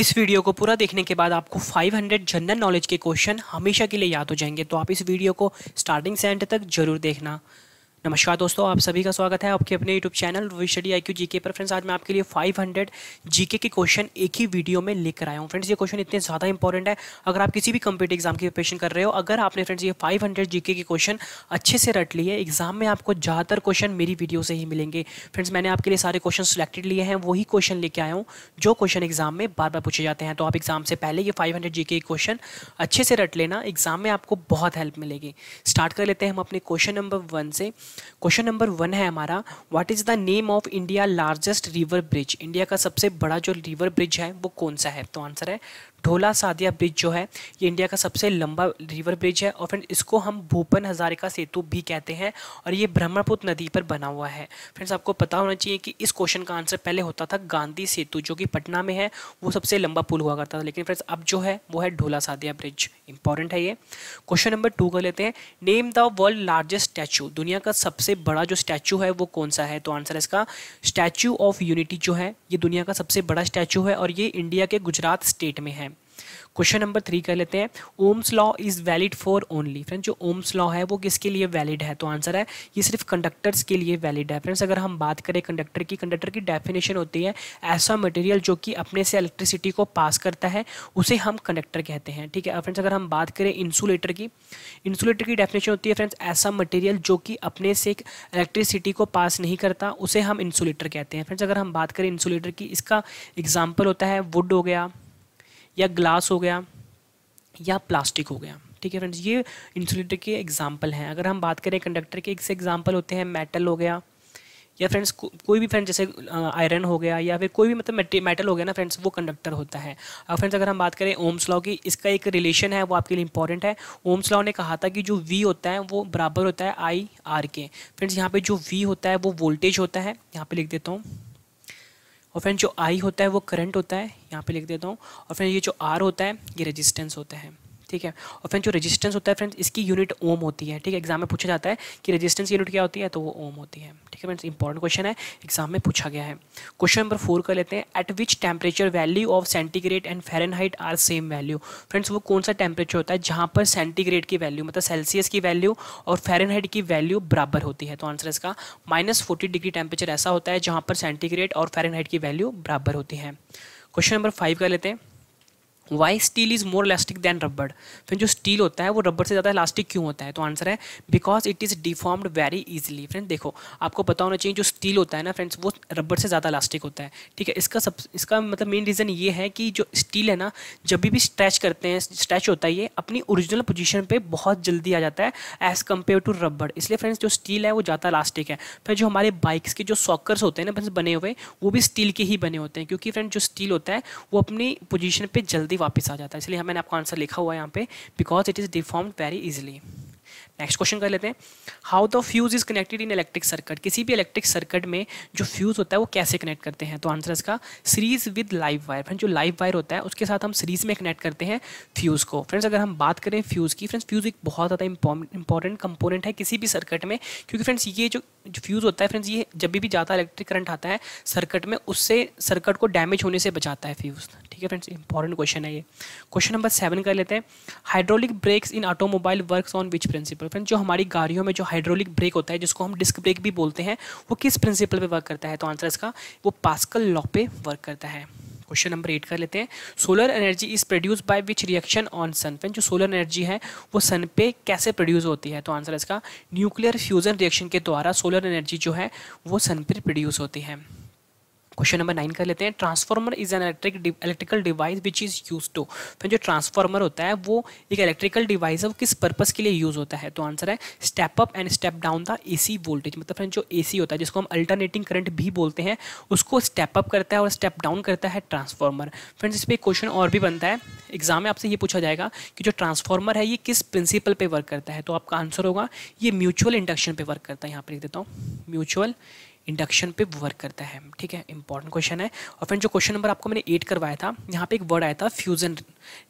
इस वीडियो को पूरा देखने के बाद आपको 500 जनरल नॉलेज के क्वेश्चन हमेशा के लिए याद हो जाएंगे तो आप इस वीडियो को स्टार्टिंग से एंड तक जरूर देखना नमस्कार दोस्तों आप सभी का स्वागत है आपके अपने यूट्यूब चैनल विशडी आई क्यू जी के पर फ्रेंड्स आज मैं आपके लिए 500 जीके के क्वेश्चन एक ही वीडियो में लेकर आया हूं फ्रेंड्स ये क्वेश्चन इतने ज़्यादा इंपॉर्टेंट है अगर आप किसी भी कंप्यूटर एग्जाम की प्रिपेशन कर रहे हो अगर आपने फ्रेंड्स ये 500 जीके के क्वेश्चन अच्छे से रट लिए एग्जाम में आपको ज़्यादातर क्वेश्चन मेरी वीडियो से ही मिलेंगे फ्रेंड्स मैंने आपके लिए सारे क्वेश्चन सिलेक्टेड लिए हैं वही क्वेश्चन लेके आया हूँ जो क्वेश्चन एग्जाम में बार बार पूछे जाते हैं तो आप एग्जाम से पहले ये फाइव हंड्रेड के क्वेश्चन अच्छे से रट लेना एग्जाम में आपको बहुत हेल्प मिलेगी स्टार्ट कर लेते हैं हम अपने क्वेश्चन नंबर वन से क्वेश्चन नंबर वन है हमारा what is the name of India largest river bridge India का सबसे बड़ा जो रिवर ब्रिज है वो कौन सा है तो आंसर है ढोला सादिया ब्रिज जो है ये इंडिया का सबसे लंबा रिवर ब्रिज है और फ्रेंड इसको हम भूपन हजारिका सेतु भी कहते हैं और ये ब्रह्मपुत्र नदी पर बना हुआ है फ्रेंड्स आपको पता होना चाहिए कि इस क्वेश्चन का आंसर पहले होता था गांधी सेतु जो कि पटना में है वो सबसे लंबा पुल हुआ करता था लेकिन फ्रेंड्स अब जो है वो है ढोला सादिया ब्रिज इंपॉर्टेंट है ये क्वेश्चन नंबर टू कर लेते हैं name the world largest statue दुनिया का सबसे बड़ा जो स्टैचू है वो कौन सा है तो आंसर है इसका स्टैचू ऑफ यूनिटी जो है ये दुनिया का सबसे बड़ा स्टैचू है और ये इंडिया के गुजरात स्टेट में है क्वेश्चन नंबर थ्री कर लेते हैं Ohm's law is valid for only friends जो ओम्स लॉ है वो किसके लिए वैलिड है तो आंसर है ये सिर्फ कंडक्टर्स के लिए वैलिड है फ्रेंड्स अगर हम बात करें कंडक्टर की कंडक्टर की डेफिनेशन होती है ऐसा मटेरियल जो कि अपने से इलेक्ट्रिसिटी को पास करता है उसे हम कंडक्टर कहते हैं ठीक है फ्रेंड्स अगर हम बात करें इंसुलेटर की इंसुलेटर की डेफिनेशन होती है फ्रेंड्स ऐसा मटेरियल जो कि अपने से इलेक्ट्रिसिटी को पास नहीं करता उसे हम इंसुलेटर कहते हैं फ्रेंड्स अगर हम बात करें इंसुलेटर की इसका एग्जाम्पल होता है वुड हो गया या ग्लास हो गया या प्लास्टिक हो गया ठीक है फ्रेंड्स ये इंसुलेटर के एग्जाम्पल हैं अगर हम बात करें कंडक्टर के एक से एग्जाम्पल होते हैं मेटल हो गया या फ्रेंड्स को, कोई भी फ्रेंड्स जैसे आयरन हो गया या फिर कोई भी मतलब मेटल हो गया ना फ्रेंड्स वो कंडक्टर होता है अब फ्रेंड्स अगर हम बात करें ओम्स लॉ की इसका एक रिलेशन है वो आपके लिए इंपॉर्टेंट है ओम्स लॉ ने कहा था कि जो वी होता है वो बराबर होता है आई आर के फ्रेंड्स यहाँ पर जो वी होता है वो वोल्टेज होता है यहाँ पर लिख देता हूँ और फ्रेंड जो आई होता है वो करंट होता है यहाँ पे लिख देता हूँ और फ्रेंड ये जो आर होता है ये रेजिस्टेंस होता है ठीक है और फ्रेंड जो रेजिस्टेंस होता है फ्रेंड्स इसकी यूनिट ओम होती है ठीक है एग्जाम में पूछा जाता है कि रेजिस्टेंस यूनिट क्या होती है तो वो ओम होती है ठीक है फ्रेंड्स इंपॉर्टेंट क्वेश्चन है एग्जाम में पूछा गया है क्वेश्चन नंबर फोर कर लेते हैं at which temperature value of centigrade and Fahrenheit are same value friends वो कौन सा टेम्परेचर होता है जहाँ पर सेंटीग्रेड की वैल्यू मतलब सेल्सियस की वैल्यू और फेरन की वैल्यू बराबर होती है तो आंसर इसका माइनस फोर्टी डिग्री टेम्परेचर ऐसा होता है जहाँ पर सेंटीग्रेड और फेरन की वैल्यू बराबर होती है क्वेश्चन नंबर फाइव कर लेते हैं why steel is more elastic than rubber friend जो स्टील होता है वो रबड़ से ज़्यादा इलास्टिक क्यों होता है तो आंसर है because it is deformed very easily friend देखो आपको पता होना चाहिए जो स्टील होता है ना फ्रेंड्स वो रबड़ से ज़्यादा इलास्टिक होता है ठीक है इसका सब इसका मतलब मेन रीज़न ये है कि जो स्टील है ना जब भी स्ट्रैच करते हैं स्ट्रैच होता है ये अपनी ओरिजिनल पोजिशन पर बहुत जल्दी आ जाता है एज़ कम्पेयर टू रबड़ इसलिए फ्रेंड्स जो स्टील है वो ज़्यादा इलास्टिक है फिर जो हमारे बाइक्स के जो सॉकर्स होते हैं ना बने हुए वो भी स्टील के ही बने होते हैं क्योंकि फ्रेंड जो स्टील होता है वो अपनी पोजिशन पर जल्दी वापस आ जाता है इसलिए मैंने आपको आंसर लिखा हुआ है यहाँ पे because it is deformed very easily next question कर लेते हैं how the fuse is connected in electric circuit किसी भी इलेक्ट्रिक सर्किट में जो फ्यूज होता है वो कैसे कनेक्ट करते हैं तो आंसर इसका series with live wire friend जो लाइव वायर होता है उसके साथ हम सीरीज में कनेक्ट करते हैं फ्यूज को फ्रेंड्स अगर हम बात करें फ्यूज की फ्रेंड्स फ्यूज एक बहुत ज़्यादा इंपॉर्टेंट कंपोनेंट है किसी भी सर्किट में क्योंकि फ्रेंड्स ये जो जो फ्यूज होता है फ्रेंड्स ये जब भी ज़्यादा इलेक्ट्रिक करंट आता है सर्किट में उससे सर्किट को डैमेज होने से बचाता है फ्यूज ठीक है फ्रेंड्स इंपॉर्टेंट क्वेश्चन है ये क्वेश्चन नंबर सेवन कर लेते हैं hydraulic brakes in automobile works on which principle friend जो हमारी गाड़ियों में जो हाइड्रोलिक ब्रेक होता है जिसको हम डिस्क ब्रेक भी बोलते हैं वो किस प्रिंसिपल पे वर्क करता है तो आंसर इसका वो पास्कल लॉ पे वर्क करता है क्वेश्चन नंबर एट कर लेते हैं solar energy is produce by which reaction on sun friend जो सोलर एनर्जी है वो सन पे कैसे प्रोड्यूस होती है तो आंसर इसका न्यूक्लियर फ्यूजन रिएक्शन के द्वारा सोलर एनर्जी जो है वो सन पर प्रोड्यूस होती है क्वेश्चन नंबर नाइन कर लेते हैं transformer is an electric electrical device which is use to फिर जो ट्रांसफार्मर होता है वो एक इलेक्ट्रिकल डिवाइस है वो किस पर्पज़ के लिए यूज़ होता है तो आंसर है step up and step down the A C voltage मतलब फ्रेंड जो ए सी होता है जिसको हम अल्टरनेटिंग करंट भी बोलते हैं उसको स्टेप अप करता है और स्टेप डाउन करता है ट्रांसफार्मर फ्रेंड्स इस पर क्वेश्चन और भी बनता है एग्जाम में आपसे ये पूछा जाएगा कि जो ट्रांसफार्मर है ये किस प्रिंसिपल पे वर्क करता है तो आपका आंसर होगा ये म्यूचुअल इंडक्शन पे वर्क करता है यहाँ पर लिख देता हूँ म्यूचुअल इंडक्शन पे वर्क करता है ठीक है इंपॉर्टेंट क्वेश्चन है और फ्रेंड जो क्वेश्चन नंबर आपको मैंने एट करवाया था यहाँ पे एक वर्ड आया था fusion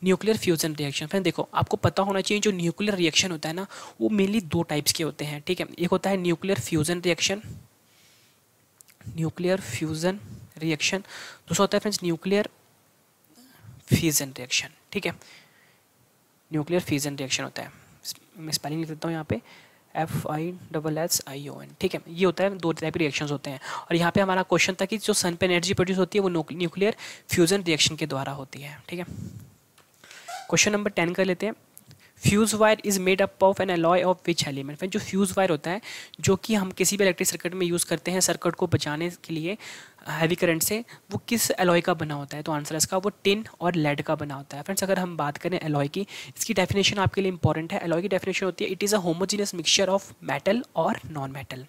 nuclear fusion reaction friend देखो आपको पता होना चाहिए जो न्यूक्लियर रिएक्शन होता है ना वो मेनली दो टाइप्स के होते हैं ठीक है एक होता है nuclear fusion reaction nuclear fusion reaction दूसरा होता है फ्रेंड्स न्यूक्लियर फ्यूजन रिएक्शन ठीक है न्यूक्लियर फ्यूजन रिएक्शन होता है मैं स्पेलिंग लिख देता हूँ यहाँ पे F I double S I O N ठीक है ये होता है दो टाइप के रिएक्शन होते हैं और यहाँ पे हमारा क्वेश्चन था कि जो सन पे एनर्जी प्रोड्यूस होती है वो न्यूक्लियर फ्यूजन रिएक्शन के द्वारा होती है ठीक है क्वेश्चन नंबर टेन कर लेते हैं fuse wire is made up of an alloy of which element friend जो फ्यूज़ वायर होता है जो कि हम किसी भी इलेक्ट्रिक सर्किट में यूज़ करते हैं सर्किट को बचाने के लिए हैवी करंट से वो किस एलॉय का बना होता है तो आंसर इसका वो टिन और लेड का बना होता है फ्रेंड्स अगर हम बात करें एलॉय की इसकी डेफिनेशन आपके लिए इंपॉर्टेंट है अलॉय की डेफिनेशन होती है it is a homogeneous mixture of metal और non metal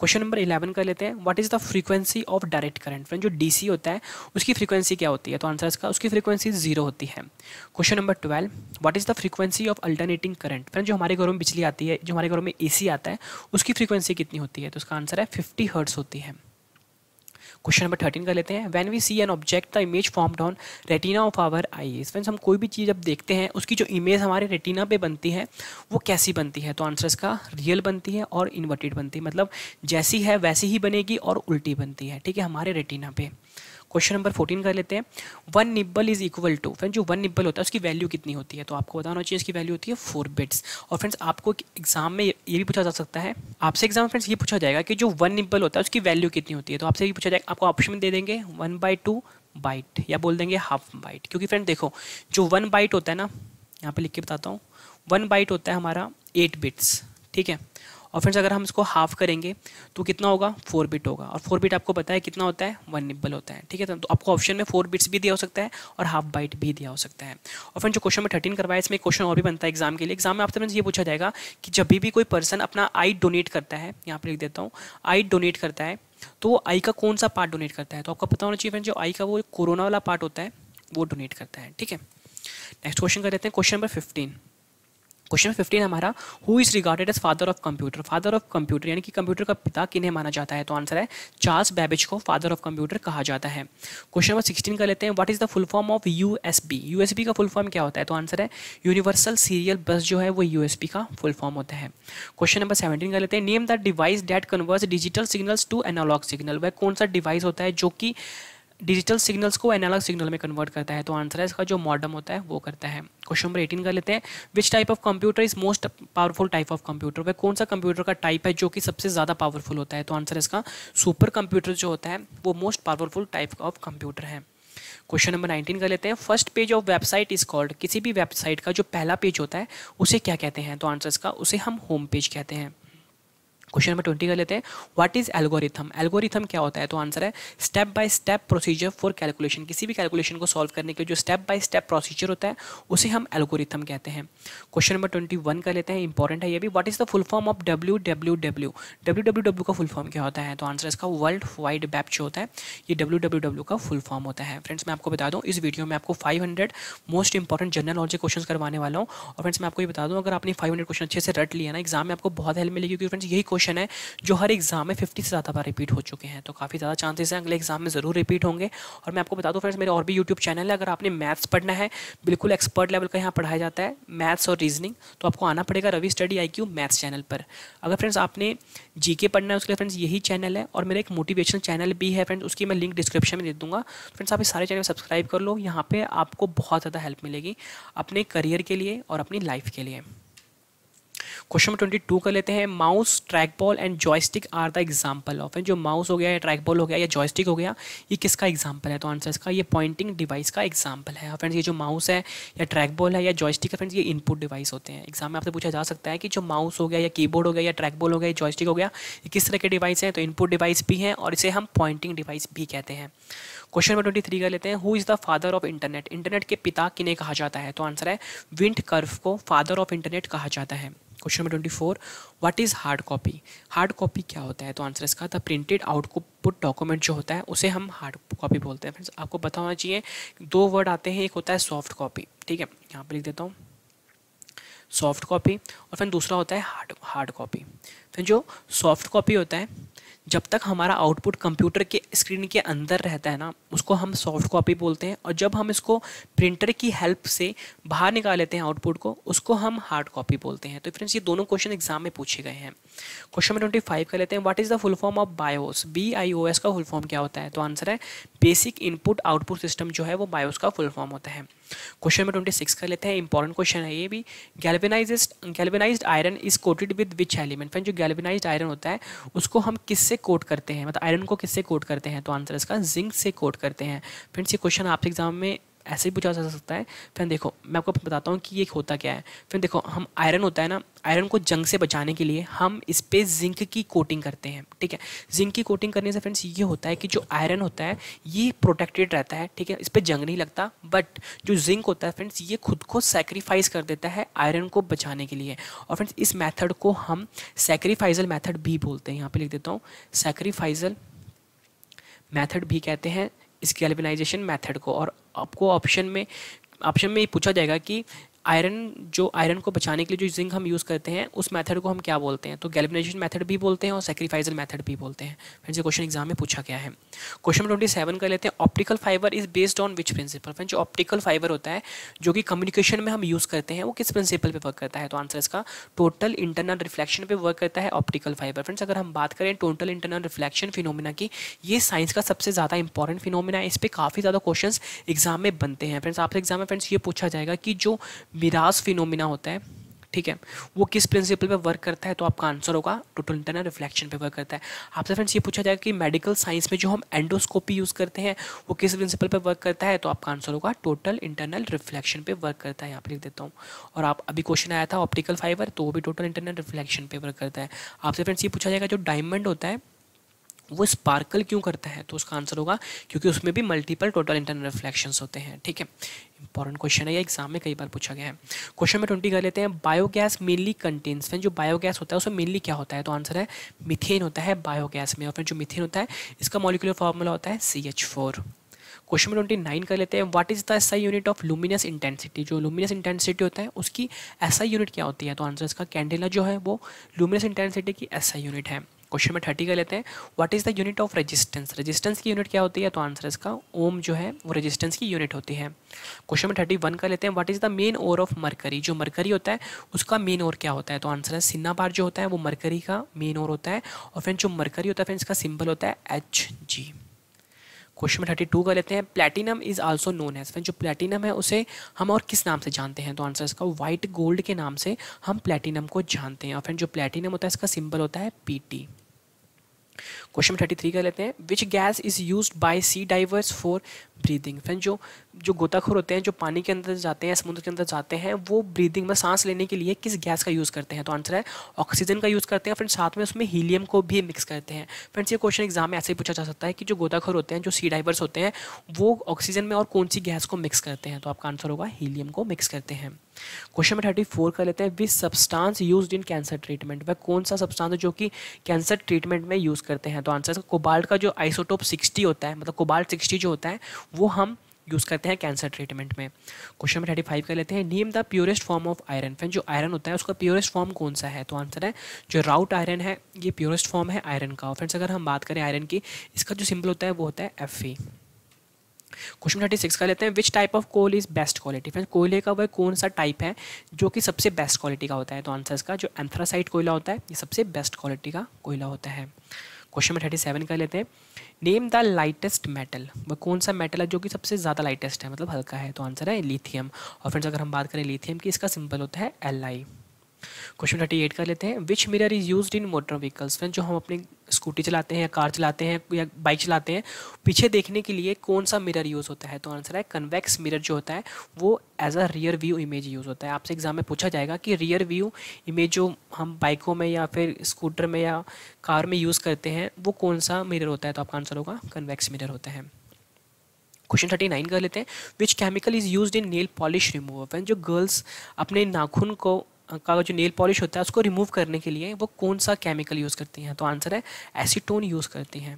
question number eleven कर लेते हैं what is the frequency of direct current friend जो डीसी होता है उसकी फ्रीक्वेंसी क्या होती है तो आंसर इसका उसकी फ्रीक्वेंसी जीरो होती है question number twelve what is the frequency of alternating current friend जो हमारे घरों में बिजली आती है जो हमारे घरों में ए आता है उसकी फ्रीक्वेंसी कितनी होती है तो उसका आंसर है फिफ्टी हर्ट्स होती है क्वेश्चन नंबर थर्टीन कर लेते हैं when we see an object the image form down retina of our eye friends हम कोई भी चीज़ अब देखते हैं उसकी जो इमेज हमारे रेटिना पे बनती है वो कैसी बनती है तो आंसर इसका रियल बनती है और इन्वर्टेड बनती है मतलब जैसी है वैसी ही बनेगी और उल्टी बनती है ठीक है हमारे रेटिना पे क्वेश्चन नंबर फोर्टीन कर लेते हैं one nibble is equal to friend जो वन निब्बल होता है उसकी वैल्यू कितनी होती है तो आपको बताना चाहिए इसकी वैल्यू होती है फोर बिट्स और फ्रेंड्स आपको एग्जाम में ये भी पूछा जा सकता है आपसे एग्जाम फ्रेंड्स ये पूछा जाएगा कि जो वन निब्बल होता है उसकी वैल्यू कितनी होती है तो आपसे ये पूछा जाएगा आपको ऑप्शन में दे देंगे वन बाई टू बाइट या बोल देंगे हाफ बाइट क्योंकि फ्रेंड देखो जो वन बाइट होता है ना यहाँ पर लिख के बताता हूँ वन बाइट होता है हमारा एट बिट्स ठीक है और फ्रेंड्स अगर हम इसको हाफ करेंगे तो कितना होगा फोर बिट होगा और फोर बिट आपको पता है कितना होता है वन निब्बल होता है ठीक है तो, तो आपको ऑप्शन में फोर बिट्स भी दिया हो सकता है और हाफ बाइट भी दिया हो सकता है और फ्रेंड जो क्वेश्चन में थर्टीन करवाया इसमें क्वेश्चन और भी बनता है एग्जाम के लिए एग्जाम में आपसे फ्रेंड्स ये पूछा जाएगा कि जब भी कोई पर्सन अपना आई डोनेट करता है यहाँ पर लिख देता हूँ आई डोनेट करता है तो वो आई का कौन सा पार्ट डोनेट करता है तो आपको पता होना चाहिए फ्रेंड जो आई का वो कोरोना वाला पार्ट होता है वो डोनेट करता है ठीक है नेक्स्ट क्वेश्चन कर देते हैं question number fifteen question fifteen हमारा who is regarded as father of computer father of computer यानी कि कंप्यूटर का पिता किन्हें माना जाता है तो आंसर है चार्ल्स बैबेज को फादर ऑफ कंप्यूटर कहा जाता है क्वेश्चन नंबर सिक्सटीन का लेते हैं what is the full form of U S B USB का फुल फॉर्म क्या होता है तो आंसर है यूनिवर्सल सीरियल बस जो है वो बी का फुल फॉर्म होता है क्वेश्चन नंबर सेवेंटीन का लेते हैं name the device that converts digital signals to analog signal वह कौन सा डिवाइस होता है जो कि डिजिटल सिग्नल्स को एनालॉग सिग्नल में कन्वर्ट करता है तो आंसर है इसका जो मॉडर्म होता है वो करता है क्वेश्चन नंबर एटीन कर लेते हैं which type of computer is most powerful type of computer वह कौन सा कंप्यूटर का टाइप है जो कि सबसे ज़्यादा पावरफुल होता है तो आंसर इसका सुपर कंप्यूटर जो होता है वो most powerful type of computer है क्वेश्चन नंबर नाइनटीन कर लेते हैं first page of website is called किसी भी वेबसाइट का जो पहला पेज होता है उसे क्या कहते हैं तो आंसर इसका उसे हम होम पेज कहते हैं क्वेश्चन नंबर ट्वेंटी कर लेते हैं व्हाट इज एल्गोरिथम एल्गोरिथम क्या होता है तो आंसर है step by step procedure for calculation किसी भी कैलकुलेशन को सॉल्व करने के लिए जो स्टेप बाय स्टेप प्रोसीजर होता है उसे हम एल्गोरिथम कहते हैं क्वेश्चन नंबर ट्वेंटी वन कर लेते हैं इंपॉर्टेंट है ये भी what is the full form of W W W W W W का फुल फॉर्म क्या होता है तो आंसर इसका वर्ल्ड वाइड वेब जो होता है ये डब्ल्यू डब्ल्यू डब्ल्यू का फुल फॉर्म होता है फ्रेंड्स मैं आपको बता दूँ इस वीडियो में आपको five hundred most important general knowledge question करवाने वाला हूँ और फ्रेंड्स मैं आपको ये बता दूँ अगर आपने फाइव हंड्रेड क्वेश्चन अच्छे से रट लिया ना एग्जाम में आपको बहुत हेल्प मिलेगी क्योंकि फ्रेंड्स यही क्वेश्चन क्वेश्चन है जो हर एग्जाम में फिफ्टी से ज़्यादा बार रिपीट हो चुके हैं तो काफ़ी ज़्यादा चांसेस हैं अगले एग्जाम में ज़रूर रिपीट होंगे और मैं आपको बता दूँ फ्रेंड्स मेरे और भी यूट्यूब चैनल है अगर आपने मैथ्स पढ़ना है बिल्कुल एक्सपर्ट लेवल का यहाँ पढ़ाया जाता है मैथ्स और रीजनिंग तो आपको आना पड़ेगा Ravi study I Q maths channel पर अगर फ्रेंड्स आपने जी के पढ़ना है उसके लिए फ्रेंड्स यही चैनल है और मेरा एक मोटिवेशनल चैनल भी है फ्रेंड्स उसकी मैं लिंक डिस्क्रिप्शन में दे दूँगा फ्रेंड्स आप इस सारे चैनल सब्सक्राइब कर लो यहाँ पर आपको बहुत ज़्यादा हेल्प मिलेगी अपने करियर के लिए और अपनी लाइफ के लिए क्वेश्चन ट्वेंटी टू कर लेते हैं mouse track ball and joystick are the example of है जो माउस हो गया या ट्रैक बॉल हो गया या जॉयस्टिक हो गया ये किसका एग्जाम्पल है तो आंसर इसका ये पॉइंटिंग डिवाइस का एग्जाम्पल है फ्रेंड्स हाँ, ये जो माउस है या ट्रैक बॉल है या जॉयस्टिक है फ्रेंड्स ये इनपुट डिवाइस होते हैं एग्जाम में आपसे पूछा जा सकता है कि जो माउस हो गया या की हो गया या ट्रैक बॉल हो गया या जॉयस्टिक हो गया ये किस तरह के डिवाइस हैं तो इनपुट डिवाइस भी हैं और इसे हम पॉइंटिंग डिवाइस भी कहते हैं क्वेश्चन नंबर ट्वेंटी थ्री कर लेते हैं who is the father of internet internet के पिता किन्हें कहा जाता है तो आंसर है विंट कर्फ को फादर ऑफ इंटरनेट कहा जाता है question number twenty four what is hard copy hard copy क्या होता है तो आंसर इसका था प्रिंटेड आउटपुट डॉक्यूमेंट जो होता है उसे हम हार्ड कॉपी बोलते हैं फ्रेंड्स आपको पता होना चाहिए दो वर्ड आते हैं एक होता है सॉफ्ट कॉपी ठीक है यहाँ पर लिख देता हूँ सॉफ्ट कॉपी और फिर दूसरा होता है हार्ड हार्ड कॉपी फिर जो सॉफ्ट कॉपी होता है जब तक हमारा आउटपुट कंप्यूटर के स्क्रीन के अंदर रहता है ना उसको हम सॉफ्ट कॉपी बोलते हैं और जब हम इसको प्रिंटर की हेल्प से बाहर निकाल लेते हैं आउटपुट को उसको हम हार्ड कॉपी बोलते हैं तो फ्रेंड्स ये दोनों क्वेश्चन एग्जाम में पूछे गए हैं क्वेश्चन नंबर ट्वेंटी फाइव का लेते हैं what is the full form of BIOS B I O S का फुल फॉर्म क्या होता है तो आंसर है बेसिक इनपुट आउटपुट सिस्टम जो है वो बायोस का फुल फॉर्म होता है क्वेश्चन नंबर ट्वेंटी सिक्स का लेते हैं इंपॉर्टेंट क्वेश्चन है ये भी galvanize galvanize iron is coated with which element friend जो गैल्वेनाइज आयरन होता है उसको हम किससे कोट करते हैं मतलब आयरन को किससे कोट करते हैं तो आंसर इसका जिंक से कोट करते हैं फ्रेंड्स ये क्वेश्चन आपके एग्जाम में ऐसे ही पूछा जा सकता है फिर देखो मैं आपको बताता हूँ कि ये होता क्या है फिर देखो हम आयरन होता है ना आयरन को जंग से बचाने के लिए हम इस पर जिंक की कोटिंग करते हैं ठीक है जिंक की कोटिंग करने से फ्रेंड्स ये होता है कि जो आयरन होता है ये प्रोटेक्टेड रहता है ठीक है इस पर जंग नहीं लगता बट जो जिंक होता है फ्रेंड्स ये खुद को सेक्रीफाइस कर देता है आयरन को बचाने के लिए और फ्रेंड्स इस मैथड को हम सेक्रीफाइजल मैथड भी बोलते हैं यहाँ पर लिख देता हूँ सेक्रीफाइजल मैथड भी कहते हैं इस गैल्वेनाइजेशन मेथड को और आपको ऑप्शन में ऑप्शन में ये पूछा जाएगा कि आयरन जो आयरन को बचाने के लिए जो जिंक हम यूज़ करते हैं उस मेथड को हम क्या बोलते हैं तो गैलिनाइजेशन मेथड भी बोलते हैं और सेक्रीफाइजल मेथड भी बोलते हैं फ्रेंड्स ये क्वेश्चन एग्जाम में पूछा गया है क्वेश्चन ट्वेंटी सेवन कर लेते हैं optical fibre is based on which principle friends जो ऑप्टिकल फाइबर होता है जो कि कम्युनिकेशन में हम यूज़ करते हैं वो किस प्रिंसिपल पर वर्क करता है तो आंसर इसका टोटल इंटरनल रिफ्लेक्शन पर वर्क करता है ऑप्टिकल फाइबर फ्रेंड्स अगर हम बात करें टोटल इंटरनल रिफ्लेक्शन फिनोमिना की ये साइंस का सबसे ज़्यादा इंपॉर्टेंट फिनोमिना है इस पर काफ़ी ज़्यादा क्वेश्चन एग्जाम में बनते हैं फ्रेंड्स आपसे एग्जाम में फ्रेंड्स ये पूछा जाएगा कि जो विरास फिनोमिना होता है ठीक है वो किस प्रिंसिपल पे वर्क करता है तो आपका आंसर होगा टोटल इंटरनल रिफ्लेक्शन पे वर्क करता है आपसे फ्रेंड्स ये पूछा जाएगा कि मेडिकल साइंस में जो हम एंडोस्कोपी यूज़ करते हैं वो किस प्रिंसिपल पे वर्क करता है तो आपका आंसर होगा टोटल इंटरनल रिफ्लेक्शन पे वर्क करता है यहाँ पर लिख देता हूँ और आप अभी क्वेश्चन आया था ऑप्टिकल फाइबर तो वो भी टोटल इंटरनल रिफ्लेक्शन पे वर्क करता है आपसे फ्रेंड्स ये पूछा जाएगा जो डायमंड होता है वो स्पार्कल क्यों करता है तो उसका आंसर होगा क्योंकि उसमें भी मल्टीपल टोटल इंटरनल रिफ्लेक्शंस होते हैं ठीक है इंपॉर्टेंट क्वेश्चन है ये एग्जाम में कई बार पूछा गया है क्वेश्चन नंबर ट्वेंटी कर लेते हैं बायोगैस मेनली कंटेन्स फिर जो बायोगैस होता है उसमें मेनली क्या होता है तो आंसर है मिथेन होता है बायोगैस में और फिर जो मिथेन होता है इसका मॉलिकुलर फॉर्मूला होता है C H four question number twenty nine कर लेते हैं what is the S unit of luminous intensity जो लुमिनस इंटेंसिटी होता है उसकी एसआई यूनिट क्या होती है तो आंसर इसका कैंडेला जो है वो लुमिनस इंटेंसिटी की एसआई यूनिट है क्वेश्चन में थर्टी का लेते हैं what is the unit of resistance resistance की यूनिट क्या होती है तो आंसर इसका ओम जो है वो रेजिस्टेंस की यूनिट होती है क्वेश्चन में थर्टी वन का लेते हैं what is the main ore of mercury जो मरकरी होता है उसका मेन ओर क्या होता है तो आंसर है सिन्ना पार जो होता है वो मरकरी का मेन ओर होता है और फ्रेंड जो मरकरी होता है फ्रेंड इसका सिंबल होता है H G question thirty two का लेते हैं platinum is also known as friend जो प्लेटिनम है उसे हम और किस नाम से जानते हैं तो आंसर इसका वाइट गोल्ड के नाम से हम प्लेटिनम को जानते हैं और फ्रेंड जो प्लेटिनम होता है इसका सिंबल होता है पीटी क्वेश्चन थर्टी थ्री कर लेते हैं which gas is use by sea divers for breathing friend जो जो गोताखोर होते हैं जो पानी के अंदर जाते हैं समुद्र के अंदर जाते हैं वो ब्रीदिंग में सांस लेने के लिए किस गैस का यूज़ करते हैं तो आंसर है ऑक्सीजन का यूज़ करते हैं फ्रेंड साथ में उसमें हीलियम को भी मिक्स करते हैं फ्रेंड्स ये क्वेश्चन एग्जाम में ऐसे ही पूछा जा सकता है कि जो गोताखोर होते हैं जो सी डाइवर्स होते हैं वो ऑक्सीजन में और कौन सी गैस को मिक्स करते हैं तो आपका आंसर होगा हीलियम को मिक्स करते हैं क्वेश्चन नंबर थर्टी फोर कर लेते हैं which substance use in cancer treatment वह कौन सा सब्सटेंस है जो कि कैंसर ट्रीटमेंट में यूज़ करते हैं तो आंसर इसका कोबाल्ट का जो आइसोटोप सिक्सटी होता है मतलब कोबाल्ट सिक्सटी जो होता है वो हम यूज़ करते हैं कैंसर ट्रीटमेंट में क्वेश्चन नंबर थर्टी फाइव कर लेते हैं name the purest form of iron friend जो आयरन होता है उसका प्योरेस्ट फॉर्म कौन सा है तो आंसर है जो राउट आयरन है ये प्योरेस्ट फॉर्म है आयरन का और फ्रेंड्स अगर हम बात करें आयरन की इसका जो सिंपल होता है वो होता है एफ क्वेश्चन थर्टी सिक्स का लेते हैं which type of coal is best quality friend कोयले का वह कौन सा टाइप है जो कि सबसे बेस्ट क्वालिटी का होता है तो आंसर इसका जो एंथ्रासाइट कोयला होता है ये सबसे बेस्ट क्वालिटी का कोयला होता है क्वेश्चन नंबर थर्टी सेवन का लेते हैं नेम द लाइटेस्ट मेटल वह कौन सा मेटल है जो कि सबसे ज़्यादा लाइटेस्ट है मतलब हल्का है तो आंसर है लिथियम और फ्रेंड्स अगर हम बात करें लिथियम की इसका सिंपल होता है L I question thirty eight कर लेते हैं which mirror is use in motor vehicles friend जो हम अपनी स्कूटी चलाते हैं या कार चलाते हैं या बाइक चलाते हैं पीछे देखने के लिए कौन सा मिरर यूज़ होता है तो आंसर है कन्वेक्स मिरर जो होता है वो as a rear view image use होता है आपसे एग्जाम में पूछा जाएगा कि रियर व्यू इमेज जो हम बाइकों में या फिर स्कूटर में या कार में यूज़ करते हैं वो कौन सा मिरर होता है तो आपका आंसर होगा कन्वेक्स मिरर होता है क्वेश्चन थर्टी नाइन कर लेते हैं which chemical is use in nail polish remover जो गर्ल्स अपने नाखून को का जो नेल पॉलिश होता है उसको रिमूव करने के लिए वो कौन सा केमिकल यूज़ करती हैं तो आंसर है एसीटोन यूज़ करती हैं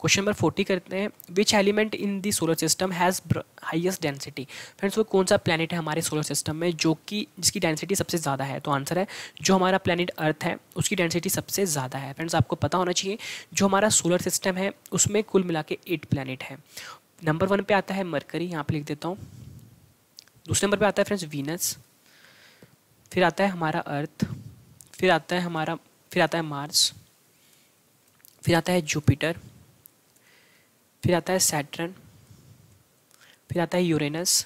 क्वेश्चन नंबर फोर्टी करते हैं which element in the solar system has highest density friends वो कौन सा प्लानट है हमारे सोलर सिस्टम में जो कि जिसकी डेंसिटी सबसे ज़्यादा है तो आंसर है जो हमारा प्लानट अर्थ है उसकी डेंसिटी सबसे ज़्यादा है फ्रेंड्स आपको पता होना चाहिए जो हमारा सोलर सिस्टम है उसमें कुल मिला के एट प्लानट है नंबर वन पे आता है मरकरी यहाँ पे लिख देता हूँ दूसरे नंबर पे आता है फ्रेंड्स वीनस फिर आता है हमारा अर्थ फिर आता है हमारा फिर आता है मार्स फिर आता है जुपिटर फिर आता है सैटर्न फिर आता है यूरेनस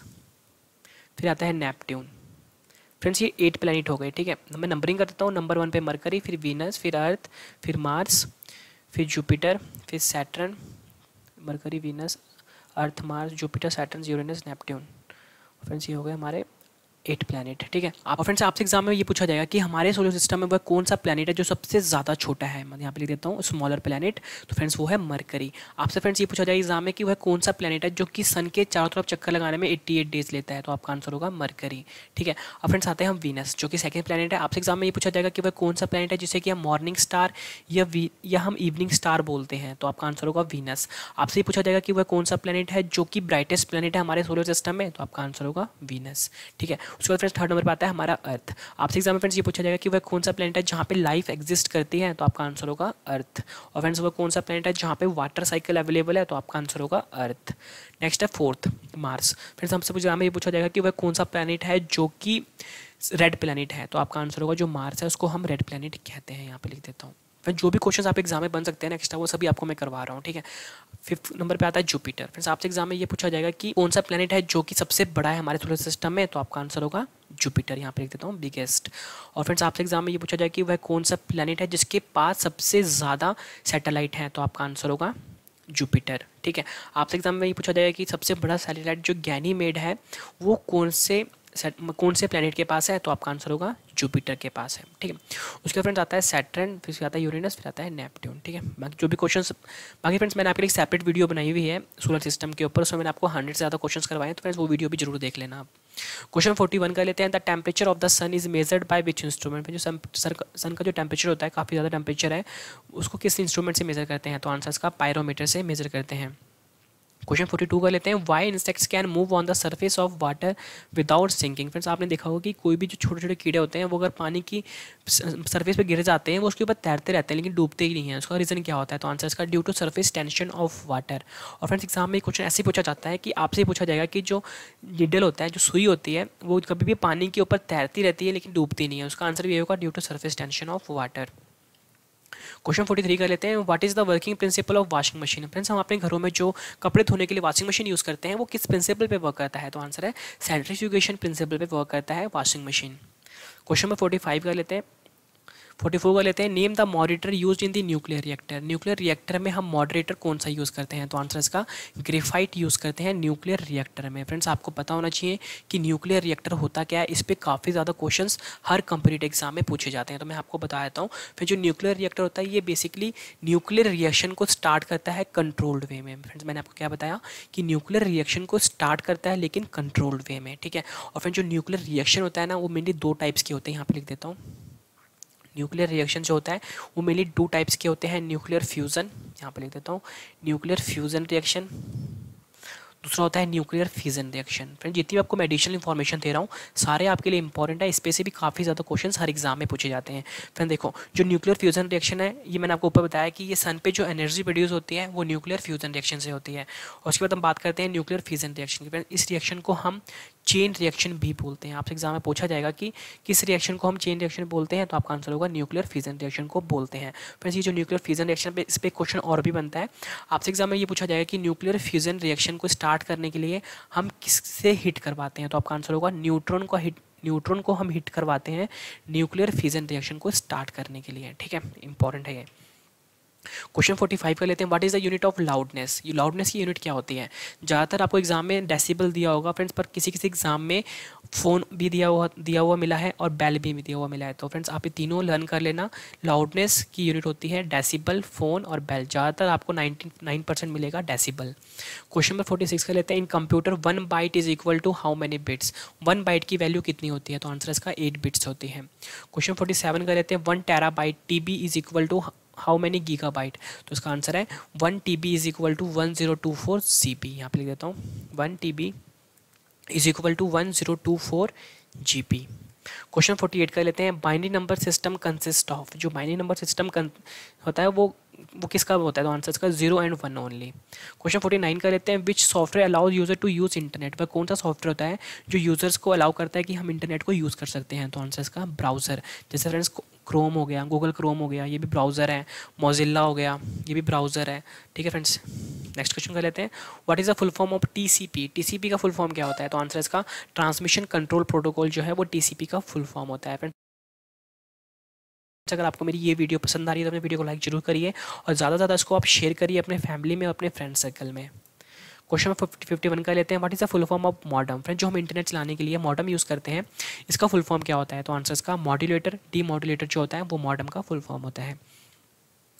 फिर आता है नेपट्यून फ्रेंड्स ये एट प्लैनेट हो गए ठीक है तो मैं नंबरिंग करता हूँ नंबर वन पे मरकरी फिर वीनस फिर अर्थ फिर मार्स फिर जुपिटर फिर Saturn Mercury Venus Earth Mars Jupiter Saturn Uranus Neptune friends ये हो गए हमारे एट प्लानट ठीक है आप फ्रेंड्स आपसे एग्जाम में ये पूछा जाएगा कि हमारे सोलर सिस्टम में वह कौन सा प्लानट है जो सबसे ज़्यादा छोटा है मैं मतलब यहाँ पे लिख देता हूँ स्मॉलर प्लानट तो फ्रेंड्स वो है मरकरी आपसे फ्रेंड्स ये पूछा जाएगा एग्जाम में कि वह कौन सा प्लानट है जो कि सन के चारों तरफ चक्कर लगाने में एट्टी एट डेज लेता है तो आपका आंसर होगा मरकरी ठीक है अब फ्रेंड्स आते हैं हम वीनस जो कि सेकंड प्लानट है आपसे एग्जाम में ये पूछा जाएगा कि वह कौन सा प्लानट है जिसे कि हम मॉर्निंग स्टार या या हम इवनिंग स्टार बोलते हैं तो आपका आंसर होगा वीनस आपसे ये पूछा जाएगा कि वह कौन सा प्लानट है जो कि ब्राइटेस्ट प्लानट है हमारे सोलर सिस्टम में तो आपका आंसर होगा वीनस ठीक है उसके बाद फ्रेंड्स थर्ड नंबर पर आता है हमारा अर्थ आपसे एग्जाम में फ्रेंड्स ये पूछा जाएगा कि वह कौन सा प्लानट है जहाँ पे लाइफ एग्जिस्ट करती है तो आपका आंसर होगा अर्थ और फ्रेंड्स वह कौन सा प्लानट है जहाँ पे वाटर साइकिल अवेलेबल है तो आपका आंसर होगा अर्थ नेक्स्ट है फोर्थ मार्स फ्रेंड्स हमसे एग्जाम में ये पूछा जाएगा कि वह कौन सा प्लानट है जो कि रेड प्लानट है तो आपका आंसर होगा जो मार्स है उसको हम रेड प्लानट कहते हैं यहाँ पर लिख देता हूँ फिर जो भी क्वेश्चन आप एग्जाम में बन सकते हैं नेक्स्ट एक्स्ट्रा वो सभी आपको मैं करवा रहा हूँ ठीक है फिफ्थ नंबर पे आता है जुपिटर फ्रेंड्स आपसे एग्जाम में ये पूछा जाएगा कि कौन सा प्लानट है जो कि सबसे बड़ा है हमारे सोलर सिस्टम में तो आपका आंसर होगा जुपिटर यहाँ पे लिख देता हूँ बिगेस्ट और फ्रेंड्स आपसे एग्जाम में ये पूछा जाए कि वह कौन सा प्लानट है जिसके पास सबसे ज़्यादा सैटेलाइट है तो आपका आंसर होगा जुपिटर ठीक है आपसे एग्जाम में ये पूछा जाएगा कि सबसे बड़ा सेटेलाइट जो गैनी मेड है वो कौन से कौन से प्लानट के पास है तो आपका आंसर होगा जुपिटर के पास है ठीक है उसके फ्रेंड्स आता है सैटर्न फिर आता है यूरेनस फिर आता है नेपट्ट्यून ठीक है बाकी जो भी क्वेश्चन बाकी फ्रेंड्स मैंने आपके लिए सेपरेट वीडियो बनाई हुई है सोलर सिस्टम के ऊपर उसमें मैंने आपको हंड्रेड से ज़्यादा क्वेश्चन करवाए तो फ्रेंड्स वो वीडियो भी जरूर देख लेना आप क्वेश्चन फोर्टी वन का लेते हैं the temperature of the sun is measured by which instrument जो सन सन का जो टेम्परेचर होता है काफ़ी ज़्यादा टेम्परेचर है उसको किस इंस्ट्रूमेंट से मेजर करते हैं तो आंसर इसका पायरोमीटर से मेजर करते हैं क्वेश्चन फोर्टी टू का लेते हैं why insects can move on the surface of water without sinking friends आपने देखा होगा कि कोई भी जो छोटे छोटे कीड़े होते हैं वो अगर पानी की सर्फेस पे गिर जाते हैं वो उसके ऊपर तैरते रहते हैं लेकिन डूबते ही नहीं है उसका रीज़न क्या होता है तो आंसर इसका due to surface tension of water और फ्रेंड्स एग्जाम में क्वेश्चन ऐसे पूछा जाता है कि आपसे पूछा जाएगा कि जो निडल होता है जो सुई होती है वो कभी भी पानी के ऊपर तैरती रहती है लेकिन डूबती नहीं है उसका आंसर ये होगा due to surface tension of water question forty three कर लेते हैं what is the working principle of washing machine friends हम अपने घरों में जो कपड़े धोने के लिए वॉशिंग मशीन यूज़ करते हैं वो किस प्रिंसिपल पर वर्क करता है तो आंसर है सेंट्रीफ्यूगेशन प्रिंसिपल पर वर्क करता है washing machine question number forty five कर लेते हैं फोर्टी फोर का लेते हैं name the moderator use in the nuclear reactor nuclear reactor में हम मॉडरेटर कौन सा यूज़ करते हैं तो आंसर इसका ग्रेफाइट यूज़ करते हैं न्यूक्लियर रिएक्टर में फ्रेंड्स आपको पता होना चाहिए कि न्यूक्लियर रिएक्टर होता क्या है इस पर काफ़ी ज़्यादा क्वेश्चन हर कंपिटेटिव एग्जाम में पूछे जाते हैं तो मैं आपको बता देता हूँ फिर जो न्यूक्लियर रिएक्टर होता है ये बेसिकली न्यूक्लियर रिएक्शन को स्टार्ट करता है कंट्रोल्ड वे में फ्रेंड्स मैंने आपको क्या बताया कि न्यूक्लियर रिएक्शन को स्टार्ट करता है लेकिन कंट्रोल्ड वे में ठीक है और फिर जो न्यूक्लियर रिएक्शन होता है ना वो मेनली दो टाइप्स के होते हैं यहाँ पर लिख देता हूँ न्यूक्लियर रिएक्शन जो होता है वो मेनली टू टाइप्स के होते हैं न्यूक्लियर फ्यूज़न यहाँ पर लिख देता हूँ न्यूक्लियर फ्यूज़न रिएक्शन दूसरा होता है न्यूक्लियर फ्यूजन रिएक्शन फ्रेंड जितनी आपको मैं एडिशनल इन्फॉर्मेशन दे रहा हूँ सारे आपके लिए इंपॉर्टेंट है इस पर से भी काफ़ी ज़्यादा क्वेश्चन हर एग्जाम में पूछे जाते हैं फ्रेंड देखो जो न्यूक्लियर फ्यूजन रिएक्शन है ये मैंने आपको ऊपर बताया कि ये सन पे जो एनर्जी प्रोड्यूस होती है वो न्यूक्लियर फ्यूजन रिएक्शन से होती है और उसके बाद हम बात करते हैं न्यूक्लियर फ्यूजन रिएक्शन की फ्रेंड इस रिएक्शन को हम चेन रिएक्शन भी बोलते हैं आपसे एग्जाम में पूछा जाएगा कि किस रिएक्शन को हम चेन रिएक्शन बोलते हैं तो आपका आंसर होगा न्यूक्लियर फ्यूजन रिएक्शन को बोलते हैं फिर ये जो न्यूक्लियर फ्यूजन रिएक्शन पे इस पर क्वेश्चन और भी बनता है आपसे एग्जाम में ये पूछा जाएगा कि न्यूक्लियर फ्यूजन रिएक्शन को स्टार्ट करने के लिए हम किससे हिट करवाते हैं तो आपका आंसर होगा न्यूट्रॉन को हिट न्यूट्रॉन को हम हिट करवाते हैं न्यूक्लियर फ्यूजन रिएक्शन को स्टार्ट करने के लिए ठीक है इंपॉर्टेंट है ये क्वेश्चन 45 का लेते हैं what is the unit of loudness ये लाउडनेस की यूनिट क्या होती है ज़्यादातर आपको एग्जाम में डेसिबल दिया होगा फ्रेंड्स पर किसी किसी एग्जाम में फ़ोन भी दिया हुआ दिया हुआ मिला है और बेल भी दिया हुआ मिला है तो फ्रेंड्स आप ये तीनों लर्न कर लेना लाउडनेस की यूनिट होती है डेसिबल फ़ोन और बेल ज़्यादातर आपको नाइनटी नाइन परसेंट मिलेगा decibel question number forty six का लेते हैं in computer one byte is equal to how many bits one byte की वैल्यू कितनी होती है तो आंसर इसका एट बिट्स होती है क्वेश्चन फोर्टी सेवन का लेते हैं one terabyte T B is equal to how many gigabyte तो इसका आंसर है one T B is equal to one zero two four G B यहाँ पर लिख देता हूँ one T B is equal to one zero two four G P question forty eight कर लेते हैं binary number system consist of जो binary number system होता है वो वो किसका होता है तो आंसर इसका zero and one only question forty nine कर लेते हैं which software allow user to use internet वह कौन सा सॉफ्टवेयर होता है जो यूज़र्स को अलाउ करता है कि हम इंटरनेट को यूज़ कर सकते हैं तो आंसर इसका ब्राउजर जैसे फ्रेंड्स क्रोम हो गया गूगल क्रोम हो गया ये भी ब्राउज़र है मोजिल्ला हो गया ये भी ब्राउज़र है ठीक है फ्रेंड्स नेक्स्ट क्वेश्चन कर लेते हैं what is the full form of TCP TCP का फुल फॉर्म क्या होता है तो आंसर इसका ट्रांसमिशन कंट्रोल प्रोटोकॉल जो है वो टी का फुल फॉर्म होता है फ्रेंड्स अगर आपको मेरी ये वीडियो पसंद आ रही है तो अपने वीडियो को लाइक जरूर करिए और ज़्यादा से ज़्यादा इसको आप शेयर करिए अपने फैमिली में अपने फ्रेंड सर्कल में question number fifty fifty one का लेते हैं what is the full form of modem friend जो हम इंटरनेट चलाने के लिए मॉडम यूज़ करते हैं इसका फुल फॉर्म क्या होता है तो आंसर इसका मॉड्यूलेटर डी जो होता है वो मॉडम का फुल फॉर्म होता है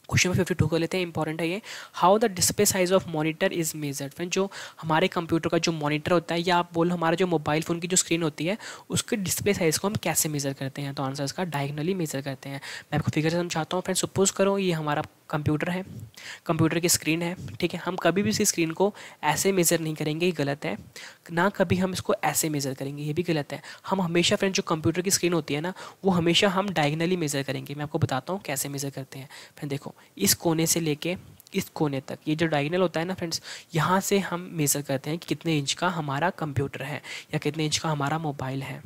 क्वेश्चन नंबर फिफ्टी टू को लेते हैं इंपॉर्टेंट है ये how the display size of monitor is measured friend जो हमारे कंप्यूटर का जो मॉनिटर होता है या आप बोलो हमारा जो मोबाइल फ़ोन की जो स्क्रीन होती है उसके डिस्प्ले साइज़ को हम कैसे मेजर करते हैं तो आंसर इसका डायगनली मेजर करते हैं मैं आपको फिगर से समझाता हूँ फ्रेंड सपोज करो ये हमारा कंप्यूटर है कंप्यूटर की स्क्रीन है ठीक है हम कभी भी इस स्क्रीन को ऐसे मेज़र नहीं करेंगे ये गलत है ना कभी हम इसको ऐसे मेज़र करेंगे ये भी गलत है हम हमेशा फ्रेंड जो कंप्यूटर की स्क्रीन होती है ना वो हमेशा हम डायगनली मेज़र करेंगे मैं आपको बताता हूँ कैसे मेज़र करते हैं फ्रेंड देखो इस कोने से लेके इस कोने तक ये जो डायगनल होता है ना फ्रेंड्स यहाँ से हम मेज़र करते हैं कि कितने इंच का हमारा कंप्यूटर है या कितने इंच का हमारा मोबाइल है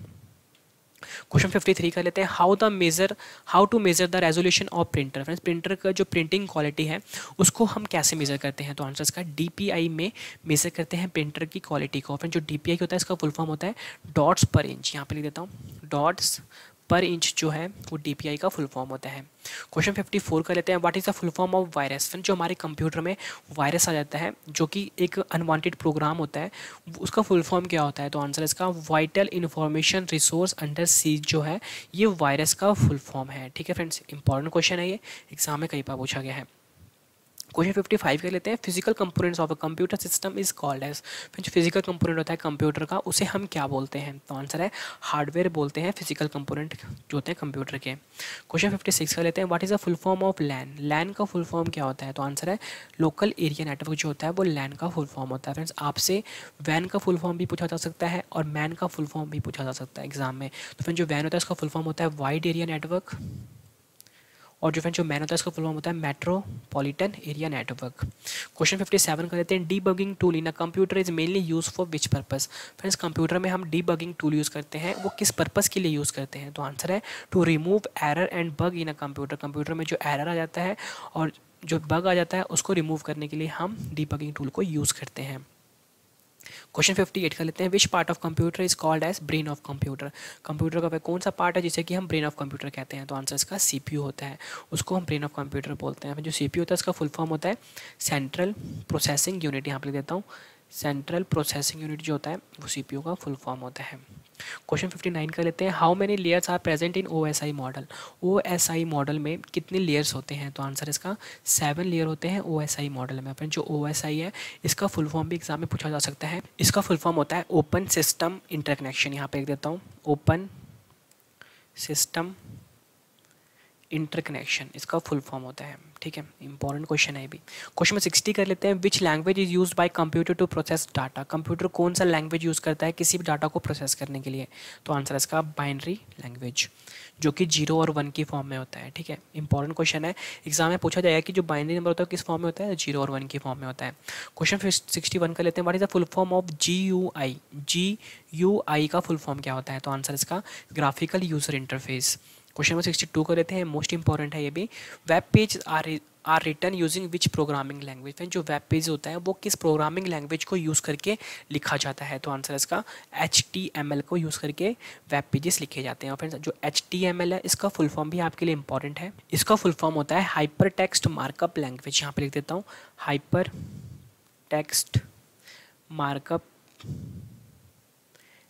क्वेश्चन फिफ्टी थ्री कर लेते हैं how the measure how to measure the resolution of printer friends printer का जो प्रिंटिंग क्वालिटी है उसको हम कैसे मेज़र करते हैं तो आंसर इसका डी में मेज़र करते हैं प्रिंटर की क्वालिटी को फ्रेंड जो डी होता है इसका फुल फॉर्म होता है डॉट्स पर इंच यहाँ पर लिख देता हूँ डॉट्स पर इंच जो है वो डी का फुल फॉर्म होता है क्वेश्चन 54 का लेते हैं what is the full form of virus friend जो हमारे कंप्यूटर में वायरस आ जाता है जो कि एक अनवांटेड प्रोग्राम होता है उसका फुल फॉर्म क्या होता है तो आंसर इसका vital information resource under seize जो है ये वायरस का फुल फॉर्म है ठीक है फ्रेंड्स इंपॉर्टेंट क्वेश्चन है ये एग्जाम में कई बार पूछा गया है क्वेश्चन फिफ्टी फाइव कर लेते हैं physical components of a computer system is called as फिर जो फिजिकल कंपोनेंट होता है कंप्यूटर का उसे हम क्या बोलते हैं तो आंसर है हार्डवेयर बोलते हैं फिजिकल कंपोनेंट जो होते हैं कंप्यूटर के क्वेश्चन फिफ्टी सिक्स कर लेते हैं what is the full form of LAN LAN का फुल फॉर्म क्या होता है तो आंसर है लोकल एरिया नेटवर्क जो होता है वो लैन का फुल फॉर्म होता है फ्रेंड्स आपसे वैन का फुल फॉर्म भी पूछा जा सकता है और मैन का फुल फॉर्म भी पूछा जा सकता है एग्जाम में तो फिर जो वैन होता है उसका फुल फॉर्म होता है वाइड एरिया नेटवर्क और जो फ्रेंड जो मैन होता है इसका फुल फॉर्म होता है metropolitan area network question fifty seven का देते हैं debugging tool in a computer is mainly use for which purpose friends computer में हम डीबगिंग टूल यूज़ करते हैं वो किस पर्पज़ के लिए यूज़ करते हैं तो आंसर है to remove error and bug in a computer computer में जो एरर आ जाता है और जो बग आ जाता है उसको रिमूव करने के लिए हम डीबगिंग टूल को यूज़ करते हैं क्वेश्चन फिफ्टी एट कर लेते हैं which part of computer is called as brain of computer computer का वह कौन सा पार्ट है जिसे कि हम ब्रेन ऑफ कंप्यूटर कहते हैं तो आंसर इसका सी होता है उसको हम ब्रेन ऑफ कंप्यूटर बोलते हैं जो सी होता है इसका फुल फॉर्म होता है सेंट्रल प्रोसेसिंग यूनिट यहाँ पर लिख देता हूँ सेंट्रल प्रोसेसिंग यूनिट जो होता है वो सी का फुल फॉर्म होता है क्वेश्चन फिफ्टी नाइन कर लेते हैं how many layers are present in O S I model O S I model में कितने लेयर्स होते हैं तो आंसर इसका सेवन लेयर होते हैं ओ एस आई मॉडल में फ्रेंड जो ओ एस आई है इसका फुल फॉर्म भी एग्जाम में पूछा जा सकता है इसका फुल फॉर्म होता है ओपन सिस्टम इंटरकनेक्शन यहाँ पे देता हूँ ओपन सिस्टम इंटरकनेक्शन इसका फुल फॉर्म होता है ठीक है इंपॉर्टेंट क्वेश्चन है भी क्वेश्चन में सिक्सटी कर लेते हैं which language is use by computer to process data computer कौन सा लैंग्वेज यूज़ करता है किसी भी डाटा को प्रोसेस करने के लिए तो आंसर है इसका बाइनरी लैंग्वेज जो कि जीरो और वन की फॉर्म में होता है ठीक है इंपॉर्टेंट क्वेश्चन है एग्जाम में पूछा जाएगा कि जो बाइनरी नंबर होता है किस फॉर्म में होता है जीरो और वन की फॉर्म में होता है क्वेश्चन सिक्सटी वन कर लेते हैं what is the full form of G U I G U I का फुल फॉर्म क्या होता है तो आंसर इसका graphical user interface question number sixty two करते लेते हैं मोस्ट इंपॉर्टेंट है ये भी web page are are written using which programming language friend जो वेब पेज होता है वो किस प्रोग्रामिंग लैंग्वेज को यूज़ करके लिखा जाता है तो आंसर इसका एच टी एम एल को यूज़ करके वेब पेजेस लिखे जाते हैं और फ्रेंड्स जो एच टी एम एल है इसका फुल फॉर्म भी आपके लिए इंपॉर्टेंट है इसका फुल फॉर्म होता है हाइपर टेक्स्ट मार्कअप लैंग्वेज यहाँ पर लिख देता हूँ हाइपर टेक्स्ट मार्कअप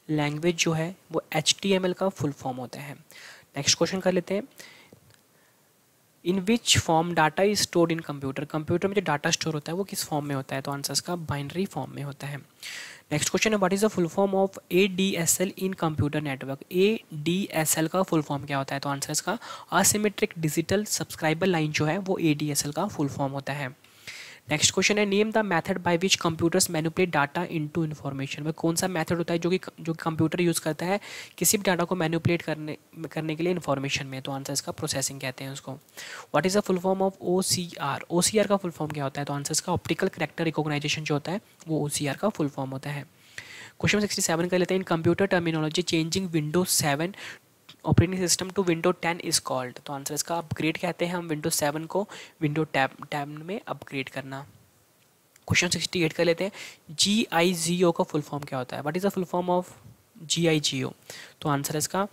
लैंग्वेज जो है वो एच टी एम एल का फुल फॉर्म होता है नेक्स्ट क्वेश्चन कर लेते हैं in which form data is stored in computer computer में जो डाटा स्टोर होता है वो किस फॉर्म में होता है तो आंसर इसका बाइनरी फॉर्म में होता है नेक्स्ट क्वेश्चन है what is the full form of A D S L in computer network A D S L का फुल फॉर्म क्या होता है तो आंसर इसका असिमेट्रिक डिजिटल सब्सक्राइबर लाइन जो है वो ए डी एस एल का फुल फॉर्म होता है नेक्स्ट क्वेश्चन है name the method by which computers manipulate data into information में कौन सा मेथड होता है जो कि जो कंप्यूटर यूज़ करता है किसी भी डाटा को मैनिपुलेट करने करने के लिए इन्फॉर्मेशन में तो आंसर इसका प्रोसेसिंग कहते हैं उसको what is the full form of O C R O C R का फुल फॉर्म क्या होता है तो आंसर इसका ऑप्टिकल करेक्टर रिकोगनाइजेशन जो होता है वो ओ सी आर का फुल फॉर्म होता है क्वेश्चन सिक्सटी सेवन कर लेते हैं in computer terminology changing window seven operating system to window ten is called तो आंसर इसका अपग्रेड कहते हैं हम विंडो सेवन को विंडो टैब टैब में अपग्रेड करना क्वेश्चन सिक्सटी एट कर लेते हैं जी आई जी ओ का फुल फॉर्म क्या होता है what is the full form of G I G O तो आंसर इसका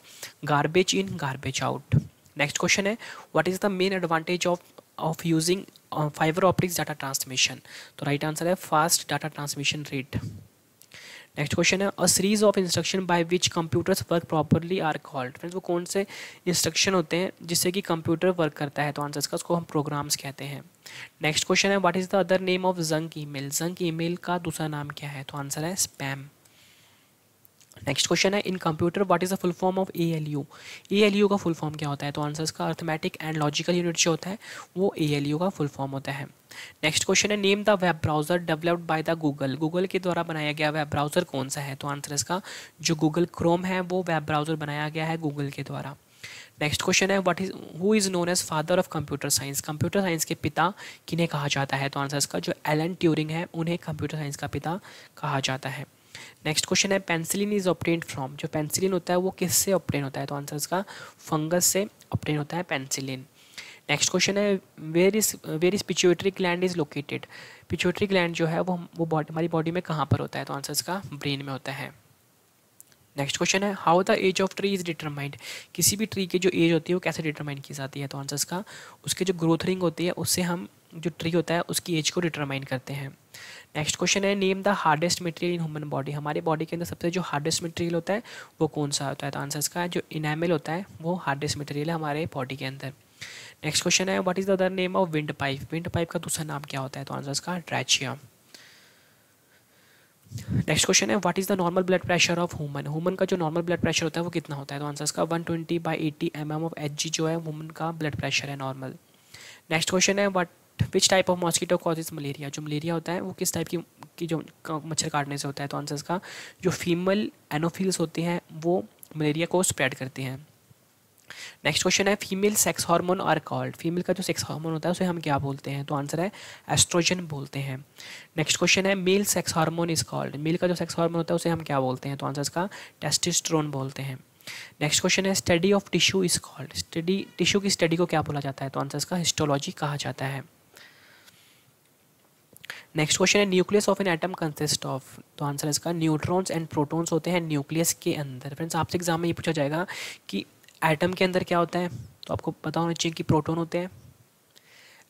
garbage in garbage out next question है what is the main advantage of of using fibre optics data transmission तो right answer है fast data transmission rate next question है a series of instruction by which computers work properly are called friends वो कौन से instruction होते हैं जिससे कि कंप्यूटर वर्क करता है तो आंसर इसका उसको हम प्रोग्राम्स कहते हैं नेक्स्ट क्वेश्चन है what is the other name of junk email junk email का दूसरा नाम क्या है तो आंसर है स्पैम नेक्स्ट क्वेश्चन है in computer what is the full form of A L U A L U का फुल फॉर्म क्या होता है तो आंसर इसका अर्थमेटिक एंड लॉजिकल यूनिट जो होता है वो ए एल यू का फुल फॉर्म होता है नेक्स्ट क्वेश्चन है name the web browser developed by the Google Google के द्वारा बनाया गया वेब ब्राउजर कौन सा है तो आंसर इसका जो गूगल क्रोम है वो वेब ब्राउजर बनाया गया है गूगल के द्वारा नेक्स्ट क्वेश्चन है what is who is known as father of computer science computer science के पिता किन्हें कहा जाता है तो आंसर इसका जो एलन ट्यूरिंग है उन्हें कंप्यूटर साइंस का पिता कहा जाता है नेक्स्ट क्वेश्चन है पेंसिलिन इज ऑप्टेन फ्रॉम जो पेंसिलिन होता है वो किससे ऑप्टेन होता है तो आंसर इसका फंगस से ऑप्टेन होता है पेंसिलिन नेक्स्ट क्वेश्चन है where is where is pituitary gland is located pituitary gland जो है वो वो बॉडी हमारी बॉडी में कहाँ पर होता है तो आंसर इसका ब्रेन में होता है नेक्स्ट क्वेश्चन है how the age of tree is determined किसी भी ट्री की जो एज होती है वो कैसे डिटरमाइंड की जाती है तो आंसर इसका उसके जो ग्रोथ रिंग होती है उससे हम जो ट्री होता है उसकी एज को डिटरमाइन करते हैं नेक्स्ट क्वेश्चन है name the hardest material in human body हमारे बॉडी के अंदर सबसे जो हार्डेस्ट मटेरियल होता है वो कौन सा होता है तो आंसर इसका जो इनेमल होता है वो हार्डेस्ट मटेरियल है हमारे बॉडी के अंदर नेक्स्ट क्वेश्चन है what is the other name of wind pipe wind pipe का दूसरा नाम क्या होता है तो आंसर इसका ड्रैचिया नेक्स्ट क्वेश्चन है what is the normal blood pressure of human human का जो नॉर्मल ब्लड प्रेशर होता है वो कितना होता है तो आंसर इसका 120 twenty by eighty M M of H जो है ह्यूमन का ब्लड प्रेशर है नॉर्मल नेक्स्ट क्वेश्चन है what which type of mosquito causes malaria जो मलेरिया होता है वो किस टाइप की की जो मच्छर काटने से होता है तो आंसर का जो फीमेल एनोफील्स होते हैं वो मलेरिया को स्प्रेड करते हैं नेक्स्ट क्वेश्चन है female sex hormone are called female का जो सेक्स हार्मोन होता है उसे हम क्या बोलते हैं तो आंसर है एस्ट्रोजन बोलते हैं नेक्स्ट क्वेश्चन है male sex hormone is called male का जो सेक्स हार्मोन होता है उसे हम क्या बोलते हैं तो आंसर इसका टेस्टिस्ट्रोन बोलते हैं नेक्स्ट क्वेश्चन है study of tissue is called study tissue की स्टडी को क्या बोला जाता है तो आंसर इसका हिस्टोलॉजी कहा जाता है नेक्स्ट क्वेश्चन है nucleus of an atom consist of तो आंसर इसका न्यूट्रॉन्स एंड प्रोटॉन्स होते हैं न्यूक्लियस के अंदर फ्रेंड्स आपसे एग्जाम में ये पूछा जाएगा कि एटम के अंदर क्या होता है तो आपको पता होना चाहिए कि प्रोटॉन होते हैं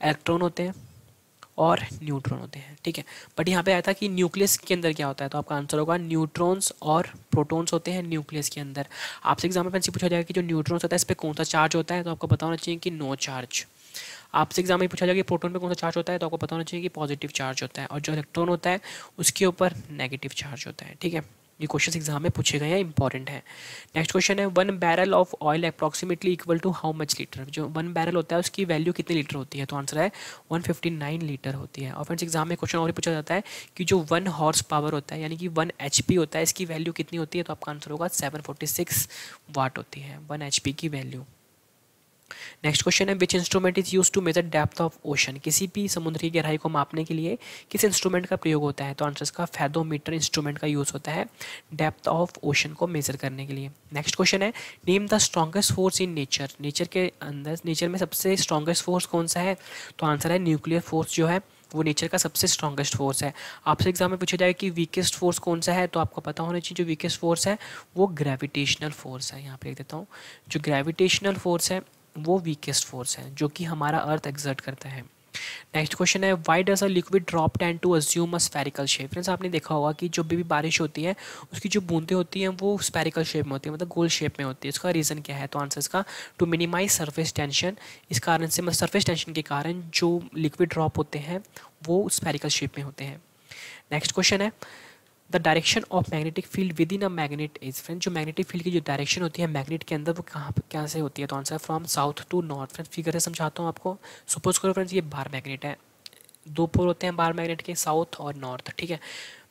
इलेक्ट्रॉन होते हैं और न्यूट्रॉन होते हैं ठीक है बट यहाँ पे आया था कि न्यूक्लियस के अंदर क्या होता है तो आपका आंसर होगा न्यूट्रॉन्स और प्रोटॉन्स होते हैं न्यूक्लियस के अंदर आपसे एग्जाम में फ्रेंड्स पूछा जाएगा कि जो न्यूट्रॉन्स होता है इस पर कौन सा चार्ज होता है तो आपको बताना होना चाहिए कि नो चार्ज आपसे एग्जाम में पूछा जाए कि प्रोटोन पे कौन सा चार्ज होता है तो आपको पता होना चाहिए कि पॉजिटिव चार्ज होता है और जो इलेक्ट्रॉन होता है उसके ऊपर नेगेटिव चार्ज होता है ठीक है ये क्वेश्चन एग्जाम में पूछे गए हैं इंपॉर्टेंट है नेक्स्ट क्वेश्चन है one barrel of oil approximately equal to how much litre जो वन बैरल होता है उसकी वैल्यू कितनी लीटर होती है तो आंसर है वन फिफ्टी नाइन लीटर होती है और फ्रेंड्स एग्जाम में क्वेश्चन और पूछा जाता है कि जो वन हॉर्स पावर होता है यानी कि वन एच होता है इसकी वैल्यू कितनी होती है तो आपका आंसर होगा सेवन वाट होती है वन एच की वैल्यू नेक्स्ट क्वेश्चन है which instrument is use to measure depth of ocean किसी भी समुद्र की गहराई को मापने के लिए किस इंस्ट्रूमेंट का प्रयोग होता है तो आंसर इसका फैदोमीटर इंस्ट्रूमेंट का यूज होता है डेप्थ ऑफ ओशन को मेजर करने के लिए नेक्स्ट क्वेश्चन है name the strongest force in nature nature के अंदर नेचर में सबसे स्ट्रॉगेस्ट फोर्स कौन सा है तो आंसर है न्यूक्लियर फोर्स जो है वो नेचर का सबसे स्ट्रॉगेस्ट फोर्स है आपसे एग्जाम में पूछा जाए कि वीकेस्ट फोर्स कौन सा है तो आपको पता होना चाहिए जो वीकेस्ट फोर्स है वो ग्रेविटेशनल फोर्स है यहाँ पे देख देता हूँ जो ग्रेविटेशनल फोर्स है वो वीकेस्ट फोर्स है जो कि हमारा अर्थ एग्जर्ट करता है नेक्स्ट क्वेश्चन है why does a liquid drop tend to assume a spherical shape friends आपने देखा होगा कि जो भी बारिश होती है उसकी जो बूंदें होती हैं वो स्पेरिकल शेप में होती है मतलब गोल शेप में होती है इसका रीज़न क्या है तो आंसर इसका टू मिनिमाइज सर्फेस टेंशन इस कारण से मतलब सर्फेस टेंशन के कारण जो लिक्विड ड्रॉप होते हैं वो स्पेरिकल शेप में होते हैं नेक्स्ट क्वेश्चन है the direction of magnetic field within a magnet is friend जो मैग्नेटिक फील्ड की जो डायरेक्शन होती है मैग्नेट के अंदर वो कहाँ कहाँ से होती है तो answer from south to north friend figure से समझाता हूँ आपको सपोज करो फ्रेंड्स ये बार मैग्नेट है दो पोल होते हैं बार मैग्नेट के साउथ और नॉर्थ ठीक है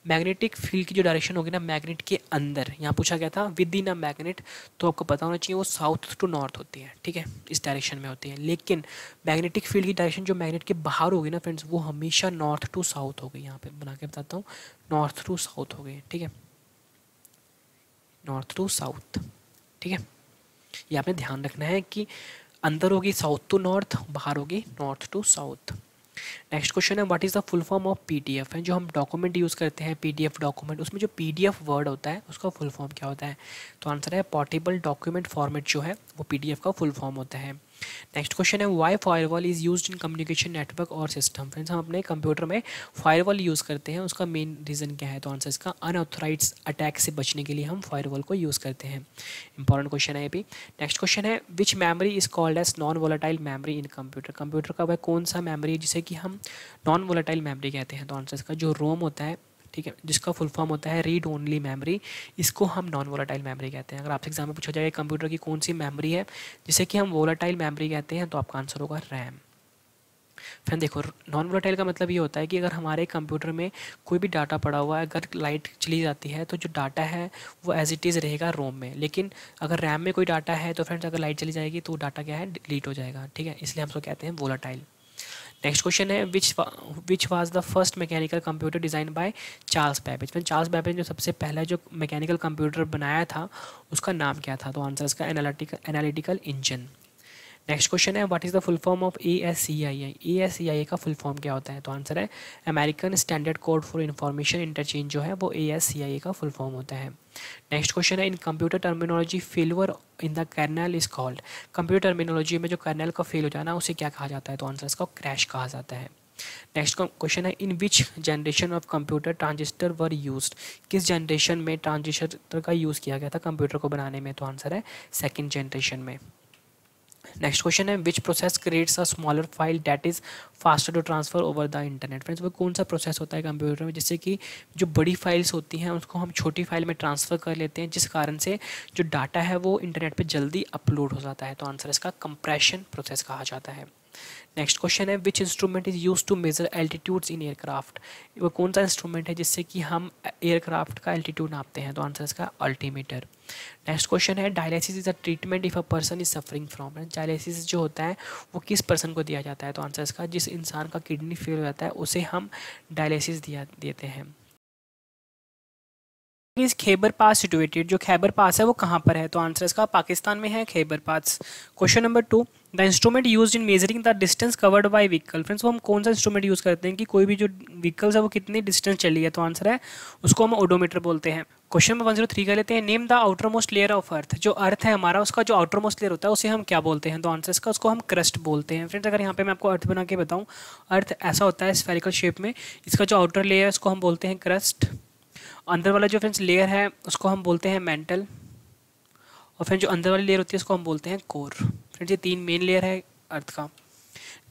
मैग्नेटिक फील्ड की जो डायरेक्शन होगी ना मैग्नेट के अंदर यहाँ पूछा गया था विद इन अ मैग्नेट तो आपको पता होना चाहिए वो साउथ टू नॉर्थ होती है ठीक है इस डायरेक्शन में होती है लेकिन मैग्नेटिक फील्ड की डायरेक्शन जो मैग्नेट के बाहर होगी ना फ्रेंड्स वो हमेशा नॉर्थ टू साउथ होगी यहाँ पर बना के बताता हूँ नॉर्थ टू साउथ हो गई ठीक है नॉर्थ टू साउथ ठीक है ये आपने ध्यान रखना है कि अंदर होगी साउथ टू नॉर्थ बाहर होगी north to south next question है what is the full form of PDF है जो हम डॉक्यूमेंट यूज़ करते हैं पीडीएफ डॉक्यूमेंट उसमें जो पीडीएफ वर्ड होता है उसका फुल फॉर्म क्या होता है तो आंसर है पोर्टेबल डॉक्यूमेंट फॉर्मेट जो है वो पीडीएफ का फुल फॉर्म होता है नेक्स्ट क्वेश्चन है why firewall is use in communication network और सिस्टम फ्रेंड्स हम अपने कंप्यूटर में फायरवॉल यूज़ करते हैं उसका मेन रीज़न क्या है तो आंसर इसका अनऑथोराइज अटैक से बचने के लिए हम फायरवॉल को यूज़ करते हैं इंपॉर्टेंट क्वेश्चन है ये भी नेक्स्ट क्वेश्चन है which memory is called as non volatile memory in computer computer का वह कौन सा मेमरी है जिसे कि हम नॉन वोलाटाइल मेमरी कहते हैं तो आंसर इसका जो रोम होता है ठीक है जिसका फुल फॉर्म होता है रीड ओनली मेमोरी इसको हम नॉन वोलाटाइल मेमोरी कहते हैं अगर आपसे एग्जाम में पूछा जाएगा कंप्यूटर की कौन सी मेमोरी है जिसे कि हम वोलाटाइल मेमोरी कहते हैं तो आपका आंसर होगा रैम फिर देखो नॉन वोलाटाइल का मतलब ये होता है कि अगर हमारे कंप्यूटर में कोई भी डाटा पड़ा हुआ है अगर लाइट चली जाती है तो जो डाटा है वो एज इट इज़ रहेगा रोम में लेकिन अगर रैम में कोई डाटा है तो फ्रेंड्स अगर लाइट चली जाएगी तो वो डाटा क्या है डिलीट हो जाएगा ठीक है इसलिए हम सब कहते हैं वोलाटाइल नेक्स्ट क्वेश्चन है which which was the first mechanical computer design by Charles Babbage फिर चार्ल्स बैबेज ने सबसे पहला जो मैकेनिकल कंप्यूटर बनाया था उसका नाम क्या था तो आंसर इसका analytical analytical engine next question है what is the full form of A S C I I A S C I I का फुल फॉर्म क्या होता है तो आंसर है American standard code for information interchange जो है वो ए एस सी आई आई का फुल फॉर्म होता है नेक्स्ट क्वेश्चन है in computer terminology failure in the kernel is called computer terminology में जो कर्नल का फेल हो जाना उसे क्या कहा जाता है तो आंसर इसका क्रैश कहा जाता है नेक्स्ट क्वेश्चन है in which generation of computer transistor were use किस जनरेशन में ट्रांजिस्टर का यूज़ किया गया था कंप्यूटर को बनाने में तो आंसर है सेकेंड जनरेशन में नेक्स्ट क्वेश्चन है which process creates a smaller file that is faster to transfer over the internet friends वो कौन सा प्रोसेस होता है कंप्यूटर में जिससे कि जो बड़ी फाइल्स होती हैं उसको हम छोटी फाइल में ट्रांसफ़र कर लेते हैं जिस कारण से जो डाटा है वो इंटरनेट पर जल्दी अपलोड हो जाता है तो आंसर इसका कंप्रेशन प्रोसेस कहा जाता है नेक्स्ट क्वेश्चन है which instrument is use to measure altitudes in aircraft वो कौन सा इंस्ट्रूमेंट है जिससे कि हम एयरक्राफ्ट का एल्टीट्यूड नापते हैं तो आंसर इसका अल्टीमीटर नेक्स्ट क्वेश्चन है dialysis is a treatment if a person is suffering from dialysis जो होता है वो किस पर्सन को दिया जाता है तो आंसर इसका जिस इंसान का किडनी फेल हो जाता है उसे हम डायलिसिस दिया देते हैं इज खैबर पास सिटुएटेड जो खैबर पास है वो कहाँ पर है तो आंसर इसका पाकिस्तान में है Khyber pass question number two the instrument use in measuring the distance covered by vehicle friends वो हम कौन सा इंस्ट्रूमेंट यूज़ करते हैं कि कोई भी जो व्हीकल्स है वो कितनी डिस्टेंस चली है तो आंसर है उसको हम ओडोमीटर बोलते हैं question number one zero three कर लेते हैं name the outermost layer of earth जो अर्थ है हमारा उसका जो आउटर मोस्ट लेयर होता है उसे हम क्या बोलते हैं तो आंसर इसका उसको हम क्रस्ट बोलते हैं फ्रेंड्स अगर यहाँ पे मैं आपको अर्थ बना के बताऊँ अर्थ ऐसा होता है स्फेरिकल शेप में इसका जो आउटर लेयर है उसको हम बोलते हैं क्रस्ट अंदर वाला जो फ्रेंड्स लेयर है उसको हम बोलते हैं मेंटल और फ्रेंड जो अंदर वाली लेयर होती है उसको हम बोलते हैं कोर फ्रेंड्स ये तीन मेन लेयर है अर्थ का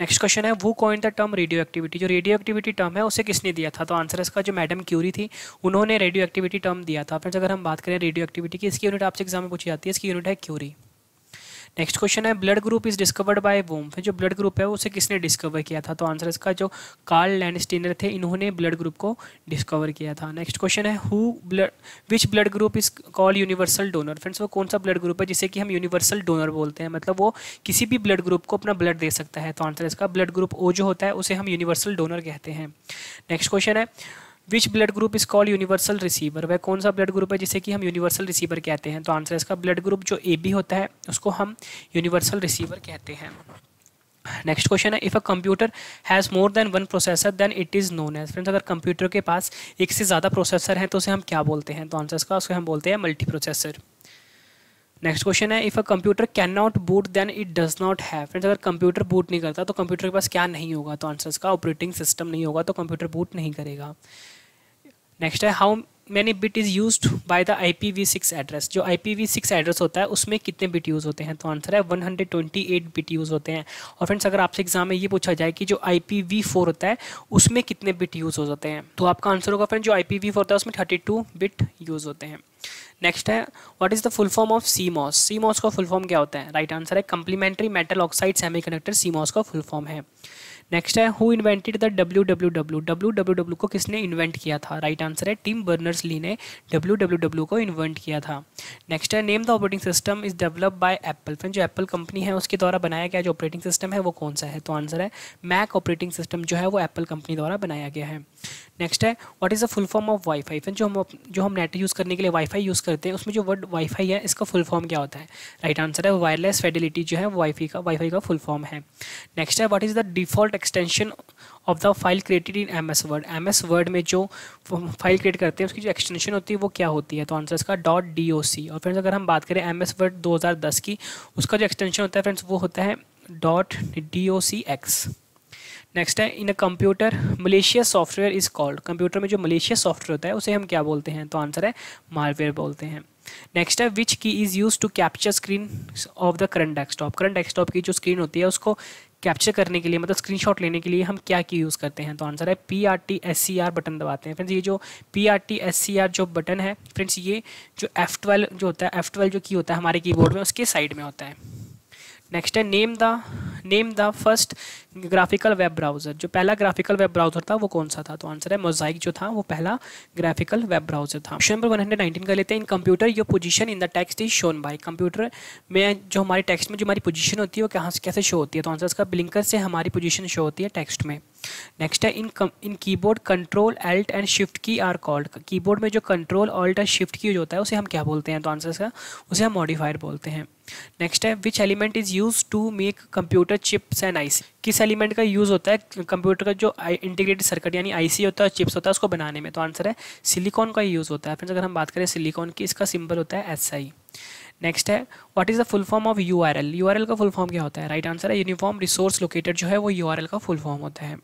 नेक्स्ट क्वेश्चन है वो coin the term radioactivity जो रेडियो एक्टिविटी टर्म है उसे किसने दिया था तो आंसर इसका जो मैडम क्यूरी थी उन्होंने रेडियो एक्टिविटी टर्म दिया था फ्रेंड्स अगर हम बात करें रेडियो एक्टिविटी की इसकी यूनिट आपसे एग्जाम में पूछी जाती है इसकी यूनिट है क्यूरी नेक्स्ट क्वेश्चन है blood group is discovered by whom जो ब्लड ग्रुप है उसे किसने डिस्कवर किया था तो आंसर इसका जो कार्ल लैंडस्टीनर थे इन्होंने ब्लड ग्रुप को डिस्कवर किया था नेक्स्ट क्वेश्चन है who blood which blood group is call universal donor friends वो कौन सा ब्लड ग्रुप है जिसे कि हम यूनिवर्सल डोनर बोलते हैं मतलब वो किसी भी ब्लड ग्रुप को अपना ब्लड दे सकता है तो आंसर इसका ब्लड ग्रुप ओ जो होता है उसे हम यूनिवर्सल डोनर कहते हैं नेक्स्ट क्वेश्चन है which blood group is called universal receiver वह कौन सा ब्लड ग्रुप है जिसे कि हम यूनिवर्सल रिसीवर कहते हैं तो आंसर इसका ब्लड ग्रुप जो ए बी होता है उसको हम यूनिवर्सल रिसीवर कहते हैं नेक्स्ट क्वेश्चन है if a computer has more than one processor then it is known as friends अगर कंप्यूटर के पास एक से ज़्यादा प्रोसेसर है तो उसे हम क्या बोलते हैं तो आंसर इसका उसे हम बोलते हैं मल्टी प्रोसेसर नेक्स्ट क्वेश्चन है if a computer can not boot then it does not have friends अगर कंप्यूटर बूट नहीं करता तो कंप्यूटर के पास क्या नहीं होगा तो आंसर इसका ऑपरेटिंग सिस्टम नहीं होगा तो कंप्यूटर बूट नहीं करेगा नेक्स्ट है how many bit is use by the I P V six address जो I P V six address होता है उसमें कितने बिट यूज़ होते हैं तो आंसर है one hundred twenty eight bit use होते हैं और फ्रेंड्स अगर आपसे एग्जाम में ये पूछा जाए कि जो आई पी वी फोर होता है उसमें कितने बिट यूज़ हो जाते हैं तो आपका आंसर होगा फ्रेंड जो आई पी वी फोर होता है उसमें थर्टी टू बिट यूज़ होते हैं नेक्स्ट है what is the full form of C MOS C MOS का फुल फॉर्म क्या होता है राइट right आंसर है complementary metal oxide semiconductor C MOS का फुल फॉर्म है नेक्स्ट है who invented the W W W W W W को किसने इन्वेंट किया था राइट right आंसर है टीम बर्नर्स ली ने डब्ल्यू डब्ल्यू डब्ल्यू को इन्वेंट किया था नेक्स्ट है name the operating system is develop by Apple friend जो एप्पल कंपनी है उसके द्वारा बनाया गया जो ऑपरेटिंग सिस्टम है वो कौन सा है तो आंसर है मैक ऑपरेटिंग सिस्टम जो है वो एप्पल कंपनी द्वारा बनाया गया है नेक्स्ट है what is the full form of WiFi friend जो हम जो हम नेट यूज़ करने के लिए वाईफाई यूज़ करते हैं उसमें जो वर्ड वाईफाई है इसका फुल फॉर्म क्या होता है राइट आंसर है वायरलेस फेडिलिटी जो है वाईफाई का वाईफाई का फुल फॉर्म है नेक्स्ट है what is the default extension of the file created in M S word M S word में जो फाइल क्रिएट करते हैं उसकी जो एक्सटेंशन होती है वो क्या होती है तो आंसर इसका डॉट डी ओ सी और फ्रेंड्स अगर हम बात करें एम एस वर्ड दो हज़ार दस की उसका जो एक्सटेंशन होता है फ्रेंड्स वो होता है dot D O C X next है in a computer malicious software is called computer में जो मलेशिया सॉफ्टवेयर होता है उसे हम क्या बोलते हैं तो आंसर है मालवेयर बोलते हैं नेक्स्ट है which key is use to capture screen of the current desktop current desktop की जो स्क्रीन होती है उसको कैप्चर करने के लिए मतलब स्क्रीनशॉट लेने के लिए हम क्या की यूज़ करते हैं तो आंसर है P R T S C R button दबाते हैं फ्रेंड्स ये जो P R T S C R जो बटन है फ्रेंड्स ये जो एफ ट्वेल्व जो होता है एफ ट्वेल्व जो की होता है हमारे कीबोर्ड में उसके साइड में होता है नेक्स्ट है name the name the first graphical web browser जो पहला ग्राफिकल वेब ब्राउज़र था वो कौन सा था तो आंसर है मोजाइक जो था वो पहला ग्राफिकल वेब ब्राउज़र था क्वेश्चन नंबर 119 कर लेते हैं in computer your position in the text is shown by computer में जो हमारे टेक्स्ट में जो हमारी पोजीशन होती है वो कहाँ से कैसे शो होती है तो आंसर इसका ब्लिंकर से हमारी पोजिशन शो होती है टेक्स्ट में नेक्स्ट है in in keyboard control alt and shift key are called keyboard में जो कंट्रोल ऑल्ट एंड शिफ्ट की होता है उसे हम क्या बोलते हैं तो आंसर का उसे हम मॉडिफायर बोलते हैं नेक्स्ट है which element is use to make computer chips and I किस एलिमेंट का यूज़ होता है कंप्यूटर का जो इंटीग्रेटेड सर्किट यानी आईसी होता है चिप्स होता है उसको बनाने में तो आंसर है सिलिकॉन का यूज़ होता है फ्रेंड्स अगर हम बात करें सिलिकॉन की इसका सिंबल होता है एस आई नेक्स्ट है what is the full form of U R L U R L का फुल फॉर्म क्या होता है राइट right आंसर है यूनिफॉर्म रिसोर्स लोकेटेड जो है वो यू आर एल का फुल फॉर्म होता है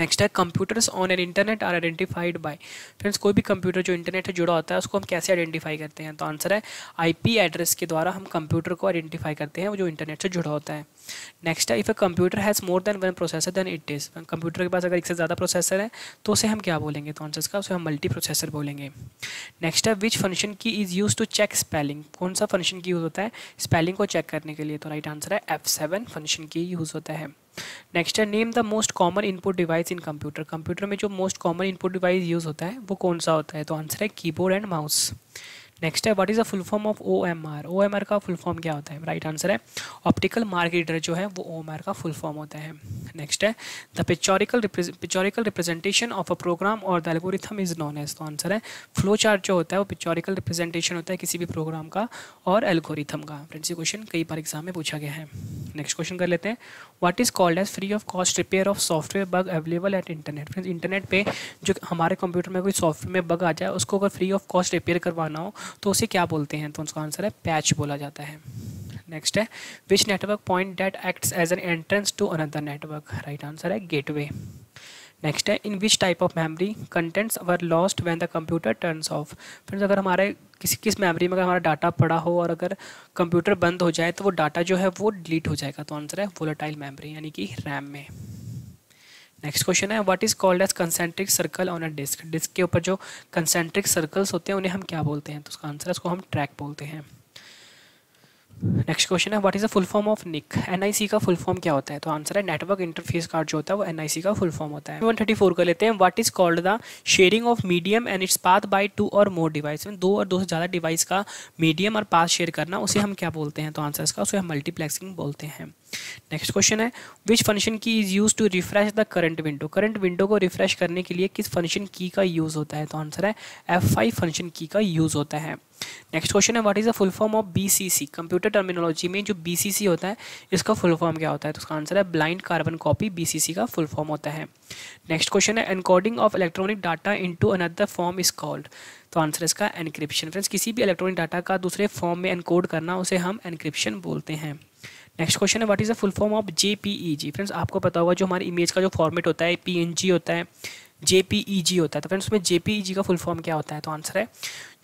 नेक्स्ट है computers on an internet are identified by friends कोई भी कंप्यूटर जो इंटरनेट से जुड़ा होता है उसको हम कैसे आइडेंटिफाई करते हैं तो आंसर है आईपी एड्रेस के द्वारा हम कंप्यूटर को आइडेंटिफाई करते हैं जो इंटरनेट से जुड़ा होता है नेक्स्ट है if a computer has more than one processor then it is computer के पास अगर एक से ज़्यादा प्रोसेसर है तो उसे हम क्या बोलेंगे तो आंसर का उसे हम मल्टी प्रोसेसर बोलेंगे नेक्स्ट है which function key is use to check spelling कौन सा फंक्शन की यूज़ होता है स्पेलिंग को चेक करने के लिए तो राइट आंसर है F seven function key use होता है नेक्स्ट है name the most common input device in computer computer में जो most common input device use होता है वो कौन सा होता है तो आंसर है कीबोर्ड एंड माउस नेक्स्ट है what is the full form of O M R O M R का फुल फॉर्म क्या होता है राइट right आंसर है ऑप्टिकल मार्क रीडर जो है वो ओ एम आर का फुल फॉर्म होता है नेक्स्ट है the pictorial pictorial representation of a program or the algorithm is known as तो आंसर है फ्लो चार्ट जो होता है वो पिक्चोरिकल रिप्रेजेंटेशन होता है किसी भी प्रोग्राम का और एल्गोरिथम का फ्रेंड्स ये क्वेश्चन कई बार एग्जाम में पूछा गया है नेक्स्ट क्वेश्चन कर लेते हैं what is called as free of cost repair of software bug available at internet friends internet पे जो हमारे कंप्यूटर में कोई सॉफ्टवेयर में बग आ जाए उसको अगर फ्री ऑफ कॉस्ट रिपेयर करवाना हो तो उसे क्या बोलते हैं तो उसका आंसर है पैच बोला जाता है नेक्स्ट है which network point that acts as an entrance to another network right answer है गेटवे नेक्स्ट है in which type of memory contents are lost when the computer turns off friends अगर हमारे किसी किस मेमोरी में अगर हमारा डाटा पड़ा हो और अगर कंप्यूटर बंद हो जाए तो वो डाटा जो है वो डिलीट हो जाएगा तो आंसर है वोलाटाइल मेमोरी यानी कि रैम में नेक्स्ट क्वेश्चन है what is called as concentric circle on a disk disk के ऊपर जो कंसेंट्रिक सर्कल्स होते हैं उन्हें हम क्या बोलते हैं तो उसका आंसर है उसको हम ट्रैक बोलते हैं नेक्स्ट क्वेश्चन है what is the full form of NIC NIC का फुल फॉर्म क्या होता है तो आंसर है नेटवर्क इंटरफेस कार्ड जो होता है वो एनआईसी का फुल फॉर्म होता है 134 कर लेते हैं what is called the sharing of medium and its path by two or more device दो और दो से ज़्यादा डिवाइस का मीडियम और पाथ शेयर करना उसे हम क्या बोलते हैं तो आंसर इसका उसे हम मल्टीप्लेक्सिंग बोलते हैं नेक्स्ट क्वेश्चन है which function key is use to refresh the current window current window को रिफ्रेश करने के लिए किस फंक्शन की का यूज़ होता है तो आंसर है एफ फाइव फंक्शन की का यूज़ होता है नेक्स्ट क्वेश्चन है what is the full form of BCC computer terminology में जो बीसीसी होता है इसका फुल फॉर्म क्या होता है तो उसका आंसर है ब्लाइंड कार्बन कॉपी बीसीसी का फुल फॉर्म होता है नेक्स्ट क्वेश्चन है encoding of electronic data into another form is called तो आंसर इसका एनक्रिप्शन फ्रेंड्स किसी भी इलेक्ट्रॉनिक डाटा का दूसरे फॉर्म में एनकोड करना उसे हम एनक्रिप्शन बोलते हैं नेक्स्ट क्वेश्चन है what is the full form of J P E G friends आपको पता होगा जो हमारी इमेज का जो फॉर्मेट होता है पी एन जी होता है जे पी ई जी होता है तो फ्रेंड्स उसमें जे पी ई जी का फुल फॉर्म क्या होता है तो आंसर है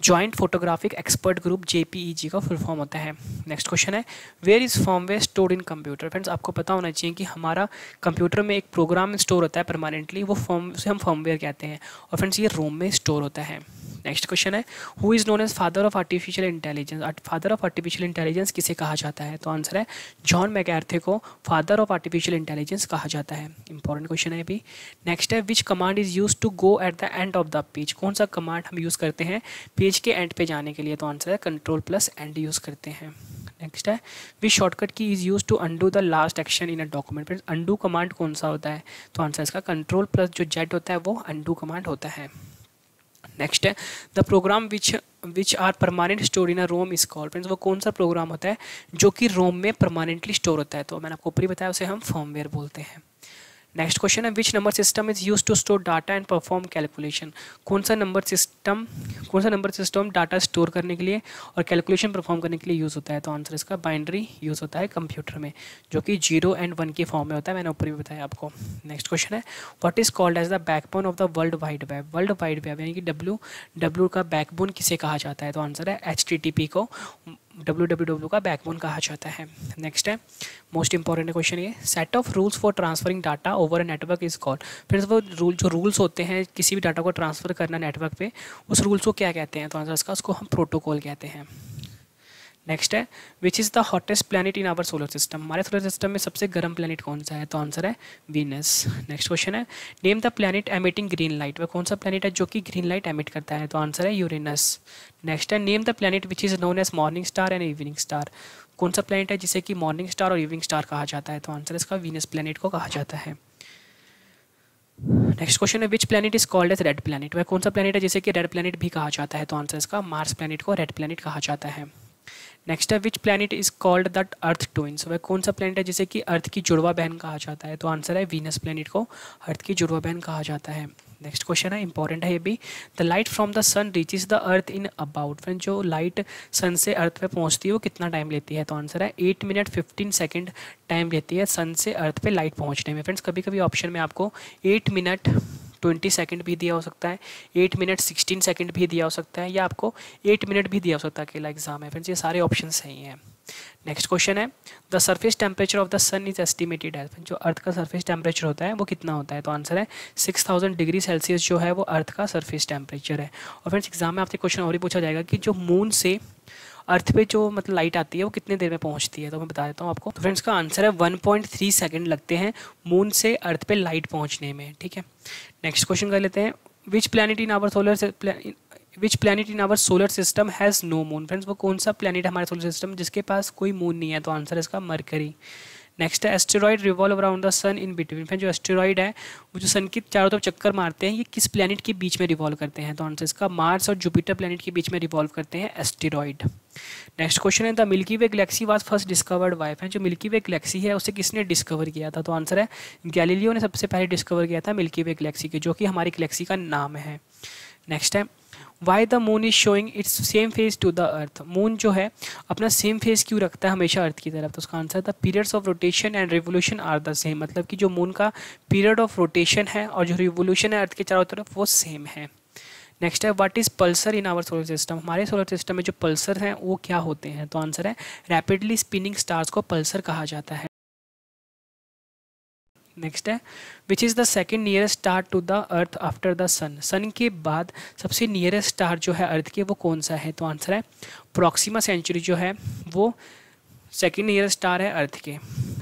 joint photographic expert group G का फुल फॉर्म होता है नेक्स्ट क्वेश्चन है where is firmware store in computer friends आपको पता होना चाहिए कि हमारा कंप्यूटर में एक प्रोग्राम स्टोर होता है परमानेंटली वो फॉर्म उसे हम फॉर्मवेयर कहते हैं और फ्रेंड्स ये रोम में स्टोर होता है नेक्स्ट क्वेश्चन है who is known as father of artificial intelligence father of artificial intelligence किसे कहा जाता है तो आंसर है जॉन मैकैर्थे को फादर ऑफ आर्टिफिशियल इंटेलिजेंस कहा जाता है इंपॉर्टेंट क्वेश्चन है भी नेक्स्ट है which command is use to go at the end of the page कौन सा कमांड हम यूज़ करते हैं पेज पेज के एंड पे जाने के लिए तो आंसर है कंट्रोल प्लस एंड यूज़ करते हैं नेक्स्ट है which shortcut key is use to undo the last action in a document पर अंडू कमांड कौन सा होता है तो आंसर इसका कंट्रोल प्लस जो जेड होता है वो अंडू कमांड होता है नेक्स्ट है the program which which are permanent store in a ROM is call friends वो कौन सा प्रोग्राम होता है जो कि रोम में परमानेंटली स्टोर होता है तो मैंने आपको ऊपर ही बताया उसे हम फॉर्मवेयर बोलते हैं नेक्स्ट क्वेश्चन है which number system is use to store data and perform calculation कौन सा नंबर सिस्टम कौन सा नंबर सिस्टम डाटा स्टोर करने के लिए और कैलकुलेशन परफॉर्म करने के लिए यूज़ होता है तो आंसर इसका बाइंड्री यूज़ होता है कंप्यूटर में जो कि जीरो एंड वन के फॉर्म में होता है मैंने ऊपर भी बताया आपको नेक्स्ट क्वेश्चन है what is called as the backbone of the world wide web world wide web यानी कि डब्ल्यू डब्ल्यू का बैकबोन किसे कहा जाता है तो आंसर है एच को डब्ल्यू का बैकबोन कहा जाता है नेक्स्ट है मोस्ट इंपॉर्टेंट क्वेश्चन ये set of rules for transferring data over network is called फिर वो रूल जो रूल्स होते हैं किसी भी डाटा को ट्रांसफ़र करना नेटवर्क पे उस रूल्स को क्या कहते हैं तो आंसर इसका उसको हम प्रोटोकॉल कहते हैं नेक्स्ट है which is the hottest planet in our solar system हमारे सोलर सिस्टम में सबसे गर्म प्लानट कौन सा है तो आंसर है वीनस नेक्स्ट क्वेश्चन है name the planet emitting green light वह कौन सा प्लानट है जो कि ग्रीन लाइट एमिट करता है तो आंसर है यूरिनस नेक्स्ट है name the planet which is known as morning star and evening star कौन सा प्लानट है जिसे कि मॉर्निंग स्टार और इवनिंग स्टार कहा जाता है तो आंसर इसका वीनस प्लानट को कहा जाता है नेक्स्ट क्वेश्चन है which planet is called as red planet वह कौन सा प्लानट है जिसे कि रेड प्लानट भी कहा जाता है तो आंसर इसका मार्स प्लानट को रेड प्लानट कहा जाता है नेक्स्ट है which planet is called that earth twin so वह कौन सा प्लानट है जिसे कि अर्थ की जुड़वा बहन कहा जाता है तो आंसर है वीनस प्लानट को अर्थ की जुड़वा बहन कहा जाता है नेक्स्ट क्वेश्चन है इंपॉर्टेंट है ये भी the light from the sun reaches the earth in about friend जो लाइट सन से अर्थ पे पहुंचती है वो कितना टाइम लेती है तो आंसर है eight minute fifteen second time लेती है सन से अर्थ पे लाइट पहुंचने में फ्रेंड्स कभी कभी ऑप्शन में आपको एट मिनट ट्वेंटी सेकेंड भी दिया हो सकता है एट मिनट सिक्सटीन सेकेंड भी दिया हो सकता है या आपको एट मिनट भी दिया हो सकता है अकेला एग्जाम है फ्रेंड्स ये सारे ऑप्शन सही हैं नेक्स्ट क्वेश्चन है the surface temperature of the sun is estimated है जो अर्थ का सर्फेस टेम्परेचर होता है वो कितना होता है तो आंसर है सिक्स थाउजेंड डिग्री सेल्सियस जो है वो अर्थ का सर्फेस टेम्परेचर है और फ्रेंड्स एग्जाम में आपसे क्वेश्चन और भी पूछा जाएगा कि जो मून से अर्थ पे जो मतलब लाइट आती है वो कितने देर में पहुँचती है तो मैं बता देता हूँ आपको तो फ्रेंड्स का आंसर है वन पॉइंट थ्री सेकेंड लगते हैं मून से अर्थ पे लाइट पहुँचने में ठीक है नेक्स्ट क्वेश्चन कर लेते हैं which planet in our solar which planet in our solar system has no moon friends वो कौन सा प्लानट हमारे सोलर सिस्टम जिसके पास कोई मून नहीं है तो आंसर है इसका मरकरी नेक्स्ट है asteroid revolve around the sun in between फिर जो एस्टेरॉयड है वो जो सन के चारों तरफ चक्कर मारते हैं ये किस प्लानट के बीच में रिवॉल्व करते हैं तो आंसर इसका मार्स और जुपिटर प्लेनेट के बीच में रिवॉल्व करते हैं एस्टेरॉयड नेक्स्ट क्वेश्चन है the Milky Way galaxy was first discovered by है जो मिल्की वे गलेक्सी है उसे किसने डिस्कवर किया था तो आंसर है गैलीलियो ने सबसे पहले डिस्कवर किया था मिल्की वे गलेक्सी के जो कि हमारी गलेक्सी का नाम है नेक्स्ट है why the moon is showing its same face to the earth moon जो है अपना सेम फेस क्यों रखता है हमेशा अर्थ की तरफ तो उसका आंसर था periods of rotation and revolution are the same मतलब कि जो मून का पीरियड ऑफ रोटेशन है और जो रिवोल्यूशन है अर्थ के चारों तरफ वो सेम है नेक्स्ट है what is pulsar in our solar system हमारे सोलर सिस्टम में जो पल्सर हैं वो क्या होते हैं तो आंसर है रैपिडली स्पिनिंग स्टार्स को पल्सर कहा जाता है नेक्स्ट है which is the second nearest star to the earth after the sun sun के बाद सबसे नियरेस्ट स्टार जो है अर्थ के वो कौन सा है तो आंसर है प्रोक्सीमा सेंचुरी जो है वो सेकेंड नियरेस्ट स्टार है अर्थ के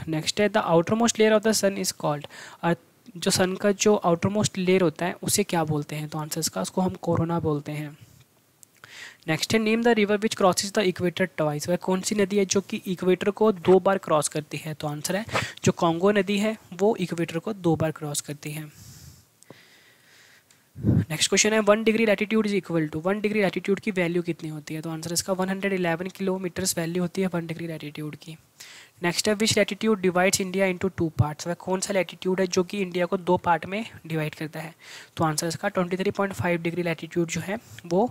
नेक्स्ट है the outermost layer of the sun is called earth जो सन का जो आउटर मोस्ट लेयर होता है उसे क्या बोलते हैं तो आंसर इसका उसको हम कोरोना बोलते हैं नेक्स्ट है name the river which crosses the equator twice वह कौन सी नदी है जो कि इक्वेटर को दो बार क्रॉस करती है तो आंसर है जो कॉन्गो नदी है वो इक्वेटर को दो बार क्रॉस करती है नेक्स्ट क्वेश्चन है one degree latitude is equal to one degree latitude की वैल्यू कितनी होती है तो आंसर इसका one hundred eleven kilometres value होती है वन डिग्री लैटीट्यूड की नेक्स्ट है which latitude divides India into two parts वह कौन सा लैटीट्यूड है जो कि इंडिया को दो पार्ट में डिवाइड करता है तो आंसर इसका 23.5 डिग्री लैटीट्यूड जो है वो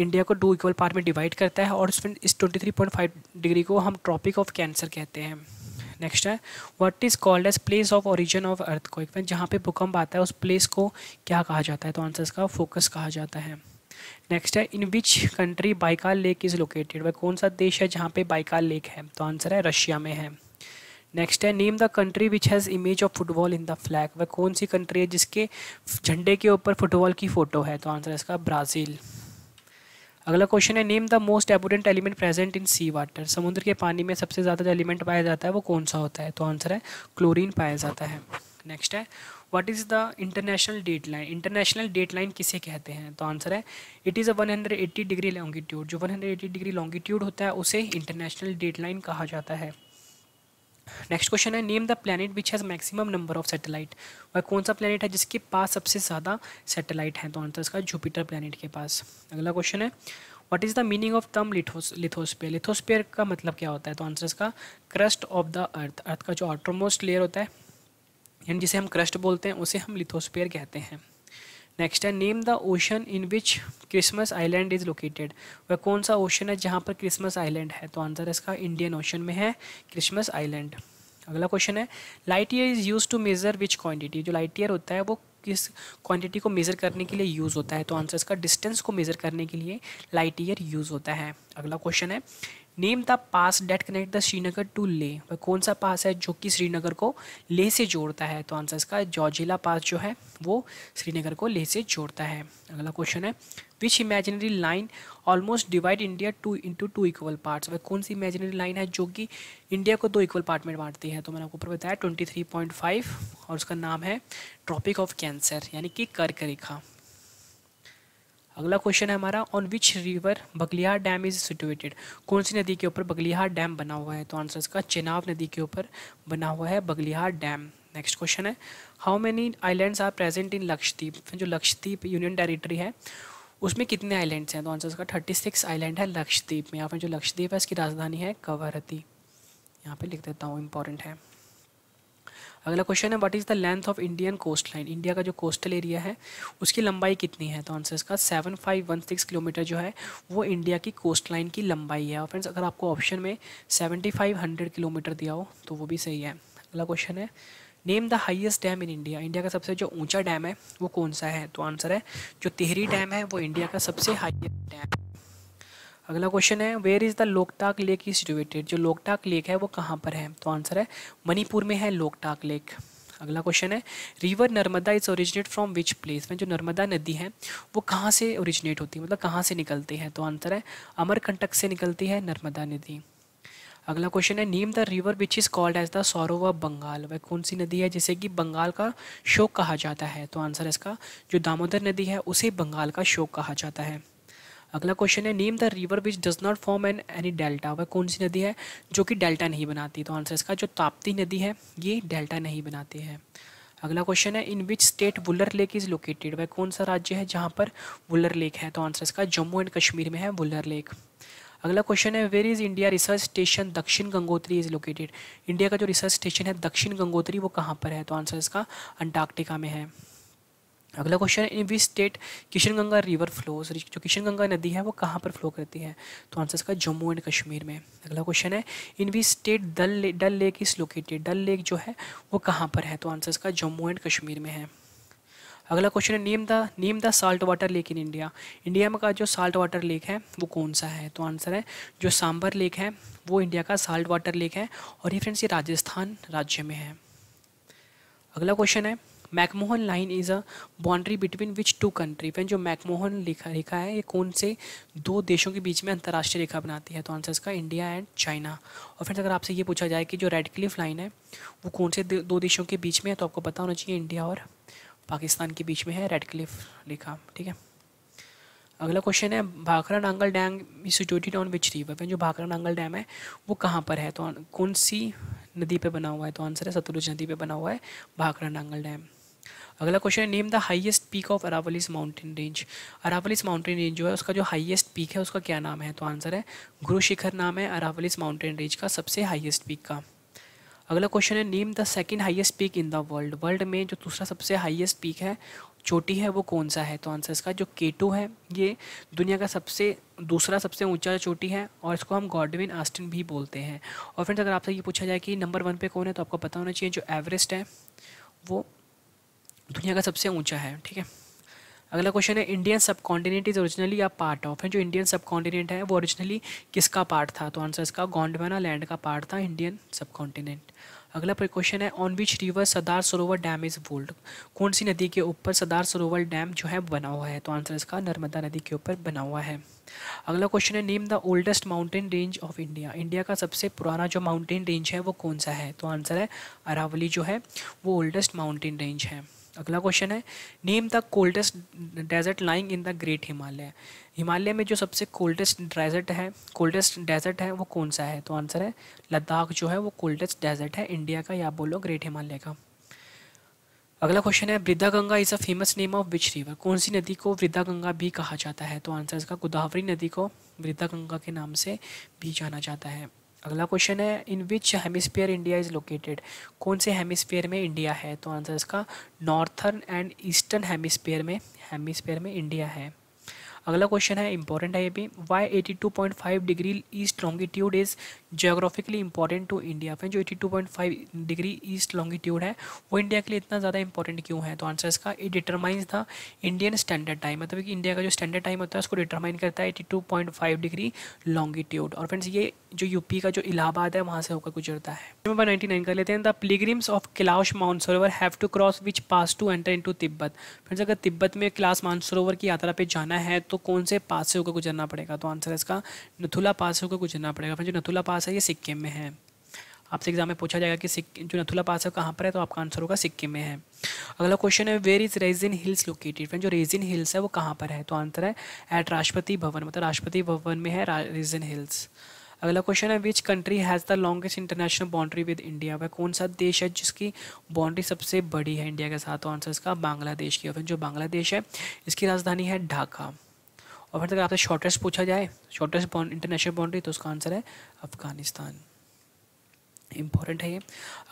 इंडिया को टू इक्वल पार्ट में डिवाइड करता है और उसमें इस twenty three point five degree को हम ट्रॉपिक ऑफ कैंसर कहते हैं नेक्स्ट है what is called as place of origin of earth को एक जहाँ पे भूकंप आता है उस प्लेस को क्या कहा जाता है तो आंसर इसका फोकस कहा जाता है नेक्स्ट है in which country Baikal lake is located वह कौन सा देश है जहाँ पे बाइकाल लेक है तो आंसर है रशिया में है नेक्स्ट है name the country which has image of football in the flag वह कौन सी कंट्री है जिसके झंडे के ऊपर फुटबॉल की फ़ोटो है तो आंसर है इसका ब्राज़ील अगला क्वेश्चन है name the most abundant element present in sea water समुद्र के पानी में सबसे ज़्यादा जो एलिमेंट पाया जाता है वो कौन सा होता है तो आंसर है क्लोरीन पाया जाता है नेक्स्ट है what is the international date line international date line किसे कहते हैं तो आंसर है it is a eighty degree longitude जो एट्टी डिग्री लॉन्गिट्यूड होता है उसे इंटरनेशनल डेट लाइन कहा जाता है नेक्स्ट क्वेश्चन है name the planet which has maximum number of satellite और कौन सा प्लानट है जिसके पास सबसे ज़्यादा सैटेलाइट हैं तो आंसर इसका जुपिटर प्लानट के पास अगला क्वेश्चन है what is the meaning of term lithos lithosphere lithosphere का मतलब क्या होता है तो आंसर इसका crust of the earth earth का जो आउटरमोस्ट लेयर होता है यानी जिसे हम क्रस्ट बोलते हैं उसे हम लिथोस्पियर कहते हैं नेक्स्ट है name the ocean in which Christmas Island is located वह कौन सा ओशन है जहाँ पर क्रिसमस आइलैंड है तो आंसर इसका इंडियन ओशन में है क्रिसमस आइलैंड अगला क्वेश्चन है light year is use to measure which quantity जो लाइट ईयर होता है वो किस क्वान्टिटी को मेज़र करने के लिए यूज़ होता है तो आंसर इसका डिस्टेंस को मेज़र करने के लिए लाइट ईयर यूज़ होता है अगला क्वेश्चन है name the pass that connect the Srinagar to Leh वह कौन सा पास है जो कि श्रीनगर को ले से जोड़ता है तो आंसर इसका जॉर्जिला पास जो है वो श्रीनगर को ले से जोड़ता है अगला क्वेश्चन है which imaginary line almost divide India to into two equal parts वह कौन सी इमेजिनरी लाइन है जो कि इंडिया को दो इक्वल पार्ट में बांटती है तो मैंने आपको ऊपर बताया ट्वेंटी थ्री पॉइंट फाइव और उसका नाम है ट्रॉपिक ऑफ कैंसर यानी कि कर्क रेखा अगला क्वेश्चन है हमारा on which river Baglihar dam is situated कौन सी नदी के ऊपर बगलिहार डैम बना हुआ है तो आंसर इसका चेनाब नदी के ऊपर बना हुआ है बगलिहार डैम नेक्स्ट क्वेश्चन है how many islands are present in Lakshadweep जो लक्षद्वीप यूनियन टेरिटरी है उसमें कितने आइलैंड्स हैं तो आंसर इसका थर्टी सिक्स आइलैंड है लक्षद्वीप में यहाँ पर जो लक्षद्वीप है इसकी राजधानी है कवरती यहाँ पे लिख देता हूँ इंपॉर्टेंट है अगला क्वेश्चन है what is the length of Indian coast line India का जो कोस्टल एरिया है उसकी लंबाई कितनी है तो आंसर इसका seven five one six kilometre जो है वो इंडिया की कोस्ट लाइन की लंबाई है और फ्रेंड्स अगर आपको ऑप्शन में सेवेंटी फाइव हंड्रेड किलोमीटर दिया हो तो वो भी सही है अगला क्वेश्चन है name the highest dam in India India का सबसे जो ऊँचा डैम है वो कौन सा है तो आंसर है जो तिहरी डैम है वो इंडिया का सबसे हाइएस्ट डैम है अगला क्वेश्चन है where is the Loktak lake is situated जो लोकटाक लेक है वो कहाँ पर है तो आंसर है मणिपुर में है लोकटाक लेक अगला क्वेश्चन है river Narmada is originate from which place में जो नर्मदा नदी है वो कहाँ से ओरिजिनेट होती है मतलब कहाँ से निकलती है तो आंसर है अमरकंटक से निकलती है नर्मदा नदी अगला क्वेश्चन है name the river which is called as the sorrow of Bengal वह कौन सी नदी है जिसे कि बंगाल का शोक कहा जाता है तो आंसर इसका जो दामोदर नदी है उसे बंगाल का शोक कहा जाता है अगला क्वेश्चन है name the river which does not form an any delta वह कौन सी नदी है जो कि डेल्टा नहीं बनाती तो आंसर इसका जो ताप्ती नदी है ये डेल्टा नहीं बनाती है अगला क्वेश्चन है in which state Wular lake is located वह कौन सा राज्य है जहाँ पर वुलर लेक है तो आंसर इसका जम्मू एंड कश्मीर में है वुलर लेक अगला क्वेश्चन है where is India research station Dakshin Gangotri is located India का जो रिसर्च स्टेशन है दक्षिण गंगोत्री वो कहाँ पर है तो आंसर इसका अंटार्कटिका में है अगला क्वेश्चन है in which state Kishan Ganga river flows जो किशन गंगा नदी है वो कहाँ पर फ्लो करती है तो आंसर इसका जम्मू एंड कश्मीर में अगला क्वेश्चन है in which state Dal lake, Dal lake is located Dal lake जो है वो कहाँ पर है तो आंसर इसका जम्मू एंड कश्मीर में है अगला क्वेश्चन है name the name the salt water lake in India India में का जो साल्ट वाटर लेक है वो कौन सा है तो आंसर है जो सांबर लेक है वो इंडिया का साल्ट वाटर लेक है और ये फ्रेंड्स ये राजस्थान राज्य में है अगला क्वेश्चन है McMahon line is a boundary between which two country पेन जो मैकमोहन लिखा लिखा है ये कौन से दो देशों के बीच में अंतर्राष्ट्रीय रेखा बनाती है तो आंसर इसका इंडिया एंड चाइना और फिर अगर आपसे ये पूछा जाए कि जो रेड क्लिफ लाइन है वो कौन से दो देशों के बीच में है तो आपको पता होना चाहिए इंडिया और पाकिस्तान के बीच में है रेड क्लिफ लिखा ठीक है अगला क्वेश्चन है Bhakra Nangal dam is situated on which river पे जो भाखरा नांगल डैम है वो कहाँ पर है तो कौन सी नदी पे बना हुआ है तो आंसर है सतलुज नदी पे बना हुआ है भाखरा नांगल डैम अगला क्वेश्चन है name the highest peak of Aravallis mountain range Aravallis mountain range जो है उसका जो हाईएस्ट पीक है उसका क्या नाम है तो आंसर है गुरु शिखर नाम है अरावलीस माउंटेन रेंज का सबसे हाईएस्ट पीक का अगला क्वेश्चन है name the second highest peak in the world world में जो दूसरा सबसे हाईएस्ट पीक है चोटी है वो कौन सा है तो आंसर इसका जो केटू है ये दुनिया का सबसे दूसरा सबसे ऊंचा चोटी है और इसको हम गॉडविन आस्टिन भी बोलते हैं और फ्रेंड्स अगर आपसे ये पूछा जाए कि नंबर वन पे कौन है तो आपको पता होना चाहिए जो एवरेस्ट है वो दुनिया का सबसे ऊंचा है ठीक है अगला क्वेश्चन है Indian subcontinent is originally a part of है जो इंडियन सब कॉन्टिनेंट है वो ओरिजिनली किसका पार्ट था तो आंसर इसका गोंडवाना लैंड का पार्ट था इंडियन सब कॉन्टिनेंट अगला क्वेश्चन है on which river Sardar Sarovar dam is वोल्ड कौन सी नदी के ऊपर सरदार सरोवर डैम जो है बना हुआ है तो आंसर इसका नर्मदा नदी के ऊपर बना हुआ है अगला क्वेश्चन है name the oldest mountain range of India India का सबसे पुराना जो माउंटेन रेंज है वो कौन सा है तो आंसर है अरावली जो है वो ओल्डेस्ट माउंटेन रेंज है अगला क्वेश्चन है name the coldest desert lying in the great Himalaya Himalaya में जो सबसे कोल्डेस्ट डेजर्ट है कोल्डेस्ट डेजर्ट है वो कौन सा है तो आंसर है लद्दाख जो है वो कोल्डेस्ट डेजर्ट है इंडिया का या बोलो ग्रेट हिमालय का अगला क्वेश्चन है Vriddha Ganga is a famous name of which river कौन सी नदी को वृद्धा गंगा भी कहा जाता है तो आंसर इसका गोदावरी नदी को वृद्धा गंगा के नाम से भी जाना जाता है अगला क्वेश्चन है in which hemisphere India is located कौन से हेमिस्फीयर में इंडिया है तो आंसर इसका नॉर्थर्न एंड ईस्टर्न हेमिस्फीयर में हेमिस्फीयर में इंडिया है अगला क्वेश्चन है इंपॉर्टेंट है ये भी why eighty two point five degree east longitude is geographically important to India फिर जो eighty two point five degree east longitude है वो इंडिया के लिए इतना ज़्यादा इंपॉर्टेंट क्यों है तो आंसर इसका it determines the Indian standard Time मतलब कि इंडिया का जो स्टैंडर्ड टाइम होता है उसको डिटरमाइन करता है eighty two point five degree longitude और फ्रेंड्स ये जो यूपी का जो इलाहाबाद है वहाँ से होकर गुजरता है नंबर नाइन्टी नाइन कर लेते हैं the pilgrims of Kailash Mansarovar have to cross which pass to enter into Tibet friends अगर तिब्बत में कैलाश मानसरोवर की यात्रा पे जाना है तो कौन से पास से होकर गुजरना पड़ेगा तो आंसर है इसका नथुला पास से होकर गुजरना पड़ेगा फ्रेंड जो नथुला पास है ये सिक्किम में है आपसे एग्जाम में पूछा जाएगा कि जो नथुला पास है कहाँ पर है तो आपका आंसर होगा सिक्किम में है अगला क्वेश्चन है where is Regin hills located friend जो रेजिन हिल्स है वो कहाँ पर है तो आंसर है एट राष्ट्रपति भवन मतलब राष्ट्रपति भवन में है रेजिन हिल्स अगला क्वेश्चन है which country has the longest international boundary with India वह कौन सा देश है जिसकी बाउंड्री सबसे बड़ी है इंडिया के साथ आंसर इसका बांग्लादेश की ऑप्शन जो बांग्लादेश है इसकी राजधानी है ढाका और फिर अगर आपसे शॉर्टेस्ट पूछा जाए शॉर्टेस्ट इंटरनेशनल बाउंड्री तो उसका आंसर है अफगानिस्तान इंपॉर्टेंट है ये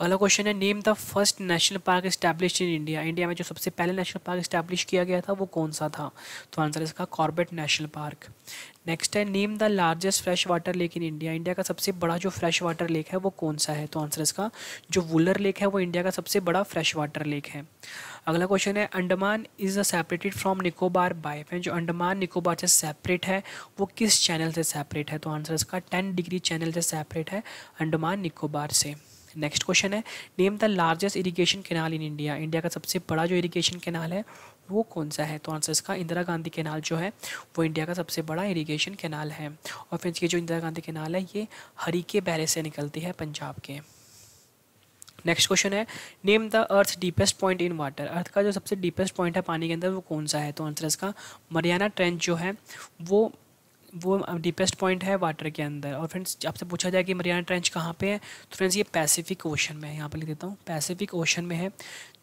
अगला क्वेश्चन है name the first national park establish in India India में जो सबसे पहले नेशनल पार्क इस्टेब्लिश किया गया था वो कौन सा था तो आंसर इसका कॉर्बेट नेशनल पार्क नेक्स्ट है name the largest fresh water lake in India India का सबसे बड़ा जो फ्रेश वाटर लेक है वो कौन सा है तो आंसर इसका जो वुलर लेक है वो इंडिया का सबसे बड़ा फ्रेश वाटर लेक है अगला क्वेश्चन है Andaman is separated from Nicobar by friend जो अंडमान निकोबार से सेपरेट है वो किस चैनल से सेपरेट है तो आंसर इसका टेन डिग्री चैनल से सेपरेट है अंडमान निकोबार से नेक्स्ट क्वेश्चन है name the largest irrigation canal in India India का सबसे बड़ा जो इरिगेशन कैनाल है वो कौन सा है तो आंसर इसका इंदिरा गांधी कैनाल जो है वो इंडिया का सबसे बड़ा इरिगेशन कैनाल है और फिर ये जो इंदिरा गांधी कैनाल है ये हरी के बैरे से निकलती है पंजाब के नेक्स्ट क्वेश्चन है name the earth deepest point in water earth का जो सबसे डीपेस्ट पॉइंट है पानी के अंदर वो कौन सा है तो आंसर इसका मरियाना ट्रेंच जो है वो वो डीपेस्ट पॉइंट है वाटर के अंदर और फ्रेंड्स आपसे पूछा जाए कि मरियाना ट्रेंच कहाँ पे है तो फ्रेंड्स ये पैसिफिक ओशन में है यहाँ पर लिख देता हूँ पैसिफिक ओशन में है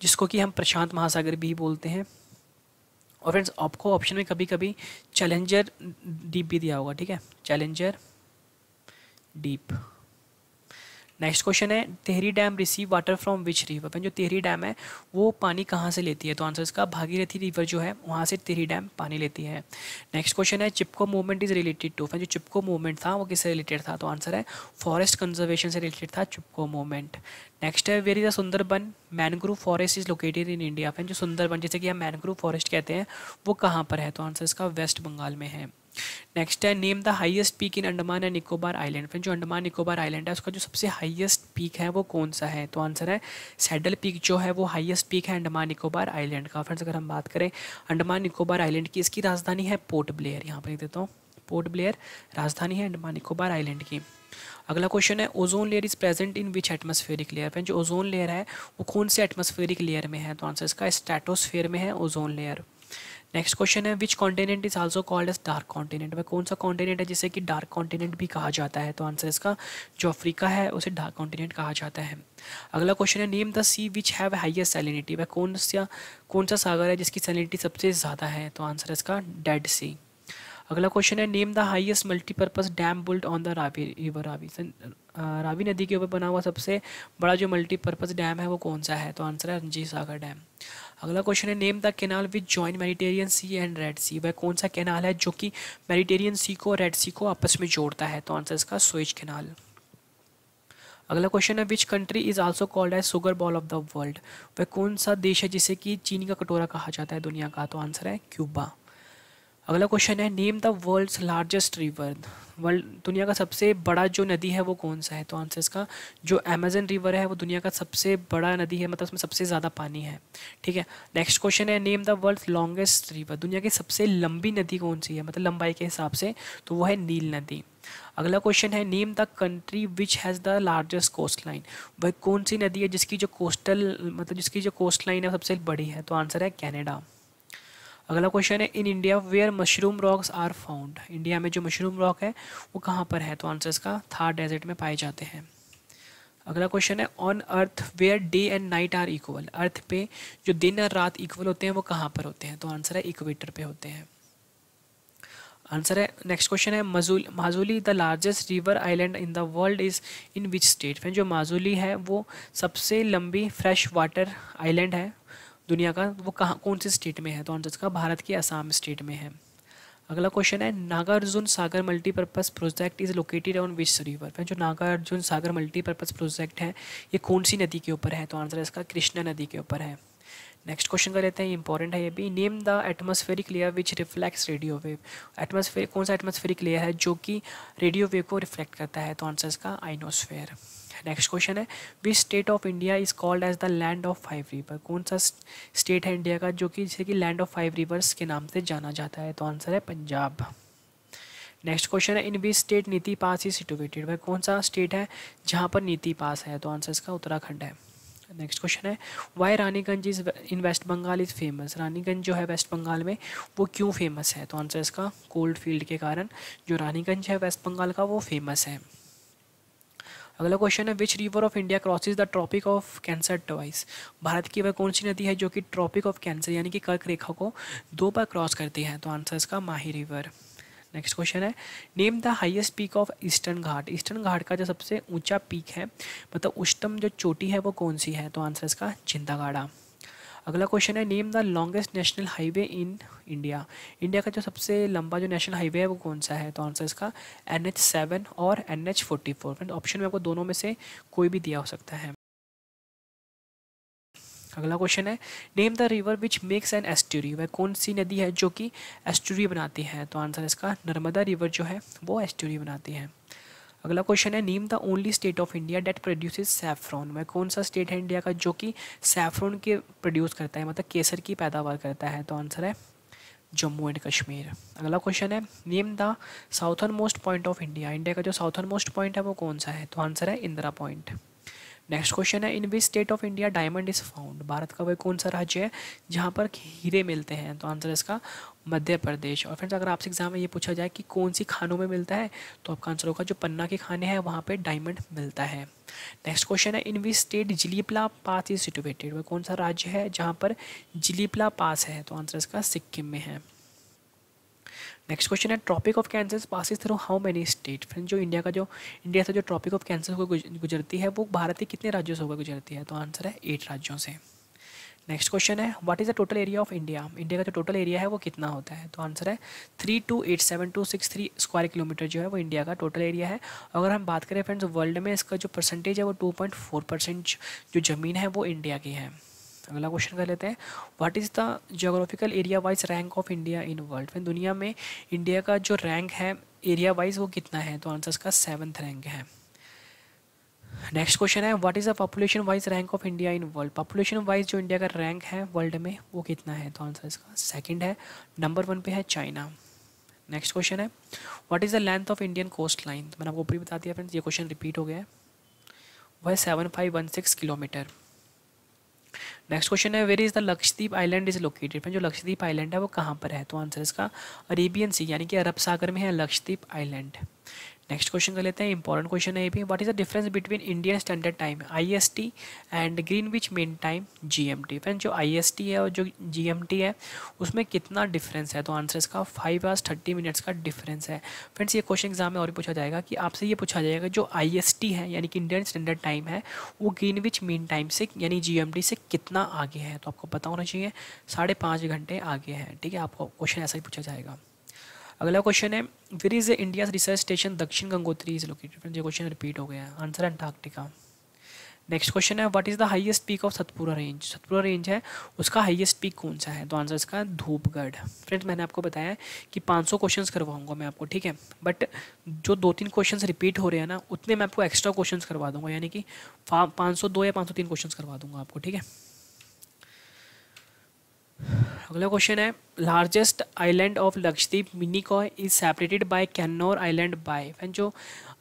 जिसको कि हम प्रशांत महासागर भी बोलते हैं और फ्रेंड्स आपको ऑप्शन में कभी कभी चैलेंजर डीप भी दिया होगा ठीक है चैलेंजर डीप नेक्स्ट क्वेश्चन है Tehri dam receive water from which river अपन जो तेहरी डैम है वो पानी कहाँ से लेती है तो आंसर इसका भागीरथी रिवर जो है वहाँ से तेहरी डैम पानी लेती है नेक्स्ट क्वेश्चन है Chipko movement is related to जो चिपको मूवमेंट था वो किससे रिलेटेड था तो आंसर है फॉरेस्ट कंजर्वेशन से रिलेटेड था चिपको मूवमेंट नेक्स्ट है where the Sundarban mangrove forest is located in India जो सुंदरबन जैसे कि हम मैनग्रोव फॉरेस्ट कहते हैं वो कहाँ पर है तो आंसर इसका वेस्ट बंगाल में है नेक्स्ट है name the highest peak in Andaman and Nicobar island friend जो अंडमान निकोबार आइलैंड है उसका जो सबसे हाईएस्ट पीक है वो कौन सा है तो आंसर है सैडल पीक जो है वो हाईएस्ट पीक है अंडमान निकोबार आइलैंड का फ्रेंड्स अगर हम बात करें अंडमान निकोबार आइलैंड की इसकी राजधानी है पोर्ट ब्लेयर यहाँ पर देख देता हूँ पोर्ट ब्लेयर राजधानी है अंडमान निकोबार आइलैंड की अगला क्वेश्चन है ozone layer is present in which atmospheric layer friend जो ओजोन लेयर है वो कौन से एटमोस्फेरिक लेयर में है तो आंसर इसका स्ट्रेटोस्फेयर में है ओजोन लेयर नेक्स्ट क्वेश्चन है which continent is also called as dark continent वह कौन सा कॉन्टिनेंट है जिसे कि डार्क कॉन्टिनेंट भी कहा जाता है तो आंसर इसका जो अफ्रीका है उसे डार्क कॉन्टिनेंट कहा जाता है अगला क्वेश्चन है name the sea which have highest salinity वह कौन सा कौन सा सागर है जिसकी सैलिनिटी सबसे ज़्यादा है तो आंसर इसका डेड सी अगला क्वेश्चन है name the highest multipurpose dam built on the Ravi river Ravi Ravi नदी के ऊपर बना हुआ सबसे बड़ा जो मल्टीपर्पज़ डैम है वो कौन सा है तो आंसर है रंजीत सागर डैम अगला क्वेश्चन है name the canal which join Mediterranean Sea and Red Sea वह कौन सा कैनाल है जो कि मेडिटेरियन सी को रेड सी को आपस में जोड़ता है तो आंसर इसका स्वेज कैनाल अगला क्वेश्चन है which country is also called as sugar bowl of the world वह कौन सा देश है जिसे कि चीनी का कटोरा कहा जाता है दुनिया का तो आंसर है क्यूबा अगला क्वेश्चन है name the world's largest river world दुनिया का सबसे बड़ा जो नदी है वो कौन सा है तो आंसर इसका जो अमेजन रिवर है वो दुनिया का सबसे बड़ा नदी है मतलब उसमें सबसे ज़्यादा पानी है ठीक है नेक्स्ट क्वेश्चन है name the world's longest river दुनिया की सबसे लंबी नदी कौन सी है मतलब लंबाई के हिसाब से तो वो है नील नदी अगला क्वेश्चन है name the country which has the largest coast line वह कौन सी नदी है जिसकी जो कोस्टल मतलब जिसकी जो कोस्ट लाइन है सबसे बड़ी है तो आंसर है कैनेडा अगला क्वेश्चन है in India where mushroom rocks are found India में जो मशरूम रॉक है वो कहाँ पर है तो आंसर इसका थार डेजर्ट में पाए जाते हैं अगला क्वेश्चन है on earth where day and night are equal earth पे जो दिन और रात इक्वल होते हैं वो कहाँ पर होते हैं तो आंसर है इक्वेटर पे होते हैं आंसर है नेक्स्ट क्वेश्चन है मजूल Majuli the largest river island in the world is in which state friend जो माजूली है वो सबसे लंबी फ्रेश वाटर आइलैंड है दुनिया का वो कहाँ कौन से स्टेट में है तो आंसर इसका भारत के असम स्टेट में है अगला क्वेश्चन है Nagarjuna Sagar multipurpose project is located on which river पर जो नागार्जुन सागर मल्टीपर्पज़ प्रोजेक्ट है ये कौन सी नदी के ऊपर है तो आंसर इसका कृष्णा नदी के ऊपर है नेक्स्ट क्वेश्चन कर लेते हैं इंपॉर्टेंट है ये भी name the atmospheric layer which reflects radio wave atmosphere कौन सा एटमोस्फेरिक लेयर है जो कि रेडियो वेव को रिफ्लेक्ट करता है तो आंसर इसका आइनोसफेयर नेक्स्ट क्वेश्चन है which state of India is called as the land of five river कौन सा स्टेट है इंडिया का जो कि जैसे कि लैंड ऑफ फाइव रिवर्स के नाम से जाना जाता है तो आंसर है पंजाब नेक्स्ट क्वेश्चन है इन विच स्टेट नीति पास इज सिटुएटेड भाई कौन सा स्टेट है जहाँ पर नीति पास है तो आंसर इसका उत्तराखंड है नेक्स्ट क्वेश्चन है why Raniganj is in West Bengal is famous Raniganj जो है वेस्ट बंगाल में वो क्यों फेमस है तो आंसर इसका कोल्ड फील्ड के कारण जो रानीगंज है वेस्ट बंगाल का वो फेमस है अगला क्वेश्चन है which river of India crosses the tropic of cancer twice Bharat की वह कौन सी नदी है जो कि ट्रॉपिक ऑफ कैंसर यानी कि कर्क रेखा को दो बार क्रॉस करती है तो आंसर इसका माही रिवर नेक्स्ट क्वेश्चन है name the highest peak of Eastern Ghat Eastern Ghat का जो सबसे ऊंचा पीक है मतलब उच्चतम जो चोटी है वो कौन सी है तो आंसर इसका चिंतागाड़ा अगला क्वेश्चन है name the longest national highway in India India का जो सबसे लंबा जो नेशनल हाईवे है वो कौन सा है तो आंसर इसका एन एच सेवन और N H forty four friend option में आपको दोनों में से कोई भी दिया हो सकता है अगला क्वेश्चन है name the river which makes an estuary वह कौन सी नदी है जो कि एस्ट्यूरी बनाती है तो आंसर इसका नर्मदा रिवर जो है वो एस्टूरी बनाती है अगला क्वेश्चन है name the only state of India that produce saffron में कौन सा स्टेट है इंडिया का जो कि सेफ्रॉन के प्रोड्यूस करता है मतलब केसर की पैदावार करता है तो आंसर है जम्मू एंड कश्मीर अगला क्वेश्चन है name the southernmost point of India India का जो साउथर्न मोस्ट पॉइंट है वो कौन सा है तो आंसर है इंदिरा पॉइंट नेक्स्ट क्वेश्चन है in which state of India diamond is found Bharat का वह कौन सा राज्य है जहाँ पर हीरे मिलते हैं तो आंसर इसका मध्य प्रदेश और फ्रेंड्स अगर आपसे एग्जाम में ये पूछा जाए कि कौन सी खानों में मिलता है तो आपका आंसर होगा जो पन्ना के खाने हैं वहाँ पर डायमंड मिलता है नेक्स्ट क्वेश्चन है in which state Jelepla pass is situated वह कौन सा राज्य है जहाँ पर जिलीपला पास है तो आंसर इसका सिक्किम में है नेक्स्ट क्वेश्चन है tropic of cancer passes through how many state friend जो इंडिया का जो इंडिया से जो ट्रॉपिक ऑफ कैंसर को गुजरती है वो भारत के कितने राज्यों से होकर गुजरती है तो आंसर है एट राज्यों से नेक्स्ट क्वेश्चन है what is the total area of India India का जो टोटल एरिया है वो कितना होता है तो आंसर है three two eight seven two six three square kilometer जो है वो इंडिया का टोटल एरिया है अगर हम बात करें फ्रेंड्स वर्ल्ड में इसका जो परसेंटेज है वो टू पॉइंट फोर परसेंट जो ज़मीन है वो इंडिया की है अगला क्वेश्चन कर लेते हैं what is the geographical area wise rank of India in world friend दुनिया में इंडिया का जो रैंक है एरिया वाइज वो कितना है तो आंसर इसका सेवन्थ रैंक है नेक्स्ट क्वेश्चन है what is the population wise rank of India in world population wise जो इंडिया का रैंक है वर्ल्ड में वो कितना है तो आंसर इसका सेकंड है नंबर वन पे है चाइना नेक्स्ट क्वेश्चन है what is the length of Indian coast line मैंने आपको ऊपर बता दिया फ्रेंड्स ये क्वेश्चन रिपीट हो गया है वह है seven five one six kilometer next question है where is the Lakshadweep island is located friend जो लक्षद्वीप आइलैंड है वो कहाँ पर है तो आंसर इसका अरेबियन सी यानी कि अरब सागर में है लक्षद्वीप आइलैंड नेक्स्ट क्वेश्चन कर लेते हैं इंपॉर्टेंट क्वेश्चन है ये भी what is the difference between Indian standard time IST and Greenwich mean time GMT friends जो आईएसटी है और जो जीएमटी है उसमें कितना डिफरेंस है तो आंसर इसका फाइव आवर्स थर्टी मिनट्स का डिफरेंस है फ्रेंड्स ये क्वेश्चन एग्जाम में और भी पूछा जाएगा कि आपसे ये पूछा जाएगा जो आई है यानी कि इंडियन स्टैंडर्ड टाइम है वो ग्रीनविच मेन टाइम से यानी जी से कितना आगे है तो आपको पता होना चाहिए साढ़े घंटे आगे है ठीक है आपको क्वेश्चन ऐसा ही पूछा जाएगा अगला क्वेश्चन है where is India research station Dakshin Gangotri is located friends ये क्वेश्चन रिपीट हो गया है आंसर एंटार्क्टिका नेक्स्ट क्वेश्चन है what is the highest peak of Satpura range Satpura range है उसका हाईएस्ट पीक कौन सा है तो आंसर इसका धूपगढ़ फ्रेंड्स मैंने आपको बताया कि 500 क्वेश्चंस करवाऊंगा मैं आपको ठीक है बट जो दो तीन क्वेश्चंस रिपीट हो रहे हैं ना उतने मैं आपको एक्स्ट्रा क्वेश्चंस करवा दूंगा यानी कि पाँच सौ दो या पाँच सौ तीन क्वेश्चन करवा दूंगा आपको ठीक है अगला क्वेश्चन है largest island of Lakshadweep Minicoy is separated by Kannur island by friend जो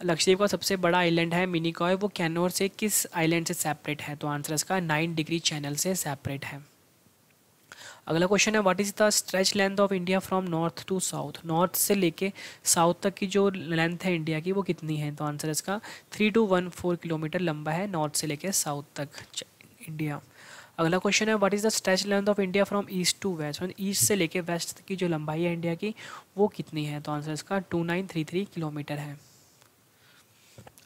लक्षद्वीप का सबसे बड़ा आइलैंड है मिनिकॉय वो कैनोर से किस आइलैंड से सेपरेट है तो आंसर इसका नाइन डिग्री चैनल से सेपरेट है अगला क्वेश्चन है what is the stretch length of India from north to south north से लेके साउथ तक की जो लेंथ है इंडिया की वो कितनी है तो आंसर इसका three two one four kilometer लंबा है नॉर्थ से लेके साउथ तक इंडिया अगला क्वेश्चन है what is the stretch length of India from east to west मतलब ईस्ट से लेके वेस्ट की जो लंबाई है इंडिया की वो कितनी है तो आंसर इसका two nine three three kilometer है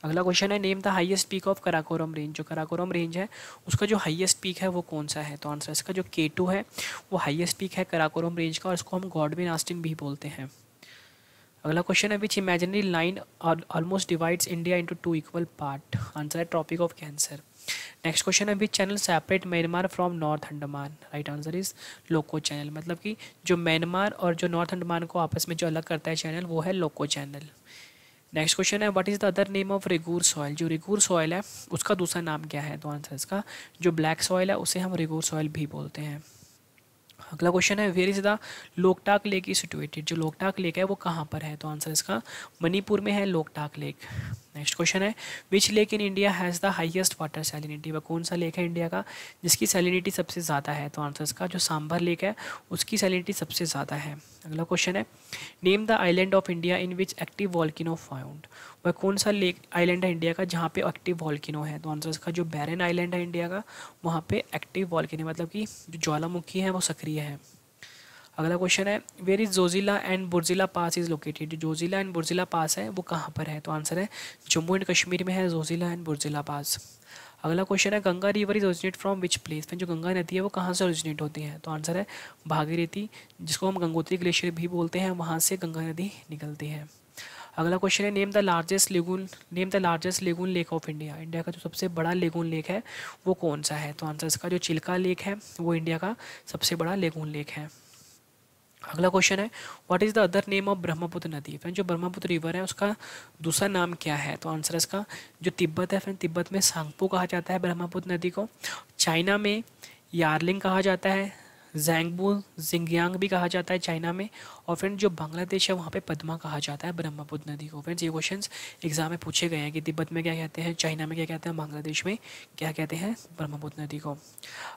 अगला क्वेश्चन है name the highest peak of Karakoram range जो कराकोरम रेंज है उसका जो हाईएस्ट पीक है वो कौन सा है तो आंसर इसका जो के टू है वो हाईएस्ट पीक है कराकोरम रेंज का और इसको हम गॉडविन आस्टिन भी बोलते हैं अगला क्वेश्चन है which imaginary line almost divides India into two equal part answer है tropic of cancer next question है which channel separate Myanmar from north Andaman right answer is Coco channel मतलब कि जो म्यांमार और जो नॉर्थ अंडमान को आपस में जो अलग करता है चैनल वो है लोको चैनल नेक्स्ट क्वेश्चन है what is the other name of regur soil जो रेगूर सॉयल है उसका दूसरा नाम क्या है तो आंसर इसका जो ब्लैक सॉयल है उसे हम रेगूर सॉयल भी बोलते हैं अगला क्वेश्चन है where is the Loktak lake is situated जो लोकटाक लेक है वो कहाँ पर है तो आंसर इसका मणिपुर में है लोकटाक लेक नेक्स्ट क्वेश्चन है which lake in India has the highest water salinity वह कौन सा लेक है इंडिया का जिसकी सैलिनिटी सबसे ज़्यादा है तो आंसर इसका जो सांभर लेक है उसकी सैलिनिटी सबसे ज़्यादा है अगला क्वेश्चन है name the island of India in which active volcano found वह कौन सा लेक आइलैंड है इंडिया का जहाँ पे एक्टिव वॉल्किनो है तो आंसर इसका जो बैरन आइलैंड है इंडिया का वहाँ पे एक्टिव वॉल्किनो मतलब कि जो ज्वालामुखी है वो सक्रिय है अगला क्वेश्चन है where is Zojila and Burzila pass is located Zojila and Burzila pass है वो कहाँ पर है तो आंसर है जम्मू एंड कश्मीर में है जोजिला एंड बुरजिला पास अगला क्वेश्चन है Ganga river is originate from which place फिर जो गंगा नदी है वो कहाँ से ओरिजिनेट होती है तो आंसर है भागीरथी जिसको हम गंगोत्री ग्लेशियर भी बोलते हैं वहाँ से गंगा नदी निकलती है अगला क्वेश्चन है name the largest lagoon name the largest lagoon lake of India India का जो सबसे बड़ा लेगून लेक है वो कौन सा है तो आंसर इसका जो चिल्का लेक है वो इंडिया का सबसे बड़ा लेगून लेक है अगला क्वेश्चन है what is the other name of Brahmaputra नदी फ्रेंड जो ब्रह्मपुत्र रिवर है उसका दूसरा नाम क्या है तो आंसर इसका जो तिब्बत है फ्रेंड तिब्बत में सांगपो कहा जाता है ब्रह्मपुत्र नदी को चाइना में यारलिंग कहा जाता है जैंगबू जिंगयांग भी कहा जाता है चाइना में और फ्रेंड जो बांग्लादेश है वहाँ पे पद्मा कहा जाता है ब्रह्मपुत्र नदी को फ्रेंड्स ये क्वेश्चन एग्जाम में पूछे गए हैं कि तिब्बत में क्या कहते हैं चाइना में क्या कहते हैं बांग्लादेश में क्या कहते हैं ब्रह्मपुत्र नदी को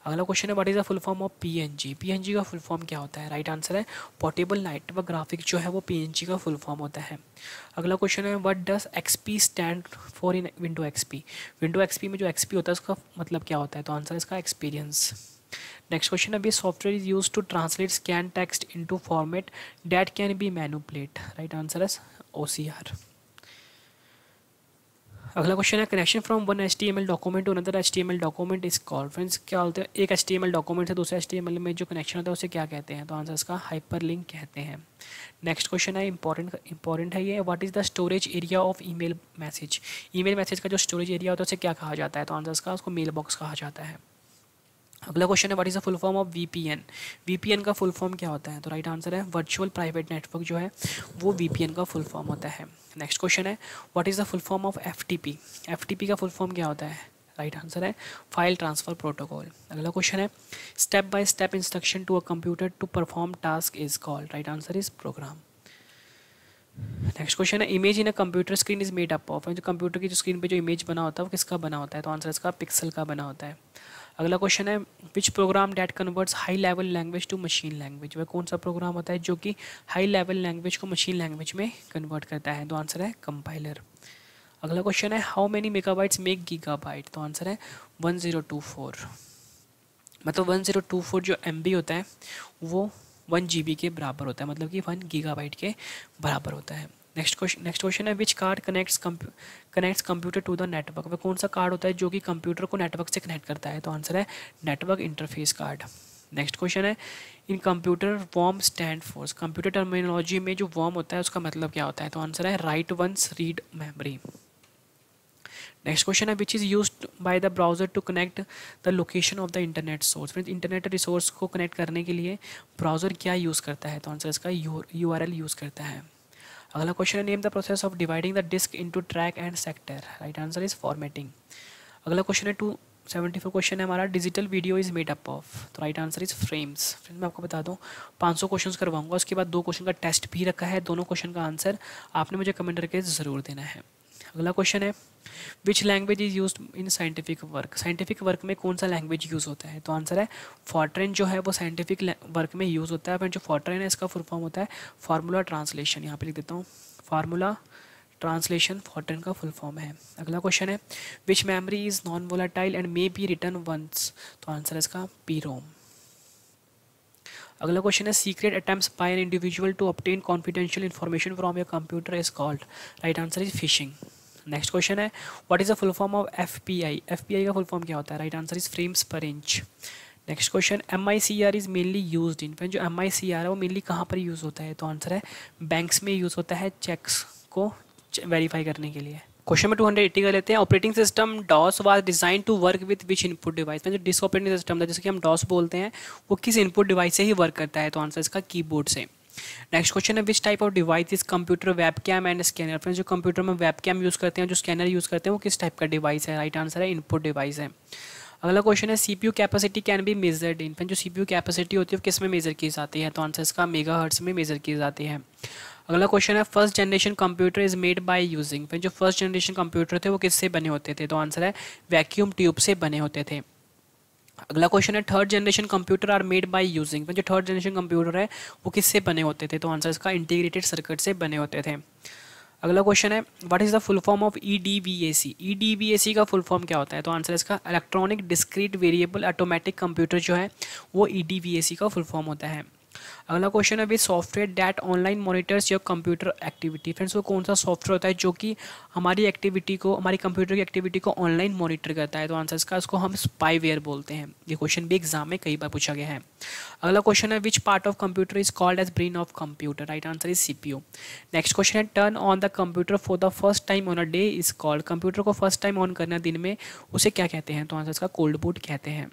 अगला क्वेश्चन है what is the full form of P N G P N G का फुल फॉर्म क्या होता है राइट आंसर है पोर्टेबल नेटवर्क ग्राफिक जो है वो पी एन जी का फुल फॉर्म होता है अगला क्वेश्चन है what does XP stand for in window XP window XP में जो एक्सपी होता है उसका मतलब क्या होता है तो आंसर इसका एक्सपीरियंस नेक्स्ट क्वेश्चन अभी software is use to translate scan text into format that can be manipulate right answer C R अगला क्वेश्चन है connection from one H T M L document to another H T M L document is call friends क्या होते हैं एक H T M L document से दूसरे H T M L में जो कनेक्शन होता है उसे क्या कहते हैं तो आंसर इसका हाइपर लिंक कहते हैं नेक्स्ट क्वेश्चन है इंपॉर्टेंट इंपॉर्टेंट है ये what is the storage area of e mail message e mail message का जो स्टोरेज एरिया होता है उसे क्या कहा जाता है तो आंसर इसका उसको मेल बॉक्स कहा जाता है अगला क्वेश्चन है what is the full form of VPN VPN का फुल फॉर्म क्या होता है तो राइट आंसर है वर्चुअल प्राइवेट नेटवर्क जो है वो वीपीएन का फुल फॉर्म होता है नेक्स्ट क्वेश्चन है what is the full form of FTP FTP का फुल फॉर्म क्या होता है राइट right आंसर है फाइल ट्रांसफर प्रोटोकॉल अगला क्वेश्चन है step by step instruction to a computer to perform task is called right answer is program next question है image in a computer screen is made up of जो computer की जो screen पे जो image बना होता है वो किसका बना होता है तो आंसर इसका पिक्सल का बना होता है अगला क्वेश्चन है which program that converts high level language to machine language वह कौन सा प्रोग्राम होता है जो कि हाई लेवल लैंग्वेज को मशीन लैंग्वेज में कन्वर्ट करता है तो आंसर है कंपाइलर अगला क्वेश्चन है how many megabytes make gigabyte तो आंसर है वन ज़ीरो टू फोर मतलब वन ज़ीरो टू फोर जो एम बी होता है वो वन जी बी के बराबर होता है मतलब कि वन गीगाबाइट के बराबर होता है नेक्स्ट क्वेश्चन नेक्स्ट क्वेश्चन है which card connects connects computer to the network वह कौन सा कार्ड होता है जो कि कंप्यूटर को नेटवर्क से कनेक्ट करता है तो आंसर है network interface card next question है इन कंप्यूटर वॉम स्टैंड फोर्स कंप्यूटर टर्मिनोलॉजी में जो वॉम होता है उसका मतलब क्या होता है तो आंसर है write once read memory next question है which is use by the browser to connect the location of the internet source mean internet resource को कनेक्ट करने के लिए ब्राउजर क्या यूज़ करता है तो आंसर इसका यू आर एल यूज़ करता है अगला क्वेश्चन है name the process of dividing the disk into track and sector right answer is formatting अगला क्वेश्चन है टू सेवेंटी फोर क्वेश्चन है हमारा digital video is made up of तो right answer is frames friends मैं आपको बता दूँ पाँच सौ क्वेश्चन करवाऊंगा उसके बाद दो क्वेश्चन का टेस्ट भी रखा है दोनों क्वेश्चन का आंसर आपने मुझे कमेंट करके ज़रूर देना है अगला क्वेश्चन है which language is use in scientific work scientific work में कौन सा लैंग्वेज यूज़ होता है तो आंसर है फॉट्रेन जो है वो साइंटिफिक वर्क में यूज़ होता है जो फॉर्ट्रेन है इसका फुल फॉर्म होता है फार्मूला ट्रांसलेशन यहाँ पे लिख देता हूँ फार्मूला ट्रांसलेशन फॉर्ट्रेन का फुल फॉर्म है अगला क्वेश्चन है which memory is non volatile and may be written once तो आंसर है इसका पी रोम अगला क्वेश्चन है secret attempt by an individual to obtain confidential information from your computer is called right answer is phishing next question है what is the full form of F P I F P I का full form क्या होता है right answer is frames per inch next question M I C R is mainly use in friend जो M I C R है वो mainly कहाँ पर use होता है तो आंसर है बैंक्स में यूज़ होता है चेक्स को वेरीफाई करने के लिए क्वेश्चन में टू हंड्रेड एट्टी कर लेते हैं operating system DOS was design to work with which input device में जो डिस्क ऑपरेटिंग सिस्टम था जिसके हम डॉस बोलते हैं वो किस इनपुट डिवाइस से ही वर्क करता है तो आंसर इसका कीबोर्ड से नेक्स्ट क्वेश्चन है which type of device is computer webcam and scanner friends जो कंप्यूटर में वेबकैम यूज़ करते हैं जो स्कैनर यूज़ करते हैं वो किस टाइप का डिवाइस है राइट आंसर है इनपुट डिवाइस है अगला क्वेश्चन है CPU capacity can be measured in friend जो सीपीयू कैपेसिटी होती है वो किस में मेजर की जाती है तो आंसर इसका मेगा हर्ट्स में मेजर की जाती है अगला क्वेश्चन है first generation computer is made by using फिर जो फर्स्ट जनरेशन कंप्यूटर थे वो किससे बने होते थे तो आंसर है वैक्यूम ट्यूब से बने होते थे अगला क्वेश्चन है third generation computer are made by using जो थर्ड जनरेशन कंप्यूटर है वो किससे बने होते थे तो आंसर इसका इंटीग्रेटेड सर्किट से बने होते थे अगला क्वेश्चन है what is the full form of E D B A C E D B A C का फुल फॉर्म क्या होता है तो आंसर इसका electronic discrete variable automatic computer जो है वो ई डी बी ए सी का फुल फॉर्म होता है अगला क्वेश्चन है with software that online monitors your computer activity friends वो कौन सा सॉफ्टवेयर होता है जो कि हमारी एक्टिविटी को हमारी कंप्यूटर की एक्टिविटी को ऑनलाइन मॉनिटर करता है तो आंसर इसका उसको हम स्पाईवेयर बोलते हैं ये क्वेश्चन भी एग्जाम में कई बार पूछा गया है अगला क्वेश्चन है which part of computer is called as brain of computer right answer is C next question है turn on the computer for the first time on a day is called computer को first time on करना दिन में उसे क्या कहते हैं तो आंसर इसका कोल्ड बूट कहते हैं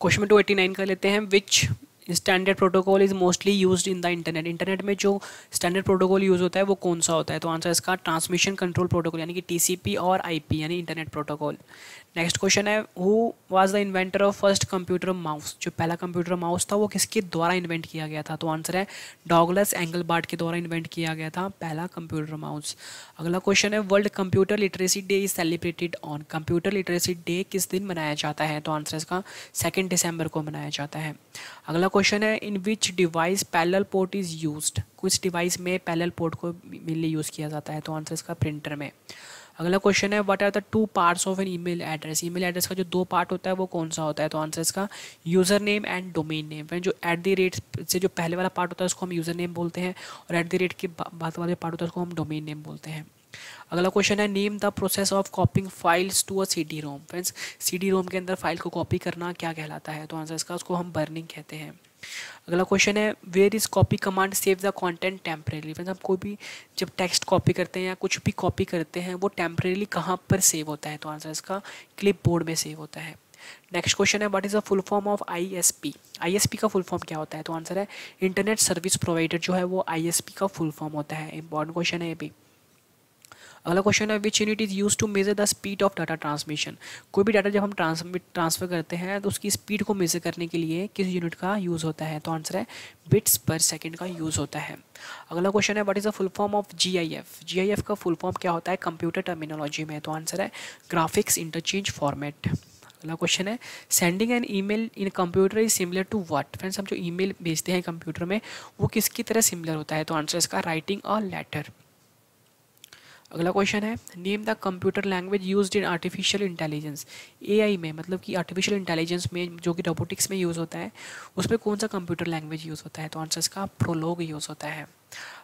क्वेश्चन टू एटी नाइन कर लेते हैं which standard protocol is mostly use in the internet internet में जो स्टैंडर्ड प्रोटोकॉल यूज़ होता है वो कौन सा होता है तो आंसर इसका ट्रांसमिशन कंट्रोल प्रोटोकॉल यानी कि टीसीपी और आईपी यानी इंटरनेट प्रोटोकॉल नेक्स्ट क्वेश्चन है who was the inventor of first computer mouse जो पहला कंप्यूटर माउस था वो किसके द्वारा इन्वेंट किया गया था तो आंसर है डॉगलस एंगल बार्ट के द्वारा इन्वेंट किया गया था पहला कंप्यूटर माउस अगला क्वेश्चन है world computer literacy day is celebrated on computer literacy day किस दिन मनाया जाता है तो आंसर इसका सेकेंड दिसंबर को मनाया जाता है अगला क्वेश्चन है in which device parallel port is used कुछ डिवाइस में पैरेलल पोर्ट को मेनली यूज़ किया जाता है तो आंसर इसका प्रिंटर में अगला क्वेश्चन है what are the two parts of an email address email address का जो दो पार्ट होता है वो कौन सा होता है तो आंसर इसका user name and domain name जो एट द रेट से जो पहले वाला पार्ट होता है उसको हम यूज़र नेम बोलते हैं और एट द रेट के बाद वाला पार्ट होता है उसको हम डोमेन नेम बोलते हैं अगला क्वेश्चन है name the process of कॉपिंग files to a C D Rome friends C D रोम के अंदर फाइल को कॉपी करना क्या कहलाता है तो आंसर इसका उसको हम बर्निंग कहते हैं अगला क्वेश्चन है where is copy command save the content temporarily friends हम कोई भी जब टेक्स्ट कॉपी करते हैं या कुछ भी कॉपी करते हैं वो टेम्परेली कहाँ पर सेव होता है तो आंसर इसका क्लिप बोर्ड में सेव होता है नेक्स्ट क्वेश्चन है what is the full form of ISP ISP का फुल फॉर्म क्या होता है तो आंसर है इंटरनेट सर्विस प्रोवाइडर जो है वो आईएसपी का फुल फॉर्म होता है इंपॉर्टेंट क्वेश्चन है ये भी अगला क्वेश्चन है which unit is use to measure the speed of data transmission कोई भी डाटा जब हम ट्रांसमिट ट्रांसफ़र करते हैं तो उसकी स्पीड को मेजर करने के लिए किस यूनिट का यूज़ होता है तो आंसर है बिट्स पर सेकेंड का यूज़ होता है अगला क्वेश्चन है what is the full form of G I F G I F का फुल फॉर्म क्या होता है कंप्यूटर टर्मिनोलॉजी में तो आंसर है ग्राफिक्स इंटरचेंज फॉर्मेट अगला क्वेश्चन है sending an email in computer is similar to what friends हम जो ईमेल भेजते हैं कंप्यूटर में वो किसकी तरह सिमिलर होता है तो आंसर इसका राइटिंग और लेटर अगला क्वेश्चन है name the computer language used in artificial intelligence AI में मतलब कि आर्टिफिशियल इंटेलिजेंस में जो कि रोबोटिक्स में यूज़ होता है उसमें कौन सा कंप्यूटर लैंग्वेज यूज़ होता है तो आंसर इसका प्रोलोग यूज़ होता है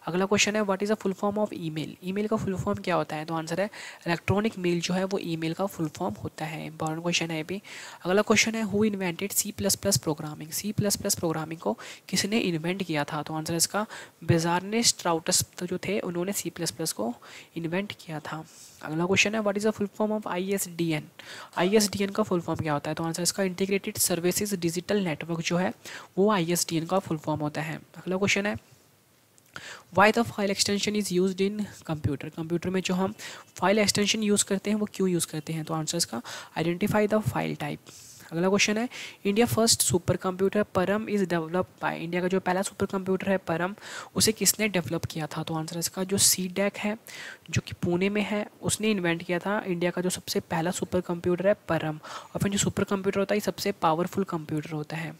अगला क्वेश्चन है what is the full form of email email का फुल फॉर्म क्या होता है तो आंसर है इलेक्ट्रॉनिक मेल जो है वो ईमेल का फुल फॉर्म होता है इंपॉर्टेंट क्वेश्चन है ये भी अगला क्वेश्चन है who invented C plus plus programming C plus plus programming को किसने इन्वेंट किया था तो आंसर इसका बेजारने स्ट्राउटस तो जो थे उन्होंने सी प्लस प्लस को इन्वेंट किया था अगला क्वेश्चन है what is the full form of I S D N I S D N का फुल फॉर्म क्या होता है तो आंसर इसका इंटीग्रेटेड सर्विसेज डिजिटल नेटवर्क जो है वो आई एस डी एन का फुल फॉर्म होता है अगला क्वेश्चन है why of file extension is use in computer computer में जो हम फाइल एक्सटेंशन यूज़ करते हैं वो क्यों यूज़ करते हैं तो आंसर इसका आइडेंटिफाई द फाइल टाइप अगला क्वेश्चन है India first super computer Param is develop by India का जो पहला सुपर कंप्यूटर है परम उसे किसने डेवलप किया था तो आंसर इसका जो सी डैक e है जो कि पुणे में है उसने इन्वेंट किया था इंडिया का जो सबसे पहला सुपर कंप्यूटर है परम और फिर जो सुपर कंप्यूटर होता है सबसे पावरफुल कंप्यूटर होता है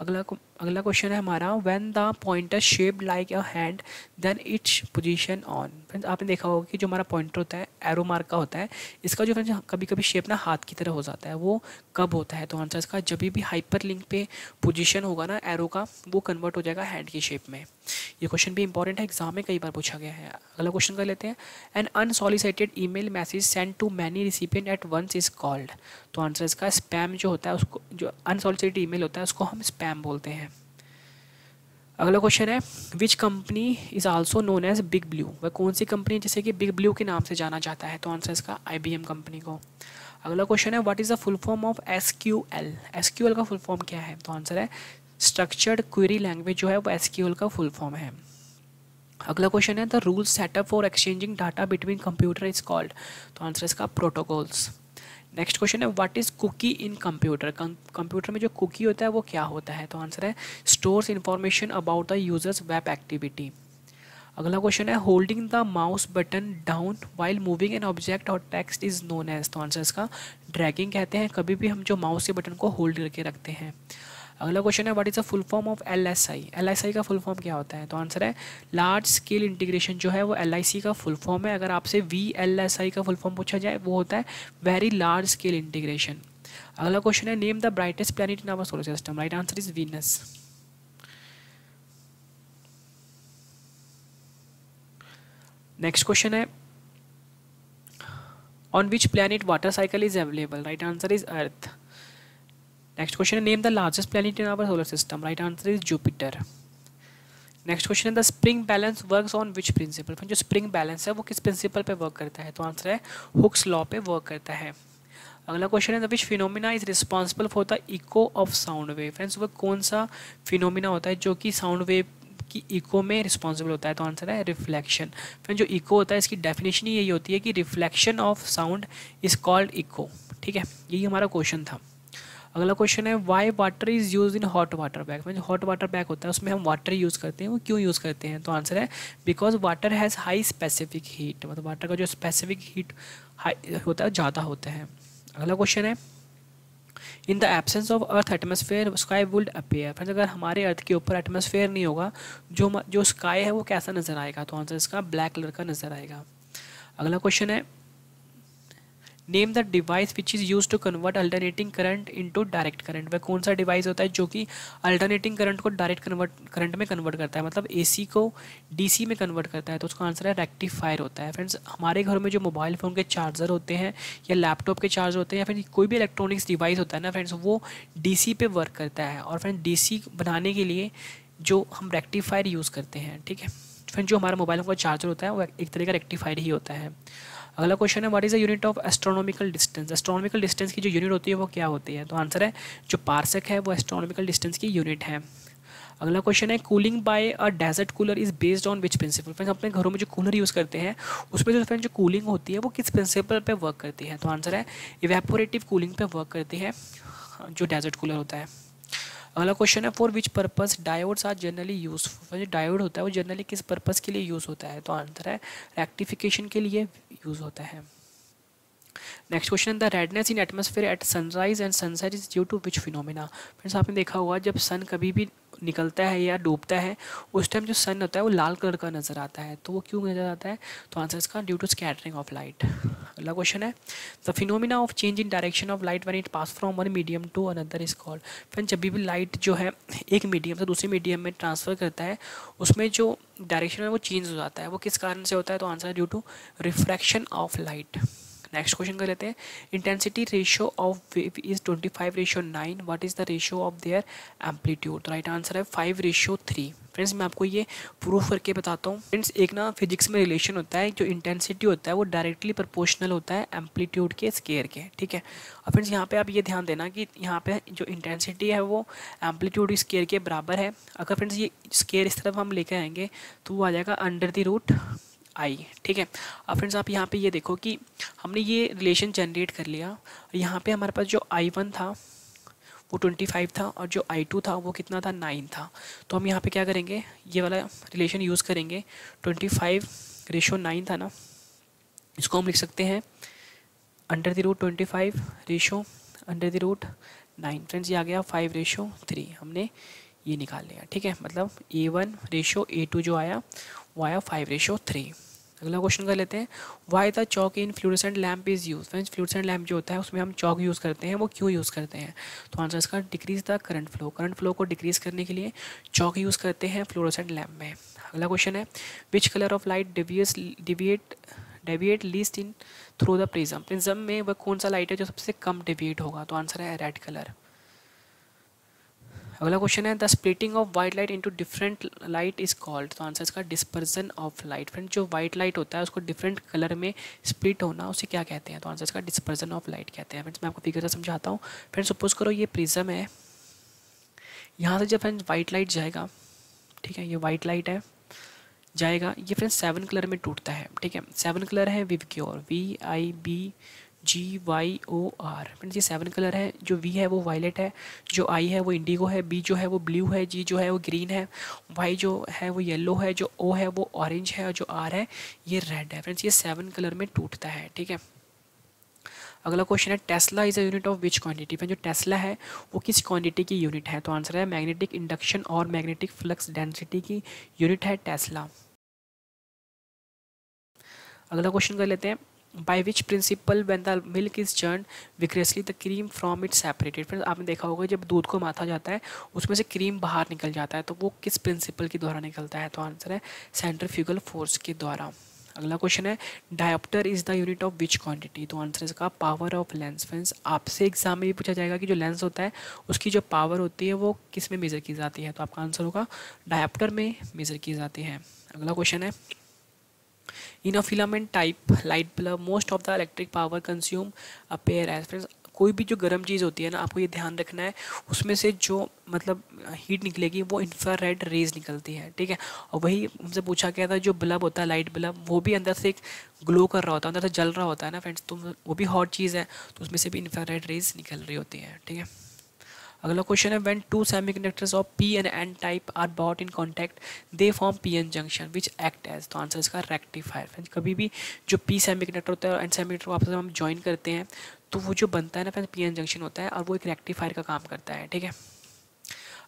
अगला अगला क्वेश्चन है हमारा when the pointer shape like a hand then its position on friends आपने देखा होगा कि जो हमारा पॉइंटर होता है एरो मार्क का होता है इसका जो फ्रेंड्स कभी कभी शेप ना हाथ की तरह हो जाता है वो कब होता है तो आंसर इसका जब भी हाइपर लिंक पे पोजिशन होगा ना एरो का वो कन्वर्ट हो जाएगा हैंड की शेप में ये क्वेश्चन भी इंपॉर्टेंट है एग्जाम में कई बार पूछा गया है अगला क्वेश्चन कर लेते हैं an E mail message send to many recipient at once is called तो आंसर इसका स्पैम जो होता है उसको जो अनसॉलिसिटेड मेल होता है उसको हम स्पैम बोलते हैं अगला क्वेश्चन है which company is also known as big blue वह कौन सी कंपनी जैसे कि बिग ब्लू के नाम से जाना जाता है तो आंसर इसका आई कंपनी को अगला क्वेश्चन है what is the full form of S Q L S Q L का फुल फॉर्म क्या है तो आंसर है स्ट्रक्चर्ड क्वेरी लैंग्वेज जो है वो एस क्यू एल का फुल फॉर्म है अगला क्वेश्चन है the rule setup for exchanging data between computer is called तो आंसर इसका प्रोटोकॉल्स नेक्स्ट क्वेश्चन है what is cookie in computer computer में जो कुकी होता है वो क्या होता है तो आंसर है stores information about the users web activity अगला क्वेश्चन है holding the mouse button down while moving an object और टेक्स्ट इज नोन एज तो आंसर इसका ड्रैगिंग कहते हैं कभी भी हम जो माउस के बटन को होल्ड करके रखते हैं अगला क्वेश्चन है what is the full form of L S I L S I का फुल फॉर्म क्या होता है तो आंसर है लार्ज स्केल इंटीग्रेशन जो है वो एल आई सी का फुल फॉर्म है अगर आपसे वी एल एस आई का फुल फॉर्म पूछा जाए वो होता है वेरी लार्ज स्केल इंटीग्रेशन अगला क्वेश्चन है name the brightest planet in our solar system right answer is Venus next question है on which planet water cycle is available right answer is earth next question name the largest planet in our solar system right answer is Jupiter next question है the spring balance works on which principle जो spring balance है वो किस principal पे work करता है तो answer है हुक्स लॉ पे वर्क करता है अगला क्वेश्चन है the which phenomena is responsible for the echo of sound wave friends वह कौन सा फिनोमिना होता है जो कि साउंड वेव की इको में रिस्पॉन्सिबल होता है तो आंसर है रिफ्लेक्शन फ्रेंड जो इको होता है इसकी डेफिनेशन ही यही होती है कि reflection of sound is called echo ठीक है यही हमारा क्वेश्चन था अगला क्वेश्चन है why water is use in hot water bag में जो हॉट वाटर बैग होता है उसमें हम वाटर यूज़ करते हैं वो क्यों यूज़ करते हैं तो आंसर है because water has high specific heat मतलब वाटर का जो स्पेसिफिक हीट हाई होता है ज़्यादा होता है अगला क्वेश्चन है in the absence of earth atmosphere sky would appear friend अगर हमारे अर्थ के ऊपर एटमोसफेयर नहीं होगा जो जो स्काई है वो कैसा नज़र आएगा तो आंसर इसका ब्लैक कलर का नज़र आएगा अगला क्वेश्चन है name the device which is use to convert alternating current into direct current वह कौन सा डिवाइस होता है जो कि अल्टरनेटिंग करंट को डायरेक्ट कन्वर्ट करंट में कन्वर्ट करता है मतलब ए सी को डी सी में कन्वर्ट करता है तो उसका आंसर है रेक्टिफायर होता है फ्रेंड्स हमारे घर में जो मोबाइल फ़ोन के चार्जर होते हैं या लैपटॉप के चार्जर होते हैं या फिर कोई भी इलेक्ट्रॉनिक्स डिवाइस होता है ना फ्रेंड्स वो डी सी पे वर्क करता है और फ्रेंड डी सी बनाने के लिए जो हम रेक्टिफायर यूज़ करते हैं ठीक है फ्रेंड जो हमारा मोबाइल का चार्जर होता है वो एक तरह का रेक्टिफायर ही होता है अगला क्वेश्चन है what is the unit of astronomical distance astronomical distance की जो यूनिट होती है वो क्या होती है तो आंसर है जो पार्सक है वो एस्ट्रोनॉमिकल डिस्टेंस की यूनिट है अगला क्वेश्चन है cooling by a desert cooler is based on which principle friends अपने घरों में जो कूलर यूज़ करते हैं उसमें जो फ्रेंड जो कूलिंग होती है वो किस प्रिंसिपल पे वर्क करती है तो आंसर है इवेपोरेटिव कूलिंग पे वर्क करती है जो डेजर्ट कूलर होता है अगला क्वेश्चन है for which purpose diodes are generally use जो डायोड होता है वो जनरली किस पर्पज़ के लिए यूज़ होता है तो आंसर है रेक्टिफिकेशन के लिए यूज़ होता है next question the redness in atmosphere at sunrise and sunset is due to which phenomena friends आपने देखा होगा जब सन कभी भी निकलता है या डूबता है उस टाइम जो सन होता है वो लाल कलर का नज़र आता है तो वो क्यों नज़र आता है तो आंसर इसका due to scattering of light अगला क्वेश्चन है the phenomena of change in direction of light when it pass from one medium to another is called friend जब भी लाइट जो है एक मीडियम से दूसरे मीडियम में ट्रांसफ़र करता है उसमें जो डायरेक्शन है वो चेंज हो जाता है वो किस कारण से होता है तो answer due to refraction of light next question कर लेते हैं intensity ratio of wave is twenty five ratio nine what is the ratio of their amplitude right answer है फाइव रेशियो थ्री फ्रेंड्स मैं आपको ये प्रूफ करके बताता हूँ फ्रेंड्स एक ना फिजिक्स में रिलेशन होता है जो इंटेंसिटी होता है वो डायरेक्टली प्रोपोर्शनल होता है एम्पलीट्यूड के स्केयर के ठीक है और फ्रेंड्स यहाँ पे आप ये ध्यान देना कि यहाँ पे जो इंटेंसिटी है वो एम्पलीट्यूड स्केयर के बराबर है अगर फ्रेंड्स ये स्केयर इस तरफ हम लेकर आएंगे तो वो आ जाएगा अंडर द रूट आई ठीक है अब फ्रेंड्स आप यहाँ पे ये देखो कि हमने ये रिलेशन जनरेट कर लिया यहाँ पे हमारे पास जो आई वन था वो ट्वेंटी फाइव था और जो आई टू था वो कितना था नाइन था तो हम यहाँ पे क्या करेंगे ये वाला रिलेशन यूज़ करेंगे ट्वेंटी फाइव रेशो नाइन था ना इसको हम लिख सकते हैं under the root twenty five ratio under the root nine friends ये आ गया फाइव रेशो थ्री हमने ये निकाल लिया ठीक है मतलब A one ratio A two जो आया why of five ratio three अगला क्वेश्चन कर लेते हैं why the choke in fluorescent lamp is use friends fluorescent lamp जो होता है उसमें हम चौक यूज़ करते हैं वो क्यों यूज़ करते हैं तो आंसर इसका decrease the current flow current flow को डिक्रीज करने के लिए चौक यूज़ करते हैं फ्लूरोसेंट लैम्प में अगला क्वेश्चन है which colour of light devious deviate deviate least in through the prism prism में वह कौन सा लाइट है जो सबसे कम डेविएट होगा तो आंसर है रेड कलर अगला क्वेश्चन है the splitting of white light into different light is called तो आंसर इसका डिस्पर्जन ऑफ लाइट फ्रेंड जो व्हाइट लाइट होता है उसको डिफरेंट कलर में स्प्लिट होना उसे क्या कहते हैं तो आंसर इसका डिस्पर्जन ऑफ लाइट कहते हैं फ्रेंड्स मैं आपको फिगर से समझाता हूँ फ्रेंड सपोज करो ये प्रिज्म है यहाँ से जब फ्रेंड्स वाइट लाइट जाएगा ठीक है ये वाइट लाइट है जाएगा ये फ्रेंड्स सेवन कलर में टूटता है ठीक है सेवन कलर है विवक्योर V I B G Y O R friends ये सेवन कलर है जो वी है वो वायलेट है जो आई है वो इंडिगो है बी जो है वो ब्लू है जी जो है वो ग्रीन है वाई जो है वो येलो है जो ओ है वो ऑरेंज है और जो आर है ये रेड है फ्रेंड्स ये सेवन कलर में टूटता है ठीक है अगला क्वेश्चन है tesla is a unit of which quantity जो टेस्ला है वो किस क्वांटिटी की यूनिट है तो आंसर है मैग्नेटिक इंडक्शन और मैग्नेटिक फ्लक्स डेंसिटी की यूनिट है टेस्ला अगला क्वेश्चन कर लेते हैं By which principle when the milk is churned vigorously the cream from it separated friends आपने देखा होगा जब दूध को माथा जाता है उसमें से क्रीम बाहर निकल जाता है तो वो किस प्रिंसिपल के द्वारा निकलता है तो आंसर है सेंट्रीफ्यूगल फोर्स के द्वारा अगला क्वेश्चन है dioptre is the unit of which quantity तो आंसर इसका पावर ऑफ लेंस फ्रेंड्स आपसे एग्जाम में भी पूछा जाएगा कि जो लेंस होता है उसकी जो पावर होती है वो किस में मेज़र की जाती है तो आपका आंसर होगा डायोप्टर में मेज़र की जाती है अगला क्वेश्चन है in a filament type light bulb most of the electric power consumed appear as friends कोई भी जो गर्म चीज़ होती है ना आपको ये ध्यान रखना है उसमें से जो मतलब हीट निकलेगी वो इंफ्रारेड रेज निकलती है ठीक है और वही हमसे पूछा गया था जो बल्ब होता है लाइट बल्ब वो भी अंदर से एक ग्लो कर रहा होता है अंदर से जल रहा होता है ना फ्रेंड्स तो वो भी हॉट चीज़ है तो उसमें से भी इंफ्रारेड रेज निकल रही होती है ठीक है अगला क्वेश्चन है when two semiconductors of P and N type are brought in contact they form P N junction which act as तो आंसर इसका रेक्टिफायर फ्रेंड्स कभी भी जो पी सेमीकंडक्टर होता है और एन सेमीकंडक्टर को आपस में हम ज्वाइन करते हैं तो वो जो बनता है ना फ्रेंड्स पी एन जंक्शन होता है और वो एक रेक्टिफायर का काम करता है ठीक है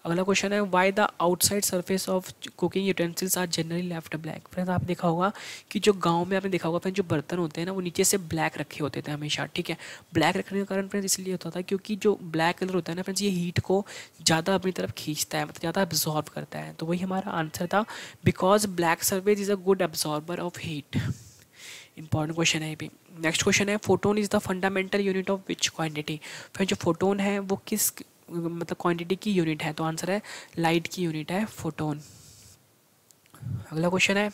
अगला क्वेश्चन है why the outside surface of cooking utensils are generally left black friends आप देखा होगा कि जो गाँव में आपने देखा होगा फ्रेंड जो बर्तन होते हैं ना वो नीचे से ब्लैक रखे होते थे हमेशा ठीक है ब्लैक रखने का कारण फ्रेंड्स इसलिए होता था क्योंकि जो ब्लैक कलर होता है ना फ्रेंड्स ये हीट को ज़्यादा अपनी तरफ खींचता है मतलब ज़्यादा एब्जॉर्व करता है तो वही हमारा आंसर था because black surface is a good absorber of heat important question है ये भी नेक्स्ट क्वेश्चन है photon is the fundamental unit of which quantity फिर जो फोटोन है वो किस मतलब क्वांटिटी की यूनिट है तो आंसर है लाइट की यूनिट है फोटोन अगला क्वेश्चन है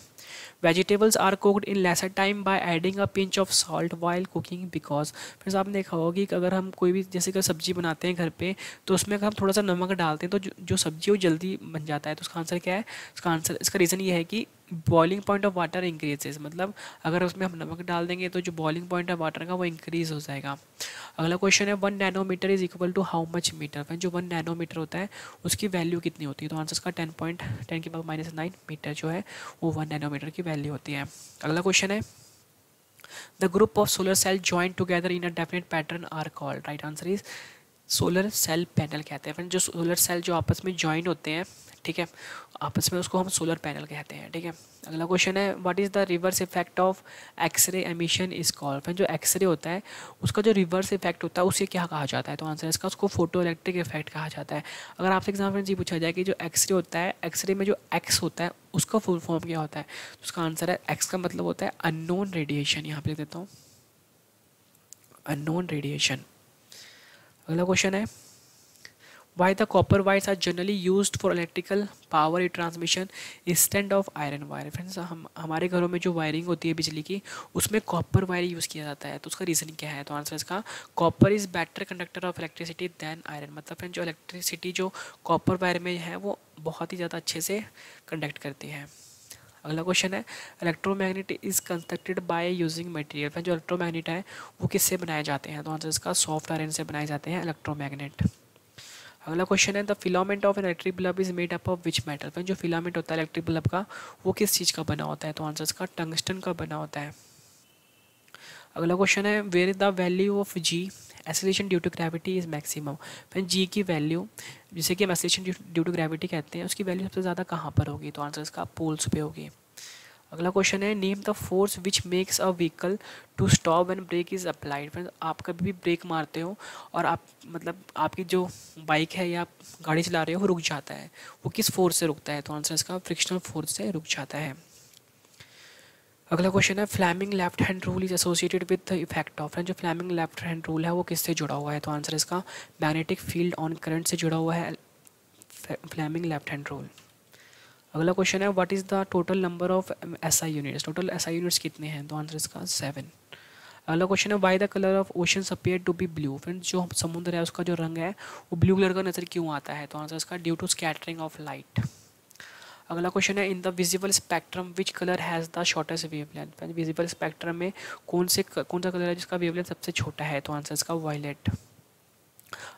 vegetables are cooked in lesser time by adding a pinch of salt while cooking because friends आपने देखा होगा कि अगर हम कोई भी जैसे कि सब्जी बनाते हैं घर पे तो उसमें अगर हम थोड़ा सा नमक डालते हैं तो जो, जो सब्जी वो जल्दी बन जाता है तो उसका आंसर क्या है उसका आंसर इसका रीज़न ये है कि boiling point of water increases मतलब अगर उसमें हम नमक डाल देंगे तो जो बॉइलिंग पॉइंट ऑफ वाटर का वो इंक्रीज़ हो जाएगा अगला क्वेश्चन है one nanometre is equal to how much metre जो वन नैनोमीटर होता है उसकी वैल्यू कितनी होती है तो आंसर का टेन पॉइंट टेन के बाद माइनस नाइन मीटर जो है वो वन नैनोमीटर डिनोमिनेटर की वैल्यू होती है अगला क्वेश्चन है the group of solar cell join together in a definite pattern are called right answer is solar cell panel कहते हैं फ्रेंड जो सोलर सेल जो आपस में ज्वाइन होते हैं ठीक है आपस में उसको हम सोलर पैनल कहते हैं ठीक है अगला क्वेश्चन है what is the reverse effect of X ray emission is called फिर जो एक्सरे होता है उसका जो रिवर्स इफेक्ट होता है उसे क्या कहा जाता है तो आंसर इसका उसको फोटो इलेक्ट्रिक इफेक्ट कहा जाता है अगर आपसे एग्जाम्पल जी पूछा जाए कि जो एक्सरे होता है एक्सरे में जो एक्स होता है उसका फुल फॉर्म क्या होता है तो उसका आंसर है एक्स का मतलब होता है अननोन रेडिएशन यहाँ पे लिख देता हूँ अननोन रेडिएशन अगला क्वेश्चन है why the copper wires are generally used for electrical power transmission instead of iron wire friends हम हमारे घरों में जो वायरिंग होती है बिजली की उसमें कॉपर वायर यूज़ किया जाता है तो उसका रीज़न क्या है तो आंसर इसका copper is better conductor of electricity than iron मतलब फ्रेंड जो इलेक्ट्रिसिटी जो कॉपर वायर में है वो बहुत ही ज़्यादा अच्छे से कंडक्ट करती है अगला क्वेश्चन है electromagnet is constructed by using material friend जो इलेक्ट्रोमैग्नेट है वो किससे बनाए जाते हैं तो आंसर इसका सॉफ्ट आयरन से बनाए जाते हैं इलेक्ट्रोमैग्नेट अगला क्वेश्चन है the filament of an electric bulb is made up of which metal जो फिलामेंट होता है इलेक्ट्रिक बल्ब का वो किस चीज़ का बना होता है तो आंसर इसका टंगस्टन का बना होता है अगला क्वेश्चन है where is the value of G acceleration due to gravity is maximum फिर जी की वैल्यू जिसे कि हम एसोलेशन ड्यू टू ग्रेविटी कहते हैं उसकी वैल्यू सबसे ज़्यादा कहाँ पर होगी तो आंसर इसका पोल्स पे होगी अगला क्वेश्चन है name the force which makes a vehicle to stop and brake is applied friends आप कभी भी ब्रेक मारते हो और आप मतलब आपकी जो बाइक है या गाड़ी चला रहे हो वो रुक जाता है वो किस फोर्स से रुकता है तो आंसर इसका फ्रिक्शनल फोर्स से रुक जाता है अगला क्वेश्चन है Fleming left hand rule is associated with the effect of friend जो फ्लैमिंग लेफ्ट हैंड रूल है वो किससे जुड़ा हुआ है तो आंसर इसका मैग्नेटिक फील्ड ऑन करंट से जुड़ा हुआ है फ्लैमिंग लेफ्ट हैंड रूल अगला क्वेश्चन है what is the total number of S I units total S I units कितने हैं तो आंसर इसका सेवन अगला क्वेश्चन है why the colour of ocean appear to be blue friends जो समुद्र है उसका जो रंग है वो ब्लू कलर का नज़र क्यों आता है तो आंसर इसका due to scattering of light अगला क्वेश्चन है in the visible spectrum which colour has the shortest wavelength friends visible spectrum में कौन से कौन सा कलर है जिसका वेवलेंथ सबसे छोटा है तो आंसर इसका वायलेट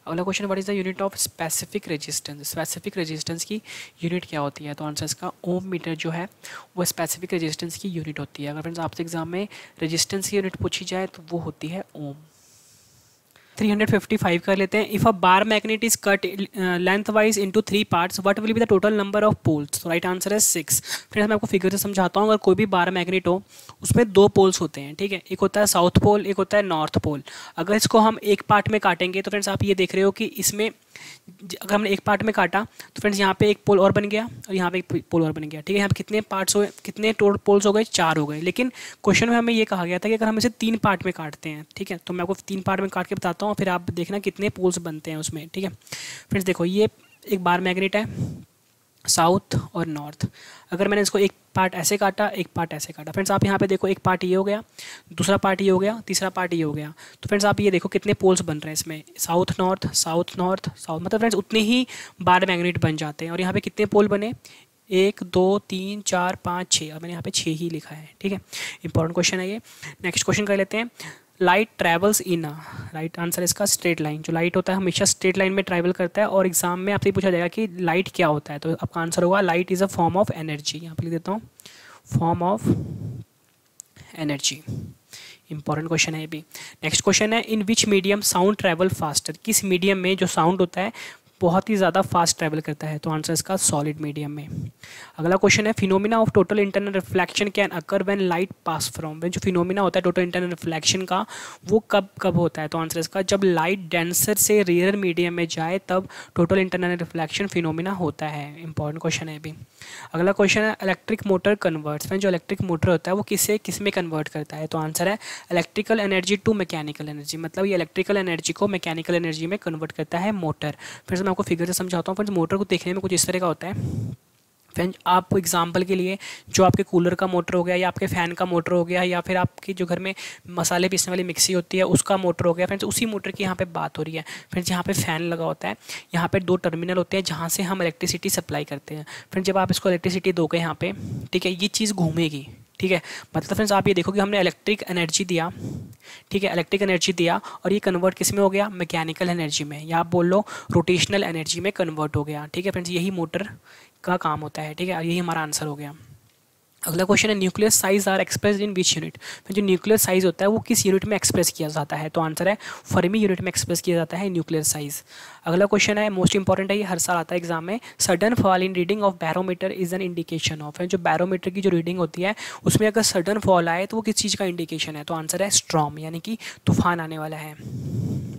अगला question what is the unit of specific resistance specific resistance की यूनिट क्या होती है तो आंसर इसका ओम मीटर जो है वो स्पेसिफिक रेजिस्टेंस की यूनिट होती है अगर फ्रेंड्स आपसे एग्जाम में रेजिस्टेंस की यूनिट पूछी जाए तो वो होती है ओम 355 कर लेते हैं if a bar magnet is cut lengthwise into three parts what will be the total number of poles right answer है सिक्स फ्रेंड्स मैं आपको फिगर से समझाता हूँ अगर कोई भी बार मैग्नेट हो उसमें दो पोल्स होते हैं ठीक है एक होता है साउथ पोल एक होता है नॉर्थ पोल अगर इसको हम एक पार्ट में काटेंगे तो फ्रेंड्स आप ये देख रहे हो कि इसमें अगर हमने एक पार्ट में काटा तो फ्रेंड्स यहाँ पे एक पोल और बन गया और यहाँ पे एक पोल और बन गया ठीक है यहाँ पे कितने पार्ट्स हो कितने टोटल पोल्स हो गए चार हो गए लेकिन क्वेश्चन में हमें ये कहा गया था कि अगर हम इसे तीन पार्ट में काटते हैं ठीक है तो मैं आपको तीन पार्ट में काट के बताता हूँ और फिर आप देखना कितने पोल्स बनते हैं उसमें ठीक है फ्रेंड्स देखो ये एक बार मैग्नेट है साउथ और नॉर्थ अगर मैंने इसको एक पार्ट ऐसे काटा एक पार्ट ऐसे काटा फ्रेंड्स आप यहाँ पे देखो एक पार्ट ये हो गया दूसरा पार्ट ये हो गया तीसरा पार्ट ये हो गया तो फ्रेंड्स आप ये देखो कितने पोल्स बन रहे हैं इसमें south north south north south मतलब फ्रेंड्स उतने ही बार मैग्नेट बन जाते हैं और यहाँ पर कितने पोल बने एक दो तीन चार पाँच छः और मैंने यहाँ पे छः ही लिखा है ठीक है इंपॉर्टेंट क्वेश्चन है ये नेक्स्ट क्वेश्चन कर लेते हैं light travels in right answer इसका स्ट्रेट लाइन जो लाइट होता है हमेशा स्ट्रेट लाइन में ट्रैवल करता है और एग्जाम में आपसे पूछा जाएगा कि लाइट क्या होता है तो आपका आंसर होगा light is a form of energy यहाँ पर लिख देता हूँ form of energy important question है ये भी नेक्स्ट क्वेश्चन है in which medium sound travel faster किस मीडियम में जो साउंड होता है बहुत ही ज़्यादा फास्ट ट्रैवल करता है तो आंसर इसका सॉलिड मीडियम में अगला क्वेश्चन है phenomena of total internal reflection can occur when light pass from one जो फिनोमिना होता है टोटल इंटरनल रिफ्लेक्शन का वो कब कब होता है तो आंसर इसका जब लाइट डेंसर से रेयर मीडियम में जाए तब टोटल इंटरनल रिफ्लेक्शन फिनोमिना होता है इंपॉर्टेंट क्वेश्चन है अभी अगला क्वेश्चन है इलेक्ट्रिक मोटर कन्वर्ट्स में जो इलेक्ट्रिक मोटर होता है वो किसे किस में कन्वर्ट करता है तो आंसर है electrical energy to mechanical energy मतलब ये इलेक्ट्रिकल एनर्जी को मैकेनिकल एनर्जी में कन्वर्ट करता है मोटर फिर से आपको फिगर से समझाता हूँ फ्रेंड्स मोटर को देखने में कुछ इस तरह का होता है फ्रेंड आप एग्जाम्पल के लिए जो आपके कूलर का मोटर हो गया या आपके फ़ैन का मोटर हो गया या फिर आपके जो घर में मसाले पीसने वाली मिक्सी होती है उसका मोटर हो गया फ्रेंड्स उसी मोटर की यहाँ पे बात हो रही है फ्रेंड्स यहाँ पे फ़ैन लगा होता है यहाँ पे दो टर्मिनल होते हैं जहाँ से हम इलेक्ट्रिसिटी सप्लाई करते हैं फ्रेंड्स जब आप इसको इलेक्ट्रिसिटी दोगे यहाँ पर ठीक है ये चीज़ घूमेगी ठीक है मतलब फ्रेंड्स आप ये देखो कि हमने इलेक्ट्रिक एनर्जी दिया ठीक है इलेक्ट्रिक एनर्जी दिया और ये कन्वर्ट किस में हो गया मैकेनिकल एनर्जी में या आप बोल लो रोटेशनल एनर्जी में कन्वर्ट हो गया ठीक है फ्रेंड्स यही मोटर का काम होता है ठीक है यही हमारा आंसर हो गया अगला क्वेश्चन है nuclear size are express in which unit फिर जो न्यूक्लियर साइज होता है वो किस यूनिट में एक्सप्रेस किया जाता है तो आंसर है फर्मी यूनिट में एक्सप्रेस किया जाता है न्यूक्लियर साइज अगला क्वेश्चन है मोस्ट इंपॉर्टेंट है ये हर साल आता है एग्जाम में sudden fall in reading of barometer is an indication of है जो बैरोमीटर की जो रीडिंग होती है उसमें अगर सडन फॉल आए तो वो किस चीज़ का इंडिकेशन है तो आंसर है स्ट्रॉम यानी कि तूफान आने वाला है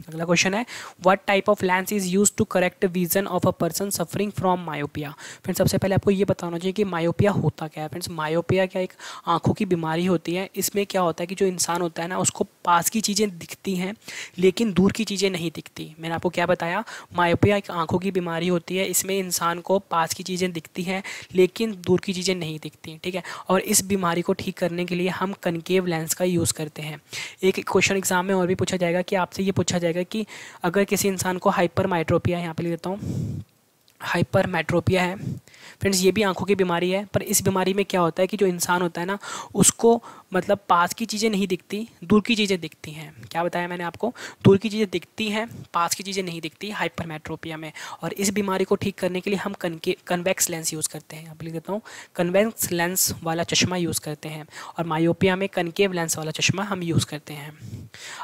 अगला क्वेश्चन है what type of lens is use to correct vision of a person suffering from myopia friends सबसे पहले आपको ये बताना चाहिए कि मायोपिया होता क्या है फ्रेंड्स मायोपिया क्या एक आंखों की बीमारी होती है इसमें क्या होता है कि जो इंसान होता है ना उसको पास की चीज़ें दिखती हैं लेकिन दूर की चीज़ें नहीं दिखती मैंने आपको क्या बताया मायोपिया एक आंखों की बीमारी होती है इसमें इंसान को पास की चीज़ें दिखती हैं लेकिन दूर की चीज़ें नहीं दिखती ठीक है और इस बीमारी को ठीक करने के लिए हम कनकेव लेंस का यूज़ करते हैं एक क्वेश्चन एग्जाम में और भी पूछा जाएगा कि आपसे ये पूछा जाएगा कि अगर किसी इंसान को हाइपर माइट्रोपिया यहाँ पर ले देता हूँ हाइपर माइट्रोपिया है फ्रेंड्स ये भी आंखों की बीमारी है पर इस बीमारी में क्या होता है कि जो इंसान होता है ना उसको मतलब पास की चीज़ें नहीं दिखती दूर की चीज़ें दिखती हैं क्या बताया मैंने आपको दूर की चीज़ें दिखती हैं पास की चीज़ें नहीं दिखती हाइपरमेट्रोपिया में और इस बीमारी को ठीक करने के लिए हम कनके कन्वेक्स लेंस यूज़ करते हैं आप लिख देता हूँ कन्वेक्स लेंस वाला चश्मा यूज़ करते हैं और मायोपिया में कनकेव लेंस वाला चश्मा हम यूज़ करते हैं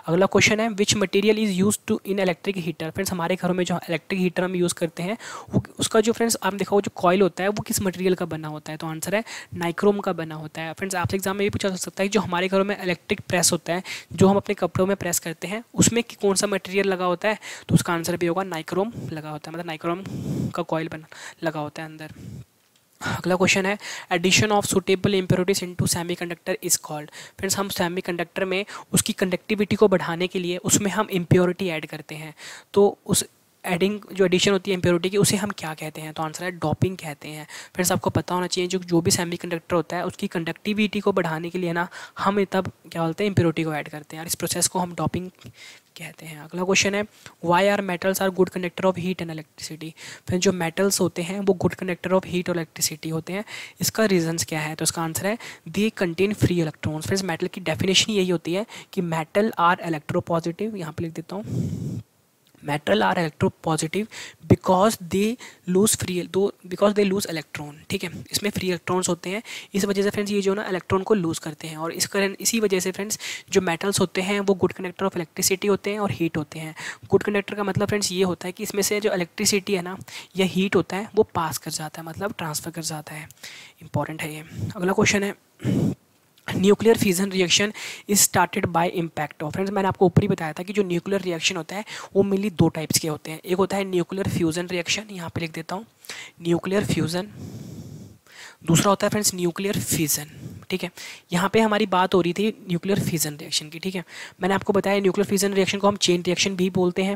अगला क्वेश्चन है which material is use to in electric heater friends हमारे घरों में जो इलेक्ट्रिक हीटर हम यूज़ करते हैं वो उसका जो फ्रेंड्स आप देखो जो कॉयल होता है वो किस मटेरियल का बना होता है तो आंसर है नाइक्रोम का बना होता है फ्रेंड्स आपसे एग्जाम में भी पूछा सकता होता है जो हमारे घरों में इलेक्ट्रिक प्रेस होता है जो हम अपने कपड़ों में प्रेस करते हैं उसमें कौन सा मटेरियल लगा होता है तो उसका आंसर भी होगा नाइक्रोम लगा होता है मतलब नाइक्रोम का कॉयल बना लगा होता है अंदर अगला क्वेश्चन है addition of suitable impurities into semiconductor is called friends हम सेमीकंडक्टर में उसकी कंडक्टिविटी को बढ़ाने के लिए उसमें हम इम्प्योरिटी ऐड करते हैं तो उस एडिंग जो एडिशन होती है इम्प्योरिटी की उसे हम क्या कहते हैं तो आंसर है डॉपिंग कहते हैं फ्रेंड्स आपको पता होना चाहिए जो जो भी सेमी कंडक्टर होता है उसकी कंडक्टिविटी को बढ़ाने के लिए ना हम तब क्या बोलते हैं इम्प्योरिटी को ऐड करते हैं और इस प्रोसेस को हम डॉपिंग कहते हैं अगला क्वेश्चन है why are metals are good conductor of heat and electricity फिर जो मेटल्स होते हैं वो गुड कंडक्टर ऑफ हीट और इलेक्ट्रिसिटी होते हैं इसका रीजन्स क्या है तो इसका आंसर है they contain free electrons friends metal की डेफिनेशन यही होती है कि मेटल आर पॉजिटिव यहाँ पर लिख देता हूँ metal are positive because they lose free दो बिकॉज दे लूज इलेक्ट्रॉन ठीक है इसमें फ्री इलेक्ट्रॉन्स होते हैं इस वजह से फ्रेंड्स ये जो ना इलेक्ट्रॉन को लूज़ करते हैं और इस कारण इसी वजह से फ्रेंड्स जो मेटल्स होते हैं वो गुड कंडक्टर ऑफ इलेक्ट्रिसिटी होते हैं और हीट होते हैं गुड कंडक्टर का मतलब फ्रेंड्स ये होता है कि इसमें से जो इलेक्ट्रिसिटी है ना या हीट होता है वो पास कर जाता है मतलब ट्रांसफ़र कर जाता है इंपॉर्टेंट है ये अगला क्वेश्चन है nuclear fusion reaction is started by impact of friends मैंने आपको ऊपर ही बताया था कि जो न्यूक्लियर रिएक्शन होता है वो मेनली दो टाइप्स के होते हैं एक होता है न्यूक्लियर फ्यूजन रिएक्शन यहाँ पे लिख देता हूँ न्यूक्लियर फ्यूजन दूसरा होता है फ्रेंड्स न्यूक्लियर फीजन ठीक है यहाँ पे हमारी बात हो रही थी न्यूक्लियर फीज़न रिएक्शन की ठीक है मैंने आपको बताया न्यूक्लियर फीजन रिएक्शन को हम चेन रिएक्शन भी बोलते हैं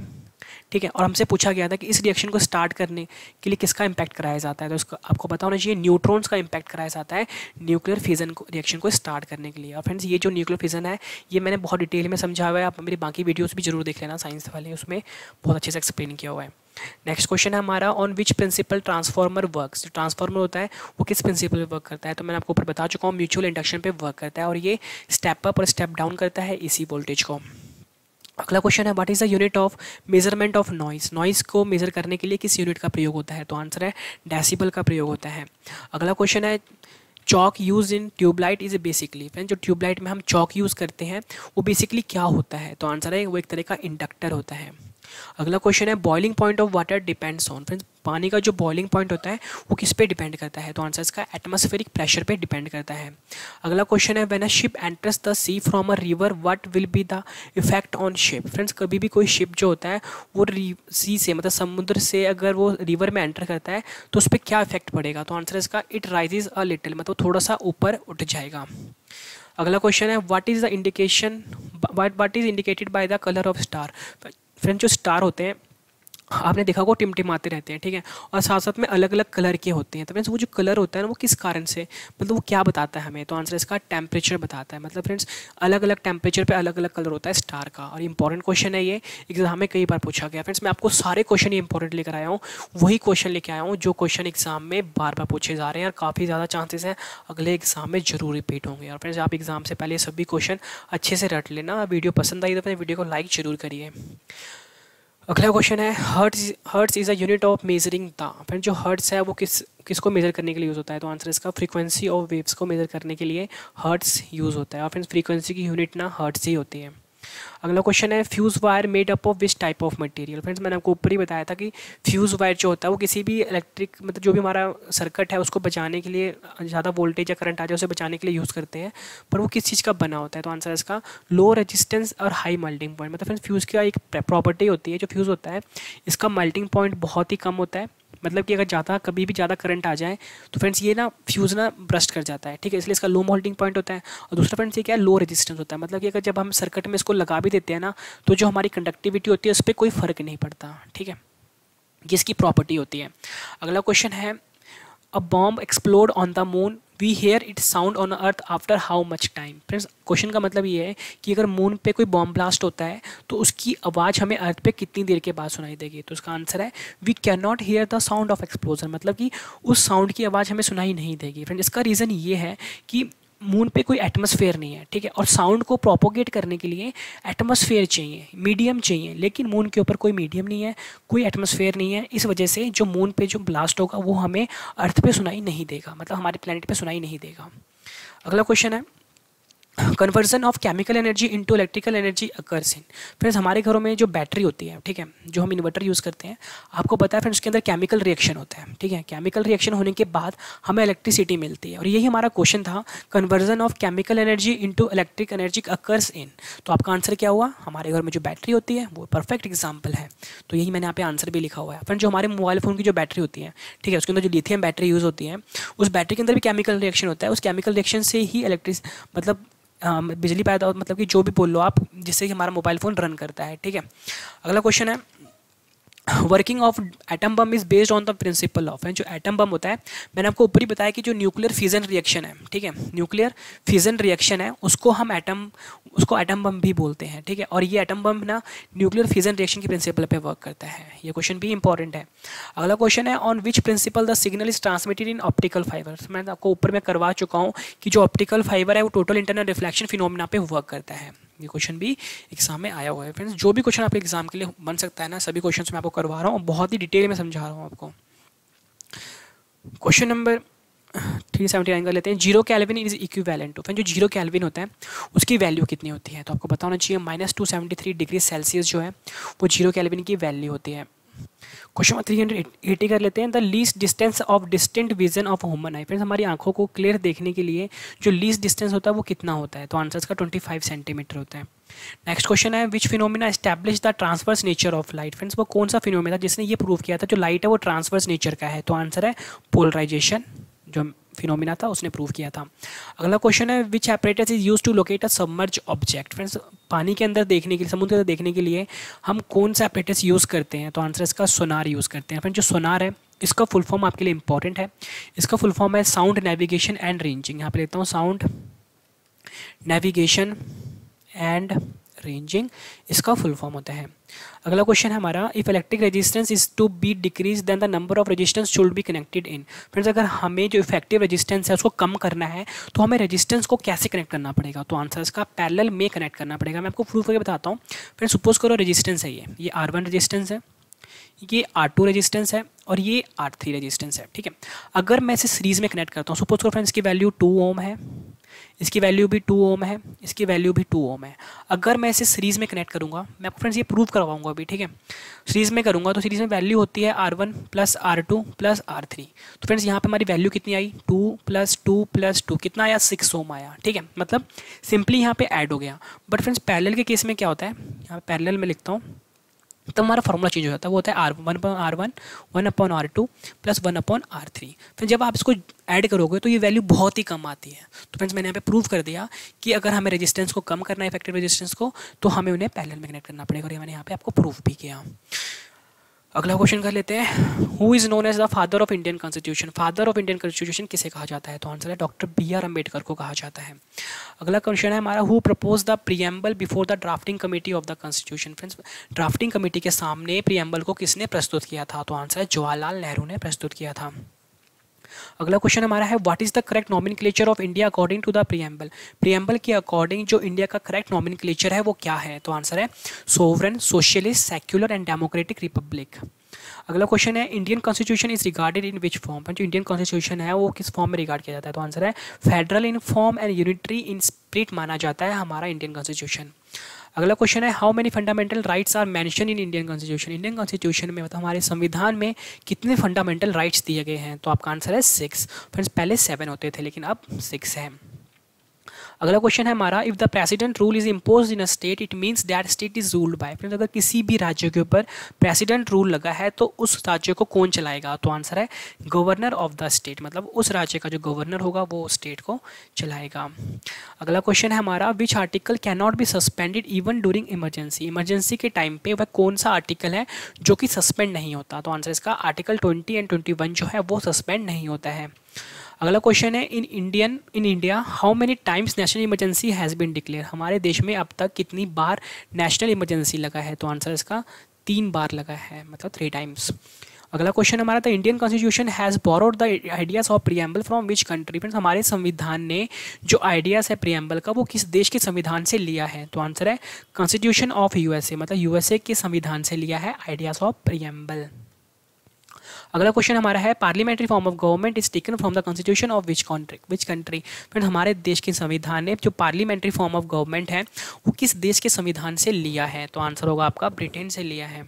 ठीक है और हमसे पूछा गया था कि इस रिएक्शन को स्टार्ट करने के लिए किसका इम्पैक्ट कराया जाता है तो उसका आपको पता होना चाहिए न्यूट्रॉन्स का इम्पैक्ट कराया जाता है न्यूक्लियर फिजन को रिएक्शन को स्टार्ट करने के लिए और फ्रेंड्स ये जो न्यूक्लियर फिजन है ये मैंने बहुत डिटेल में समझा हुआ है आप मेरी बाकी वीडियोज़ भी जरूर देख लेना साइंस वाले उसमें बहुत अच्छे से एक्सप्लेन किया हुआ है नेक्स्ट क्वेश्चन है हमारा on which principle transformer work जो ट्रांसफार्मर होता है वो किस प्रिंसिपल पे वर्क करता है तो मैंने आपको ऊपर बता चुका हूँ म्यूचुअल इंडक्शन पे वर्क करता है और ये स्टेप अप और स्टेप डाउन करता है इसी वोल्टेज को अगला क्वेश्चन है what is the unit of measurement of noise noise को मेज़र करने के लिए किस यूनिट का प्रयोग होता है तो आंसर है डेसिबल का प्रयोग होता है अगला क्वेश्चन है choke use in tubelight is basically friend जो ट्यूबलाइट में हम चॉक यूज़ करते हैं वो बेसिकली क्या होता है तो आंसर है वो एक तरह का इंडक्टर होता है अगला क्वेश्चन है boiling point of water depends on friends पानी का जो बॉइलिंग पॉइंट होता है वो किस पे डिपेंड करता है तो आंसर इसका एटमॉस्फेरिक प्रेशर पे डिपेंड करता है अगला क्वेश्चन है when a ship enters the sea from a river what will be the effect on ship friends कभी भी कोई शिप जो होता है वो सी से मतलब समुद्र से अगर वो रिवर में एंटर करता है तो उस पर क्या इफेक्ट पड़ेगा तो आंसर इसका इट राइजेज अ लिटिल मतलब थोड़ा सा ऊपर उठ जाएगा अगला क्वेश्चन है what is the indication what is indicated by the colour of star friend जो स्टार होते हैं आपने देखा होगा टिमटिमाते रहते हैं ठीक है और साथ साथ में अलग अलग कलर के होते हैं तो फ्रेंड्स वो जो कलर होता है ना वो किस कारण से मतलब वो क्या बताता है हमें तो आंसर इसका टेम्परेचर बताता है मतलब फ्रेंड्स अलग अलग टेम्परेचर पर अलग अलग कलर होता है स्टार का और इंपॉर्टेंट क्वेश्चन है ये एग्जाम में कई बार पूछा गया फ्रेंड्स मैं आपको सारे क्वेश्चन ही इंपॉर्टेंट लेकर आया हूँ वही क्वेश्चन लेकर आया हूँ जो क्वेश्चन एग्जाम में बार बार पूछे जा रहे हैं और काफ़ी ज़्यादा चांसेस हैं अगले एग्जाम में जरूर रिपीट होंगे और फ्रेंड्स आप एग्जाम से पहले सभी क्वेश्चन अच्छे से रट लेना वीडियो पसंद आई तो अपने वीडियो को लाइक जरूर करिए अगला क्वेश्चन है hertz hertz is a unit of measuring the friend जो हर्ट्स है वो किस किसको मेजर करने के लिए यूज़ होता है तो आंसर इसका फ्रीक्वेंसी ऑफ वेव्स को मेजर करने के लिए हर्ट्स यूज़ होता है और फ्रेंड्स फ्रीक्वेंसी की यूनिट ना हर्ट्स ही होती है अगला क्वेश्चन है fuse wire made up of which type of material friends मैंने आपको ऊपर ही बताया था कि फ्यूज़ वायर जो होता है वो किसी भी इलेक्ट्रिक मतलब जो भी हमारा सर्किट है उसको बचाने के लिए ज़्यादा वोल्टेज या करंट आ जाए उसे बचाने के लिए यूज़ करते हैं पर वो किस चीज़ का बना होता है तो आंसर है इसका लो रजिस्टेंस और हाई मल्टिंग पॉइंट मतलब फ्रेंड्स फ्यूज़ का एक प्रॉपर्टी होती है जो फ्यूज़ होता है इसका मल्टिंग पॉइंट बहुत ही कम होता है मतलब कि अगर ज़्यादा कभी भी ज़्यादा करंट आ जाए तो फ्रेंड्स ये ना फ्यूज़ ना ब्रस्ट कर जाता है ठीक है इसलिए इसका लो मोल्डिंग पॉइंट होता है और दूसरा फ्रेंड्स ये क्या है लो रेजिस्टेंस होता है मतलब कि अगर जब हम सर्किट में इसको लगा भी देते हैं ना तो जो हमारी कंडक्टिविटी होती है उस पर कोई फ़र्क नहीं पड़ता ठीक है ये इसकी प्रॉपर्टी होती है अगला क्वेश्चन है a bomb explode on the moon we hear it sound on earth after how much time friends question का मतलब ये है कि अगर मून पे कोई बॉम्ब ब्लास्ट होता है तो उसकी आवाज़ हमें अर्थ पे कितनी देर के बाद सुनाई देगी तो उसका आंसर है we can not hear the sound of explosion मतलब कि उस साउंड की आवाज़ हमें सुनाई नहीं देगी फ्रेंड इसका रीज़न ये है कि मून पे कोई एटमोसफेयर नहीं है ठीक है और साउंड को प्रोपोगेट करने के लिए एटमोसफेयर चाहिए मीडियम चाहिए लेकिन मून के ऊपर कोई मीडियम नहीं है कोई एटमोसफेयर नहीं है इस वजह से जो मून पे जो ब्लास्ट होगा वो हमें अर्थ पे सुनाई नहीं देगा मतलब हमारे प्लानट पे सुनाई नहीं देगा अगला क्वेश्चन है conversion of chemical energy into electrical energy occurs in friends हमारे घरों में जो बैटरी होती है ठीक है जो हम इन्वर्टर यूज़ करते हैं आपको पता है फ्रेंड्स उसके अंदर केमिकल रिएक्शन होता है ठीक है केमिकल रिएक्शन होने के बाद हमें इलेक्ट्रिसिटी मिलती है और यही हमारा क्वेश्चन था conversion of chemical energy into electric energy occurs in तो आपका आंसर क्या हुआ हमारे घर में जो बैटरी होती है वो परफेक्ट एग्जाम्पल है तो यही मैंने यहाँ पे आंसर भी लिखा हुआ है फ्रेंड जो हमारे मोबाइल फ़ोन की जो बैटरी होती है ठीक है उसके अंदर जो लिथियम बैटरी यूज़ होती है उस बैटरी के अंदर भी केमिकल रिएक्शन होता है उस केमिकल रिएक्शन से ही इलेक्ट्रिस मतलब बिजली पैदा मतलब कि जो भी बोल लो आप जिससे कि हमारा मोबाइल फ़ोन रन करता है ठीक है अगला क्वेश्चन है working of atom bomb is based on the principle of and जो एटम बम होता है मैंने आपको ऊपर ही बताया कि जो न्यूक्लियर फ्यूजन रिएक्शन है ठीक है न्यूक्लियर फ्यूजन रिएक्शन है उसको हम एटम उसको एटम बम भी बोलते हैं ठीक है और ये एटम बम ना न्यूक्लियर फ्यूजन रिएक्शन के प्रिंसिपल पे वर्क करता है ये क्वेश्चन भी इंपॉर्टेंट है अगला क्वेश्चन है on which principle the signal is transmitted in optical fibre मैं आपको ऊपर में करवा चुका हूँ कि जो ऑप्टिकल फाइबर है वो टोटल इंटरनल रिफ्लेक्शन फिनोमिना पे वर्क करता है ये क्वेश्चन भी एग्जाम में आया हुआ है फ्रेंड्स जो भी क्वेश्चन आपके एग्जाम के लिए बन सकता है ना सभी क्वेश्चन मैं आपको करवा रहा हूँ बहुत ही डिटेल में समझा रहा हूँ आपको question number three seventy nine कर लेते हैं zero kelvin is equivalent to friend जो जीरो कैलविन होता है उसकी वैल्यू कितनी होती है तो आपको बताना चाहिए minus two seventy three degree celsius जो है वो जीरो कैलविन की वैल्यू होती है question number three hundred eighty कर लेते हैं the least distance of distant vision of human eye friends हमारी आंखों को क्लियर देखने के लिए जो लीस्ट डिस्टेंस होता है वो कितना होता है तो आंसर इसका ट्वेंटी फाइव सेंटीमीटर होता है नेक्स्ट क्वेश्चन है which phenomena establish the transverse nature of light friends वो कौन सा फिनोमिना था जिसने ये प्रूव किया था जो लाइट है वो ट्रांसवर्स नेचर का है तो आंसर है पोलराइजेशन जो फिनोमिना था उसने प्रूव किया था अगला क्वेश्चन है which apparatus is use to locate a submerge object friends पानी के अंदर देखने के लिए समुद्र के अंदर देखने के लिए हम कौन सा एपरेटस यूज़ करते हैं तो आंसर इसका सोनार यूज़ करते हैं फ्रेंड जो सोनार है इसका फुल फॉर्म आपके लिए इंपॉर्टेंट है इसका फुल फॉर्म है साउंड नेविगेशन एंड रेंजिंग यहाँ पे लेता हूँ साउंड नेविगेशन एंड रेंजिंग इसका फुल फॉर्म होता है अगला क्वेश्चन है हमारा if electric resistance is to be decrease then the number of resistance should be connected in friends अगर हमें जो इफेक्टिव रेजिस्टेंस है उसको कम करना है तो हमें रेजिस्टेंस को कैसे कनेक्ट करना पड़ेगा तो आंसर इसका पैरेलल में कनेक्ट करना पड़ेगा मैं आपको प्रूफ करके बताता हूँ फ्रेंड सपोज करो रजिस्टेंस है ये ये आर वन रेजिस्टेंस है ये आर टू रजिस्टेंस है और ये आर थ्री रजिस्टेंस है ठीक है अगर मैं इसे सीरीज में कनेक्ट करता हूँ सपोज करो फ्रेंड्स की वैल्यू टू ओम है इसकी वैल्यू भी टू ओम है इसकी वैल्यू भी टू ओम है अगर मैं इसे सीरीज़ में कनेक्ट करूँगा मैं आपको फ्रेंड्स ये प्रूव करवाऊँगा अभी ठीक है सीरीज़ में करूँगा तो सीरीज़ में वैल्यू होती है R one plus R two plus R three तो फ्रेंड्स यहाँ पर हमारी वैल्यू कितनी आई two plus two plus two कितना आया सिक्स ओम आया ठीक है मतलब सिंपली यहाँ पर ऐड हो गया बट फ्रेंड्स पैरल के केस में क्या होता है यहाँ पैरल में लिखता हूँ तब तो हमारा फार्मूला चेंज हो जाता है वो होता है R one upon R one one upon R two plus one upon R three फिर जब आप इसको ऐड करोगे तो ये वैल्यू बहुत ही कम आती है तो फ्रेंड्स मैंने यहाँ पे प्रूव कर दिया कि अगर हमें रेजिस्टेंस को कम करना है इफेक्टिव रेजिस्टेंस को तो हमें उन्हें पैरेलल में कनेक्ट करना पड़ेगा और मैंने यहाँ पे आपको प्रूफ भी किया अगला क्वेश्चन कर लेते हैं who is known as the father of Indian constitution father of Indian constitution किसे कहा जाता है तो आंसर है डॉक्टर बी आर अम्बेडकर को कहा जाता है अगला क्वेश्चन है हमारा who propose the preamble before the drafting committee of the constitution friends drafting committee के सामने प्रियम्बल को किसने प्रस्तुत किया था तो आंसर है जवाहरलाल नेहरू ने प्रस्तुत किया था अगला क्वेश्चन हमारा है what is the correct nomen of India according to the preamble preamble के अकॉर्डिंग जो इंडिया का करेक्ट नॉमिन है वो क्या है तो आंसर है sovereign socialist secular and democratic republic अगला क्वेश्चन है Indian constitution is regarded in which form जो इंडियन कॉन्स्टिट्यूशन है वो किस फॉर्म में रिगार्ड किया जाता है तो आंसर है federal in form and unitary in spirit माना जाता है हमारा इंडियन कॉन्स्टिट्यूशन अगला क्वेश्चन है how many fundamental rights are mention in Indian constitution Indian constitution में मतलब हमारे संविधान में कितने फंडामेंटल राइट्स दिए गए हैं तो आपका आंसर है सिक्स फ्रेंड्स पहले सेवन होते थे लेकिन अब सिक्स है अगला क्वेश्चन है हमारा if the president rule is impose in a state it means that state is ruled by friends अगर किसी भी राज्य के ऊपर प्रेसिडेंट रूल लगा है तो उस राज्य को कौन चलाएगा तो आंसर है गवर्नर ऑफ द स्टेट मतलब उस राज्य का जो गवर्नर होगा वो स्टेट को चलाएगा अगला क्वेश्चन है हमारा which article cannot be suspended even during emergency emergency के टाइम पे वह कौन सा आर्टिकल है जो कि सस्पेंड नहीं होता तो आंसर इसका article twenty and twenty one जो है वो सस्पेंड नहीं होता है अगला क्वेश्चन है in Indian in India how many times national emergency has been declare हमारे देश में अब तक कितनी बार नेशनल इमरजेंसी लगा है तो आंसर इसका तीन बार लगा है मतलब थ्री टाइम्स अगला क्वेश्चन हमारा था Indian constitution has borrowed the ideas of preamble from which country friends हमारे संविधान ने जो आइडियाज़ है प्रियम्बल का वो किस देश के संविधान से लिया है तो आंसर है कॉन्स्टिट्यूशन ऑफ यूएसए मतलब यूएसए के संविधान से लिया है आइडियाज़ ऑफ प्रियम्बल अगला क्वेश्चन हमारा है parliamentary form of government is taken from the constitution of which country which country friend हमारे देश के संविधान ने जो पार्लियामेंट्री फॉर्म ऑफ गवर्नमेंट है वो किस देश के संविधान से लिया है तो आंसर होगा आपका ब्रिटेन से लिया है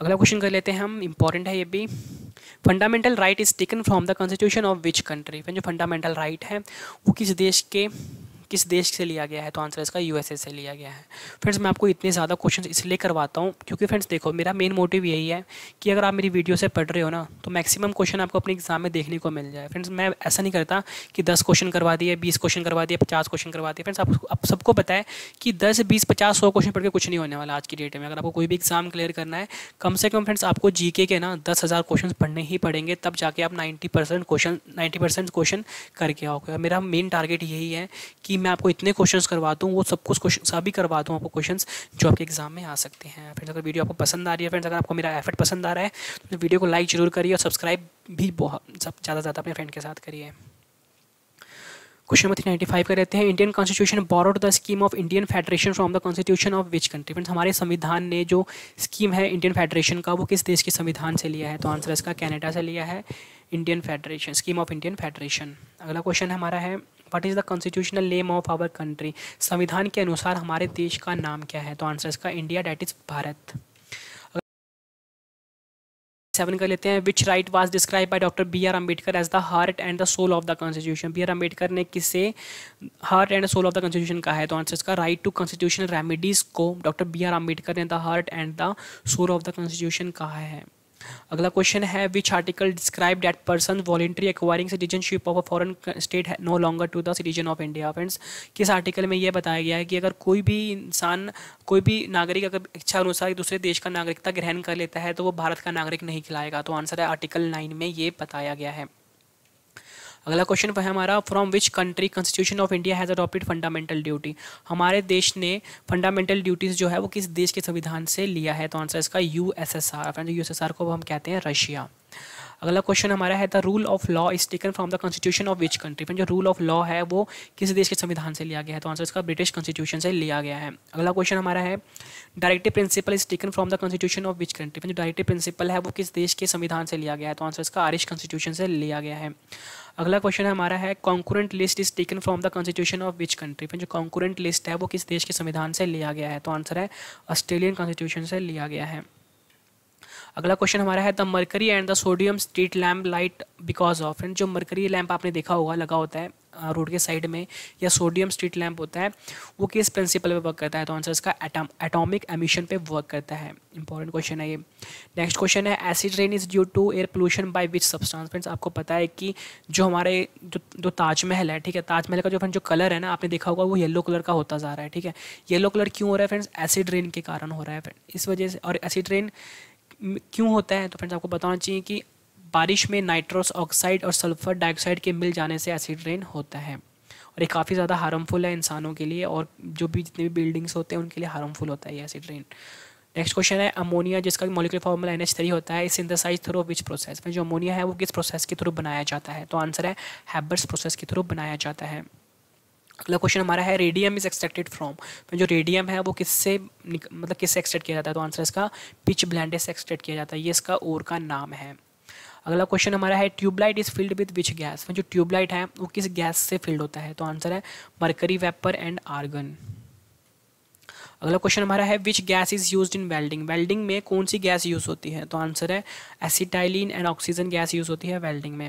अगला क्वेश्चन कर लेते हैं हम इंपॉर्टेंट है ये भी fundamental right is taken from the constitution of which country जो फंडामेंटल राइट है वो किस देश के किस देश से लिया गया है तो आंसर इसका यूएसए से लिया गया है फ्रेंड्स मैं आपको इतने ज़्यादा क्वेश्चन इसलिए करवाता हूँ क्योंकि फ्रेंड्स देखो मेरा मेन मोटिव यही है कि अगर आप मेरी वीडियो से पढ़ रहे हो ना तो मैक्सिमम क्वेश्चन आपको अपने एग्जाम में देखने को मिल जाए फ्रेंड्स मैं ऐसा नहीं करता कि दस क्वेश्चन करवा दिए बीस क्वेश्चन करवा दिए पचास क्वेश्चन करवा दिए फ्रेंड्स आप, सबको पता है कि दस बीस पचास सौ क्वेश्चन पढ़ के कुछ नहीं होने वाला आज की डेट में अगर आपको कोई भी एग्जाम क्लियर करना है कम से कम फ्रेंड्स आपको जी के ना दस हज़ार क्वेश्चन पढ़ने ही पड़ेंगे तब जाके आप ninety percent question ninety percent question करके आओगे मेरा मेन टारगेट यही है कि मैं आपको इतने क्वेश्चंस करवा दूँ वो सब कुछ क्वेश्चन सभी करवा दूँ आपको क्वेश्चन जो आपके एग्जाम में आ सकते हैं फ्रेंड्स अगर वीडियो आपको पसंद आ रही है फ्रेंड्स अगर आपको मेरा एफर्ट पसंद आ रहा है तो वीडियो को लाइक जरूर करिए और सब्सक्राइब भी बहुत ज़्यादा ज़्यादा अपने फ्रेंड के साथ करिए question number three ninety five का रहते हैं Indian constitution borrowed the scheme of Indian federation from the constitution of which country friends हमारे संविधान ने जो स्कीम है इंडियन फेडरेशन का वो किस देश के संविधान से लिया है तो आंसर इसका कैनेडा से लिया है Indian federation scheme of Indian federation अगला क्वेश्चन हमारा है what is the constitutional name of our country संविधान के अनुसार हमारे देश का नाम क्या है तो आंसर इसका India that is Bharat seven कर लेते हैं which right was describe by doctor B R Ambedkar as the heart and the soul of the constitution B R Ambedkar ने किसे heart and soul of the constitution कहा है तो आंसर इसका राइट टू कॉन्स्टिट्यूशनल रेमेडीज को डॉक्टर बी आर अम्बेडकर ने the heart and the soul of the constitution कहा है अगला क्वेश्चन है which article describe that person voluntary acquiring citizenship of a foreign state no longer to the citizen of India friends किस article में यह बताया गया है कि अगर कोई भी इंसान कोई भी नागरिक अगर इच्छा अनुसार दूसरे देश का नागरिकता ग्रहण कर लेता है तो वो भारत का नागरिक नहीं खिलाएगा तो आंसर है आर्टिकल नाइन में ये बताया गया है अगला क्वेश्चन है हमारा from which country constitution of India has adopted fundamental duty हमारे देश ने फंडामेंटल ड्यूटीज़ जो है वो किस देश के संविधान से लिया है तो आंसर इसका U S S R U S S R को हम कहते हैं रशिया अगला क्वेश्चन हमारा है the rule of law is taken from the constitution of which country जो रूल ऑफ लॉ है वो किस देश के संविधान से लिया गया है तो आंसर इसका ब्रिटिश कॉन्स्टिट्यूशन से लिया गया है अगला क्वेश्चन हमारा है directive principle is taken from the constitution of which country जो डायरेक्टिव प्रिंसिपल है वो किस देश के संविधान से लिया गया है तो आंसर इसका आरिश कॉन्स्टिट्यूशन से लिया गया है अगला क्वेश्चन हमारा है concurrent list is taken from the constitution of which country जो कॉन्कुरेंट लिस्ट है वो किस देश के संविधान से लिया गया है तो आंसर है ऑस्ट्रेलियन कॉन्स्टिट्यूशन से लिया गया है अगला क्वेश्चन हमारा है the mercury and the sodium street lamp light because of friend जो मरकरी लैम्प आपने देखा होगा लगा होता है रोड के साइड में या सोडियम स्ट्रीट लैम्प होता है वो किस प्रिंसिपल पे वर्क करता है तो आंसर इसका एटॉमिक एमिशन पे वर्क करता है इंपॉर्टेंट क्वेश्चन है ये नेक्स्ट क्वेश्चन है acid rain is due to air pollution by which substance friends आपको पता है कि जो हमारे जो जो ताजमहल है ठीक है ताजमहल का जो फ्रेंड जो कलर है ना आपने देखा होगा वो येलो कलर का होता जा रहा है ठीक है येलो कलर क्यों हो रहा है फ्रेंड्स एसिड रेन के कारण हो रहा है फ्रेंड इस वजह से और एसिड रेन क्यों होता है तो फ्रेंड्स आपको बताना चाहिए कि बारिश में नाइट्रोस ऑक्साइड और सल्फर डाइऑक्साइड के मिल जाने से एसिड रेन होता है और ये काफ़ी ज़्यादा हार्मफुल है इंसानों के लिए और जो भी जितने भी बिल्डिंग्स होते हैं उनके लिए हार्मफुल होता है ये एसिड रेन नेक्स्ट क्वेश्चन है अमोनिया जिसका मॉलिकुलर फॉर्मूला एन थ्री होता है सिंथेसाइज थ्रू विच प्रोसेस में जो अमोनिया है वो किस प्रोसेस के थ्रू बनाया जाता है तो आंसर है हैबर्स प्रोसेस के थ्रू बनाया जाता है अगला क्वेश्चन हमारा है रेडियम इज एक्सट्रैक्टेड फ्रॉम तो जो रेडियम है वो किससे मतलब किससे एक्सट्रैक्ट किया जाता है तो आंसर इसका पिच ब्लैंड से एक्सट्रैक्ट किया जाता है ये इसका ओर का नाम है अगला क्वेश्चन हमारा है tubelight is filled with which gas जो ट्यूबलाइट है वो किस गैस से फिल्ड होता है तो आंसर है मरकरी वेपर एंड आर्गन अगला क्वेश्चन हमारा है which gas is use in welding welding में कौन सी गैस यूज होती है तो आंसर है acetylene and oxygen gas use होती है वेल्डिंग में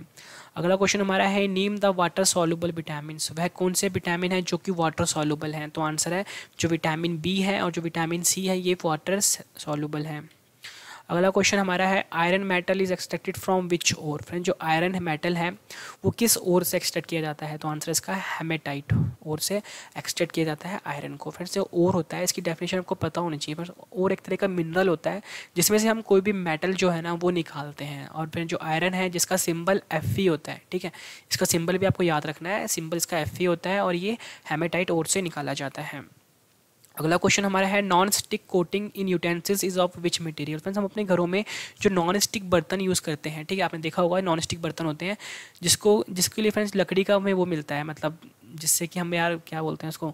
अगला क्वेश्चन हमारा है name the water soluble vitamin वह कौन से विटामिन तो है जो कि वाटर सॉलूबल हैं तो आंसर है जो विटामिन बी है और जो विटामिन सी है ये वाटर सॉलूबल है अगला क्वेश्चन हमारा है iron metal is extracted from which ore friend जो आयरन मेटल है वो किस ओर से एक्सट्रैक्ट किया जाता है तो आंसर इसका हेमेटाइट ओर से एक्सट्रैक्ट किया जाता है आयरन को फ्रेंड्स जो ओर होता है इसकी डेफिनेशन आपको पता होनी चाहिए फ्रेंड्स ओर एक तरह का मिनरल होता है जिसमें से हम कोई भी मेटल जो है ना वो निकालते हैं और फिर जो आयरन है जिसका सिम्बल एफ होता है ठीक है इसका सिम्बल भी आपको याद रखना है सिम्बल इसका एफ होता है और ये हेमेटाइट ओर से निकाला जाता है अगला क्वेश्चन हमारा है non stick coating in utensils is of which material friends हम अपने घरों में जो नॉन स्टिक बर्तन यूज़ करते हैं ठीक है आपने देखा होगा नॉन स्टिक बर्तन होते हैं जिसको जिसके लिए फ्रेंड्स लकड़ी का हमें वो मिलता है मतलब जिससे कि हम यार क्या बोलते हैं उसको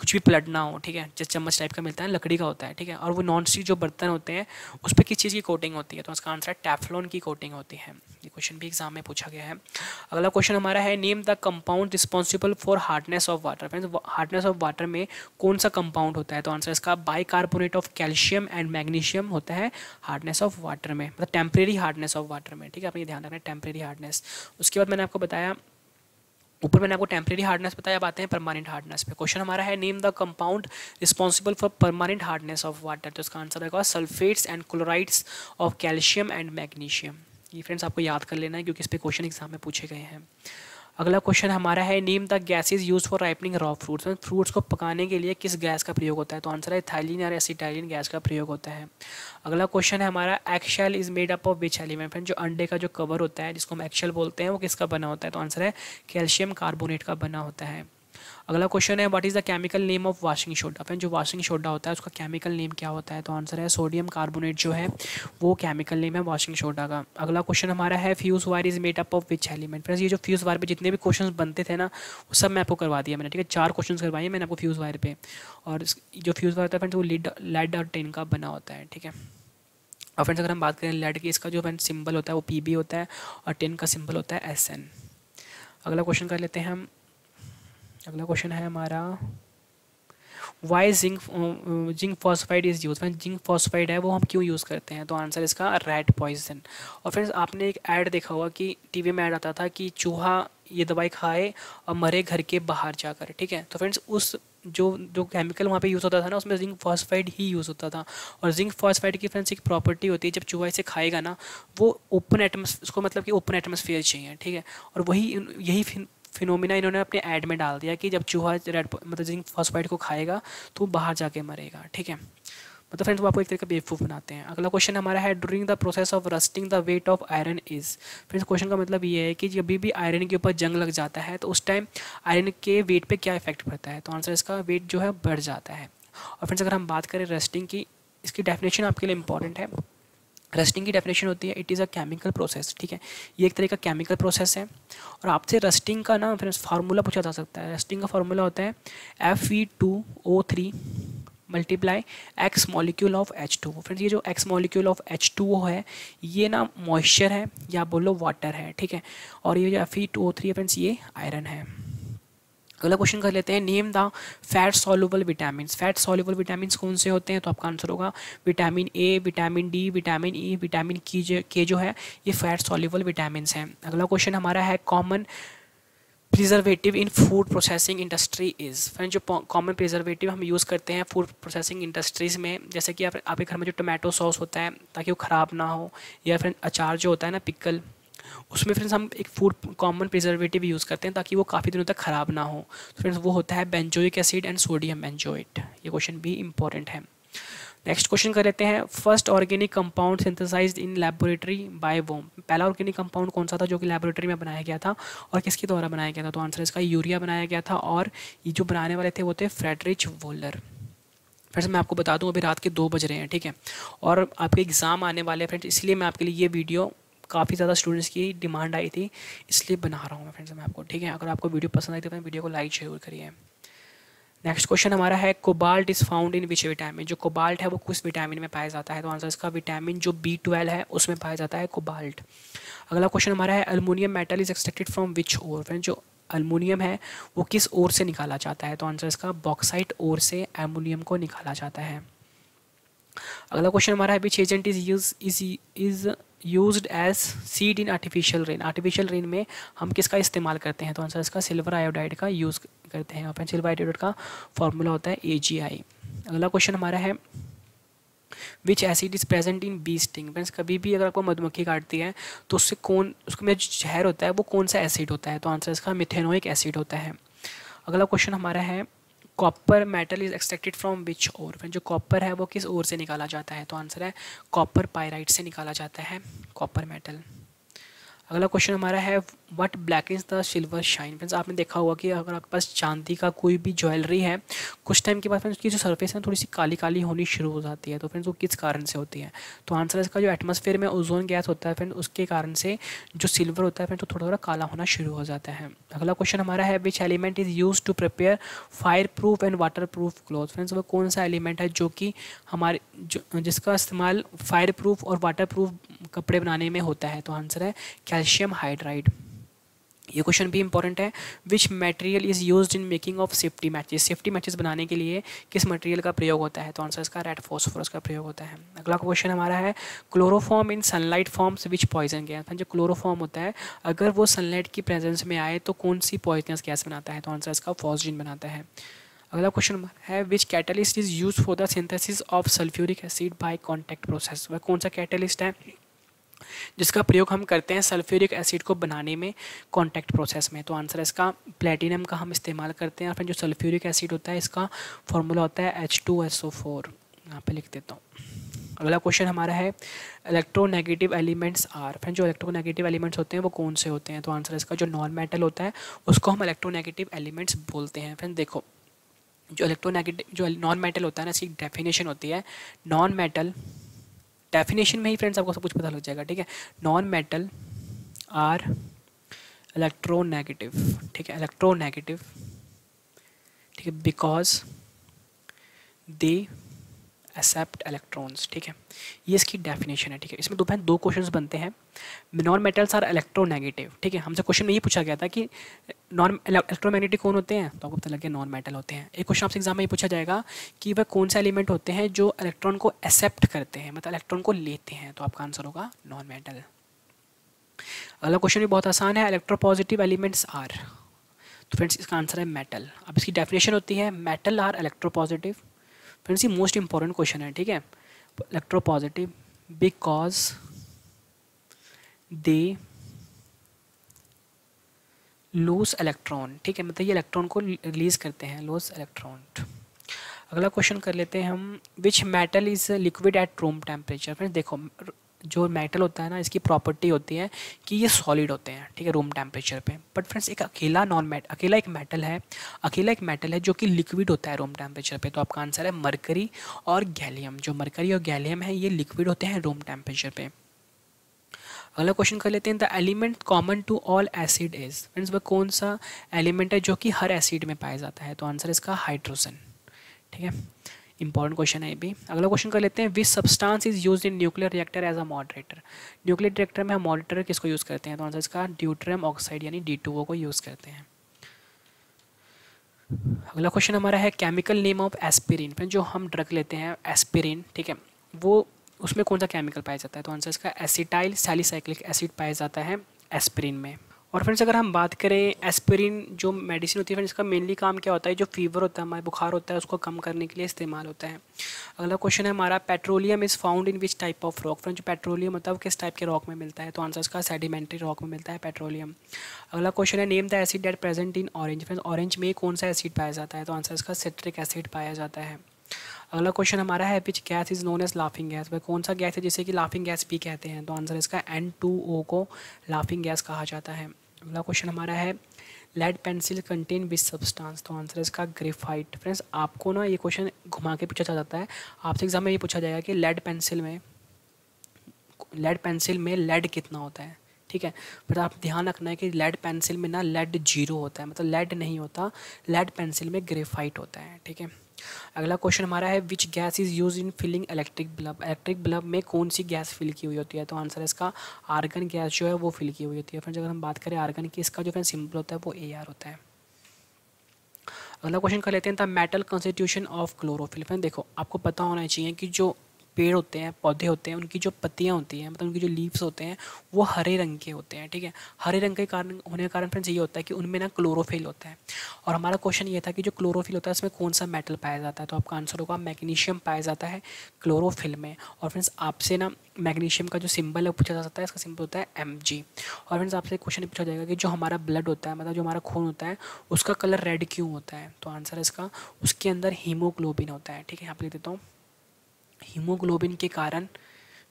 कुछ भी पलटना हो ठीक है जैसे चम्मच टाइप का मिलता है लकड़ी का होता है ठीक है और वो नॉन स्टिक जो बर्तन होते हैं उस पर किस चीज़ की कोटिंग होती है तो उसका आंसर है टैफलॉन की कोटिंग होती है ये क्वेश्चन भी एग्जाम में पूछा गया है अगला क्वेश्चन हमारा है name the compound responsible for hardness of water friends hardness of water में कौन सा कंपाउंड होता है तो आंसर इसका bicarbonate of calcium and magnesium होता है हार्डनेस ऑफ वाटर में मतलब टेम्प्रेरी हार्डनेस ऑफ वाटर में ठीक है अपने ध्यान रखना है टेम्प्रेरी हार्डनेस उसके बाद मैंने आपको बताया ऊपर मैंने आपको टेम्प्रेरी हार्डनेस बताया अब आते हैं परमानेंट हार्डनेस पे क्वेश्चन हमारा है name the compound responsible for permanent hardness of water तो इसका आंसर रहेगा sulphates and chlorides of calcium and magnesium ये फ्रेंड्स आपको याद कर लेना है क्योंकि इस पर क्वेश्चन एग्जाम में पूछे गए हैं अगला क्वेश्चन हमारा है name the gas is use for ripening raw fruits fruits को पकाने के लिए किस गैस का प्रयोग होता है तो आंसर है थाइलिन और एसिटाइलिन गैस का प्रयोग होता है अगला क्वेश्चन है हमारा eggshell is made up of which element friend जो अंडे का जो कवर होता है जिसको हम एक्शेल बोलते हैं वो किसका बना होता है तो आंसर है कैल्शियम कार्बोनेट का बना होता है अगला क्वेश्चन है what is the chemical name of washing soda अपन जो वाशिंग सोडा होता है उसका केमिकल नेम क्या होता है तो आंसर है सोडियम कार्बोनेट जो है वो केमिकल नेम है वाशिंग सोडा का अगला क्वेश्चन हमारा है fuse wire is made up of which element friends ये जो फ्यूज़ वायर पे जितने भी क्वेश्चन बनते थे ना वो सब मैं आपको करवा दिया मैंने ठीक है चार क्वेश्चन करवाए मैंने आपको फ्यूज़ वायर पर और जो फ्यूज़ वायर होता है फ्रेंड्स वो लेड लेड और टेन का बना होता है ठीक है और फ्रेंड्स अगर हम बात करें लेड की इसका जो फ्रेंड सिंबल होता है वो पी होता है और टेन का सिंबल होता है एस अगला क्वेश्चन कर लेते हैं हम अगला क्वेश्चन है हमारा why zinc zinc phosphide is use friend zinc phosphide है वो हम क्यों यूज़ करते हैं तो आंसर इसका रेड पॉइजन और फ्रेंड्स आपने एक ऐड देखा होगा कि टीवी में ऐड आता था कि चूहा ये दवाई खाए और मरे घर के बाहर जाकर ठीक है तो फ्रेंड्स उस जो जो केमिकल वहाँ पे यूज़ होता था ना उसमें जिंक फॉस्फाइड ही यूज़ होता था और जिंक फॉस्फाइड की फ्रेंड्स एक प्रॉपर्टी होती है जब चूहा इसे खाएगा ना वो ओपन एटमोस उसको मतलब कि ओपन एटमोसफियर चाहिए ठीक है और वही यही फिनोमिना इन्होंने अपने ऐड में डाल दिया कि जब चूहा रेड मतलब जिंक फॉस्फाइड को खाएगा तो बाहर जाके मरेगा ठीक है मतलब फ्रेंड्स वो आपको एक तरीके बेवकूफ़ बनाते हैं अगला क्वेश्चन हमारा है during the process of rusting the weight of iron is friends question का मतलब ये है कि जब भी आयरन के ऊपर जंग लग जाता है तो उस टाइम आयरन के वेट पे क्या इफेक्ट पड़ता है तो आंसर इसका वेट जो है बढ़ जाता है और फ्रेंड्स अगर हम बात करें रस्टिंग की इसकी डेफिनेशन आपके लिए इंपॉर्टेंट है रस्टिंग की डेफिनेशन होती है it is a chemical process ठीक है ये एक तरह का केमिकल प्रोसेस है और आपसे रस्टिंग का ना फ्रेंड्स फार्मूला पूछा जा सकता है रस्टिंग का फार्मूला होता है F E two O three multiply X molecule of H two friends ये जो X molecule of H two है ये ना मॉइस्चर है या बोलो वाटर है ठीक है और ये जो F E two O three है फ्रेंड्स ये आयरन है अगला क्वेश्चन कर लेते हैं name the fat soluble vitamin fat soluble vitamin कौन से होते हैं तो आपका आंसर होगा vitamin A vitamin D vitamin E vitamin की जो के जो है ये फैट सॉल्युबल विटामिन हैं अगला क्वेश्चन हमारा है common preservative in food processing industry is friend जो कॉमन प्रिजर्वेटिव हम यूज़ करते हैं फूड प्रोसेसिंग इंडस्ट्रीज़ में जैसे कि आप आपके घर में जो टोमेटो सॉस होता है ताकि वो ख़राब ना हो या फिर अचार जो होता है ना पिकल उसमें फ्रेंड्स हम एक फूड कॉमन प्रिजर्वेटिव यूज़ करते हैं ताकि वो काफ़ी दिनों तक ख़राब ना हो तो फ्रेंड्स वो होता है benzoic acid and sodium benzoate ये क्वेश्चन भी इंपॉर्टेंट है नेक्स्ट क्वेश्चन कर लेते हैं first organic compound synthesized in laboratory by whom पहला ऑर्गेनिक कंपाउंड कौन सा था जो कि लेबोरेटरी में बनाया गया था और किसके द्वारा बनाया गया था तो आंसर इसका यूरिया बनाया गया था और ये जो बनाने वाले थे वो थे फ्रेडरिच वोलर फ्रेंड्स मैं आपको बता दूं अभी रात के दो बज रहे हैं ठीक है और आपके एग्ज़ाम आने वाले हैं फ्रेंड्स इसलिए मैं आपके लिए ये वीडियो काफ़ी ज़्यादा स्टूडेंट्स की डिमांड आई थी इसलिए बना रहा हूँ मैं फ्रेंड्स मैं आपको ठीक है अगर आपको वीडियो पसंद आई तो मैं वीडियो को लाइक जरूर करिए नेक्स्ट क्वेश्चन हमारा है cobalt is found in which vitamin जो कोबाल्ट है वो किस विटामिन में पाया जाता है तो आंसर इसका विटामिन जो बी ट्वेल्व है उसमें पाया जाता है कोबाल्ट अगला क्वेश्चन हमारा है aluminium metal is extracted from which ore friend जो अल्मोनियम है वो किस ओर से निकाला जाता है तो आंसर इसका बॉक्साइट ओर से अल्मोनियम को निकाला जाता है अगला क्वेश्चन हमारा है which agent is use is is use as seed in artificial rain artificial rain में हम किसका इस्तेमाल करते हैं तो आंसर इसका सिल्वर आयोडाइड का यूज़ करते हैं अपन सिल्वर आयोडाइड का फॉर्मूला होता है ए अगला क्वेश्चन हमारा है which acid is present in bee sting friends कभी भी अगर आपको मधुमक्खी काटती है तो उससे कौन उसके में जहर होता है वो कौन सा एसिड होता है तो आंसर इसका मिथेनोइक एसिड होता है अगला क्वेश्चन हमारा है copper metal is extracted from which ore जो कॉपर है वो किस ओर से निकाला जाता है तो आंसर है कॉपर पायराइट से निकाला जाता है कॉपर मेटल अगला क्वेश्चन हमारा है what black is the silver shine friends आपने देखा होगा कि अगर आपके पास चांदी का कोई भी ज्वेलरी है कुछ टाइम के बाद फ्रेंड्स उसकी जो सरफेस है थोड़ी सी काली काली होनी शुरू हो जाती है तो फ्रेंड्स वो किस कारण से होती है तो आंसर है इसका जो एटमोसफेयर में ओजोन गैस होता है फ्रेंड उसके कारण से जो सिल्वर होता है फ्रेंड तो थोड़ा थोड़ा काला होना शुरू हो जाता है अगला क्वेश्चन हमारा है which element is use to prepare fire proof and water proof cloth friends वो कौन सा एलिमेंट है जो कि हमारे जिसका इस्तेमाल फायर प्रूफ और वाटर प्रूफ कपड़े बनाने में होता है तो आंसर है क्या कैल्शियम हाइड्राइड ये क्वेश्चन भी इंपॉर्टेंट है which material is used in making of safety matches safety matches बनाने के लिए किस मटेरियल का प्रयोग होता है तो आंसर इसका रेड फॉस्फोरस का प्रयोग होता है अगला क्वेश्चन हमारा है chloroform in sunlight forms which poison gas जो क्लोरोफॉर्म होता है अगर वो सनलाइट की प्रेजेंस में आए तो कौन सी पॉइजनस गैस बनाता है तो आंसर इसका फॉसजिन बनाता है अगला क्वेश्चन है which catalyst is use for the synthesis of sulphuric acid by contact process वह कौन सा कैटलिस्ट है जिसका प्रयोग हम करते हैं सल्फ्यूरिक एसिड को बनाने में कॉन्टैक्ट प्रोसेस में तो आंसर इसका प्लेटिनम का हम इस्तेमाल करते हैं और फिर जो सल्फ्यूरिक एसिड होता है इसका फॉर्मूला होता है H two S O four यहाँ पर लिख देता हूँ अगला क्वेश्चन हमारा है इलेक्ट्रोनेगेटिव एलिमेंट्स आर फ्रेंड जो इलेक्ट्रोनेगेटिव एलिमेंट्स होते हैं वो कौन से होते हैं तो आंसर इसका जो नॉन मेटल होता है उसको हम इलेक्ट्रोनेगेटिव एलिमेंट्स बोलते हैं फ्रेंड देखो जो इलेक्ट्रोनेगेटिव जो नॉन मेटल होता है ना इसकी डेफिनेशन होती है नॉन मेटल डेफिनेशन में ही फ्रेंड्स आपको सब कुछ पता लग जाएगा ठीक है नॉन मेटल आर इलेक्ट्रोनेगेटिव ठीक है इलेक्ट्रोनेगेटिव ठीक है बिकॉज दे एक्सेप्ट इलेक्ट्रॉन्स ठीक है ये इसकी डेफिनेशन है ठीक है इसमें दो दो क्वेश्चन बनते हैं नॉन मेटल्स आर इलेक्ट्रोनेगेटिव ठीक है हमसे क्वेश्चन में ये पूछा गया था कि नॉन इलेक्ट्रोमैग्नेटिक कौन होते हैं तो आपको पता लग गया नॉन मेटल होते हैं एक क्वेश्चन आपसे एग्जाम में ये पूछा जाएगा कि वह कौन से एलिमेंट होते हैं जो इलेक्ट्रॉन को एक्सेप्ट करते हैं मतलब इलेक्ट्रॉन को लेते हैं तो आपका आंसर होगा नॉन मेटल अगला क्वेश्चन भी बहुत आसान है इलेक्ट्रोपॉजिटिव एलिमेंट्स आर तो फ्रेंड्स इसका आंसर है मेटल अब इसकी डेफिनेशन होती है मेटल आर पॉजिटिव फ्रेंड्स ये मोस्ट इंपॉर्टेंट क्वेश्चन है ठीक है electropositive because they lose electron ठीक है मतलब ये इलेक्ट्रॉन को रिलीज करते हैं लूज इलेक्ट्रॉन अगला क्वेश्चन कर लेते हैं हम which metal is liquid at room temperature friends देखो जो मेटल होता है ना इसकी प्रॉपर्टी होती है कि ये सॉलिड होते हैं ठीक है रूम टेम्परेचर पे बट फ्रेंड्स एक अकेला नॉन मेट अकेला एक मेटल है अकेला एक मेटल है जो कि लिक्विड होता है रूम टेम्परेचर पे तो आपका आंसर है मरकरी और गैलियम जो मरकरी और गैलियम है ये लिक्विड होते हैं रूम टेम्परेचर पे अगला क्वेश्चन कर लेते हैं the element common to all acid is friends वह कौन सा एलिमेंट है जो कि हर एसिड में पाया जाता है तो आंसर इसका हाइड्रोजन ठीक है इंपॉर्टेंट क्वेश्चन है ये भी अगला क्वेश्चन कर लेते हैं which substance is use in nuclear reactor as a moderator nuclear reactor में हम मॉडरेटर किसको यूज़ करते हैं तो आंसर इसका ड्यूट्रियम ऑक्साइड यानी डी को यूज़ करते हैं अगला क्वेश्चन हमारा है केमिकल नेम ऑफ एस्पिरिन पर जो हम ड्रग लेते हैं एस्पिरिन ठीक है वो उसमें कौन सा केमिकल पाया जाता है तो आंसर इसका एसिटाइल सैलिसाइक्लिक एसिड पाया जाता है एस्पिरिन में और फ्रेंड्स अगर हम बात करें एस्पिरिन जो मेडिसिन होती है फ्रेंड्स इसका मेनली काम क्या होता है जो फीवर होता है हमारे बुखार होता है उसको कम करने के लिए इस्तेमाल होता है अगला क्वेश्चन है हमारा petroleum is found in which type of rock friend जो पेट्रोलियम होता है वो किस टाइप के रॉक में मिलता है तो आंसर इसका सेडिमेंट्री रॉक में मिलता है पेट्रोलियम अगला क्वेश्चन है name the acid that present in orange friends orange में कौन सा एसिड पाया जाता है तो आंसर इसका सिट्रिक एसिड पाया जाता है अगला क्वेश्चन हमारा है which gas is known as laughing gas भाई कौन सा गैस है जिसे कि लाफिंग गैस भी कहते हैं तो आंसर इसका एन टू ओ को लाफिंग गैस कहा जाता है अगला क्वेश्चन हमारा है lead pencil contain which substance तो आंसर है इसका ग्रेफाइट फ्रेंड्स आपको ना ये क्वेश्चन घुमा के पूछा जाता है आपसे एग्जाम में ये पूछा जाएगा कि लेड पेंसिल में लेड पेंसिल में लेड कितना होता है ठीक है फिर आप ध्यान रखना है कि लेड पेंसिल में ना लेड जीरो होता है मतलब लेड नहीं होता लेड पेंसिल में ग्रेफाइट होता है ठीक है अगला क्वेश्चन हमारा है which gas is use in filling electric bulb electric bulb में कौन सी गैस फिल की हुई होती है तो आंसर है इसका आर्गन गैस जो है वो फिल की हुई होती है फ्रेंड्स अगर हम बात करें आर्गन की इसका जो फ्रेंड सिंपल होता है वो ए होता है अगला क्वेश्चन कर लेते हैं the metal constitution of chlorophyll friend देखो आपको पता होना चाहिए कि जो पेड़ होते हैं पौधे होते हैं उनकी जो पत्तियाँ होती हैं मतलब उनकी जो लीव्स होते हैं वो हरे रंग के होते हैं ठीक है हरे रंग के कारण होने का कारण फ्रेंड्स ये होता है कि उनमें ना क्लोरोफिल होता है और हमारा क्वेश्चन ये था कि जो क्लोरोफिल होता है उसमें कौन सा मेटल पाया जाता है तो आपका आंसर होगा मैग्नीशियम पाया जाता है क्लोरोफिल में और फ्रेंड्स आपसे ना मैग्नीशियम का जो सिंबल है पूछा जा सकता है इसका सिंबल होता है एम और फ्रेंड्स आपसे क्वेश्चन पूछा जाएगा कि जो हमारा ब्लड होता है मतलब जो हमारा खून होता है उसका कलर रेड क्यों होता है तो आंसर इसका उसके अंदर हीमोग्लोबिन होता है ठीक है यहाँ पर लिख देता हूँ हीमोग्लोबिन के कारण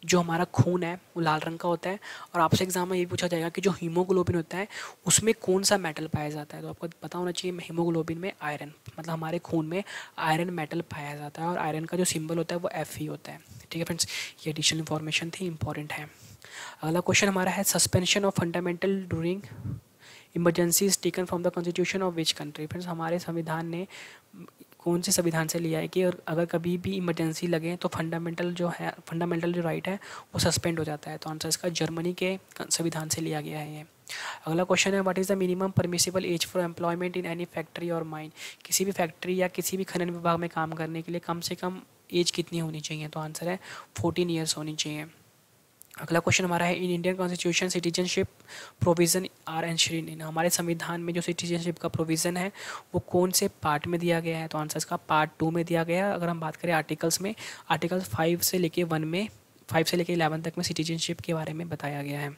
जो हमारा खून है वो लाल रंग का होता है और आपसे एग्जाम में ये पूछा जाएगा कि जो हीमोग्लोबिन होता है उसमें कौन सा मेटल पाया जाता है तो आपको पता होना चाहिए हीमोग्लोबिन में आयरन मतलब हमारे खून में आयरन मेटल पाया जाता है और आयरन का जो सिंबल होता है वो एफ ही होता है ठीक है फ्रेंड्स ये एडिशनल इन्फॉर्मेशन थी इंपॉर्टेंट है अगला क्वेश्चन हमारा है suspension of fundamental during emergency is taken from the constitution of which country friends हमारे संविधान ने कौन से संविधान से लिया है कि और अगर कभी भी इमरजेंसी लगे तो फंडामेंटल जो है फंडामेंटल जो राइट है वो सस्पेंड हो जाता है तो आंसर इसका जर्मनी के संविधान से लिया गया है ये अगला क्वेश्चन है what is the minimum permissible age for employment in any factory और माइन किसी भी फैक्ट्री या किसी भी खनन विभाग में काम करने के लिए कम से कम एज कितनी होनी चाहिए तो आंसर है फोर्टीन ईयर्स होनी चाहिए अगला क्वेश्चन हमारा है in Indian constitution citizenship provision are enshrined in हमारे संविधान में जो सिटीजनशिप का प्रोविज़न है वो कौन से पार्ट में दिया गया है तो आंसर इसका पार्ट टू में दिया गया है अगर हम बात करें आर्टिकल्स में आर्टिकल फाइव से लेके वन में फाइव से लेके इलेवन तक में सिटीजनशिप के बारे में बताया गया है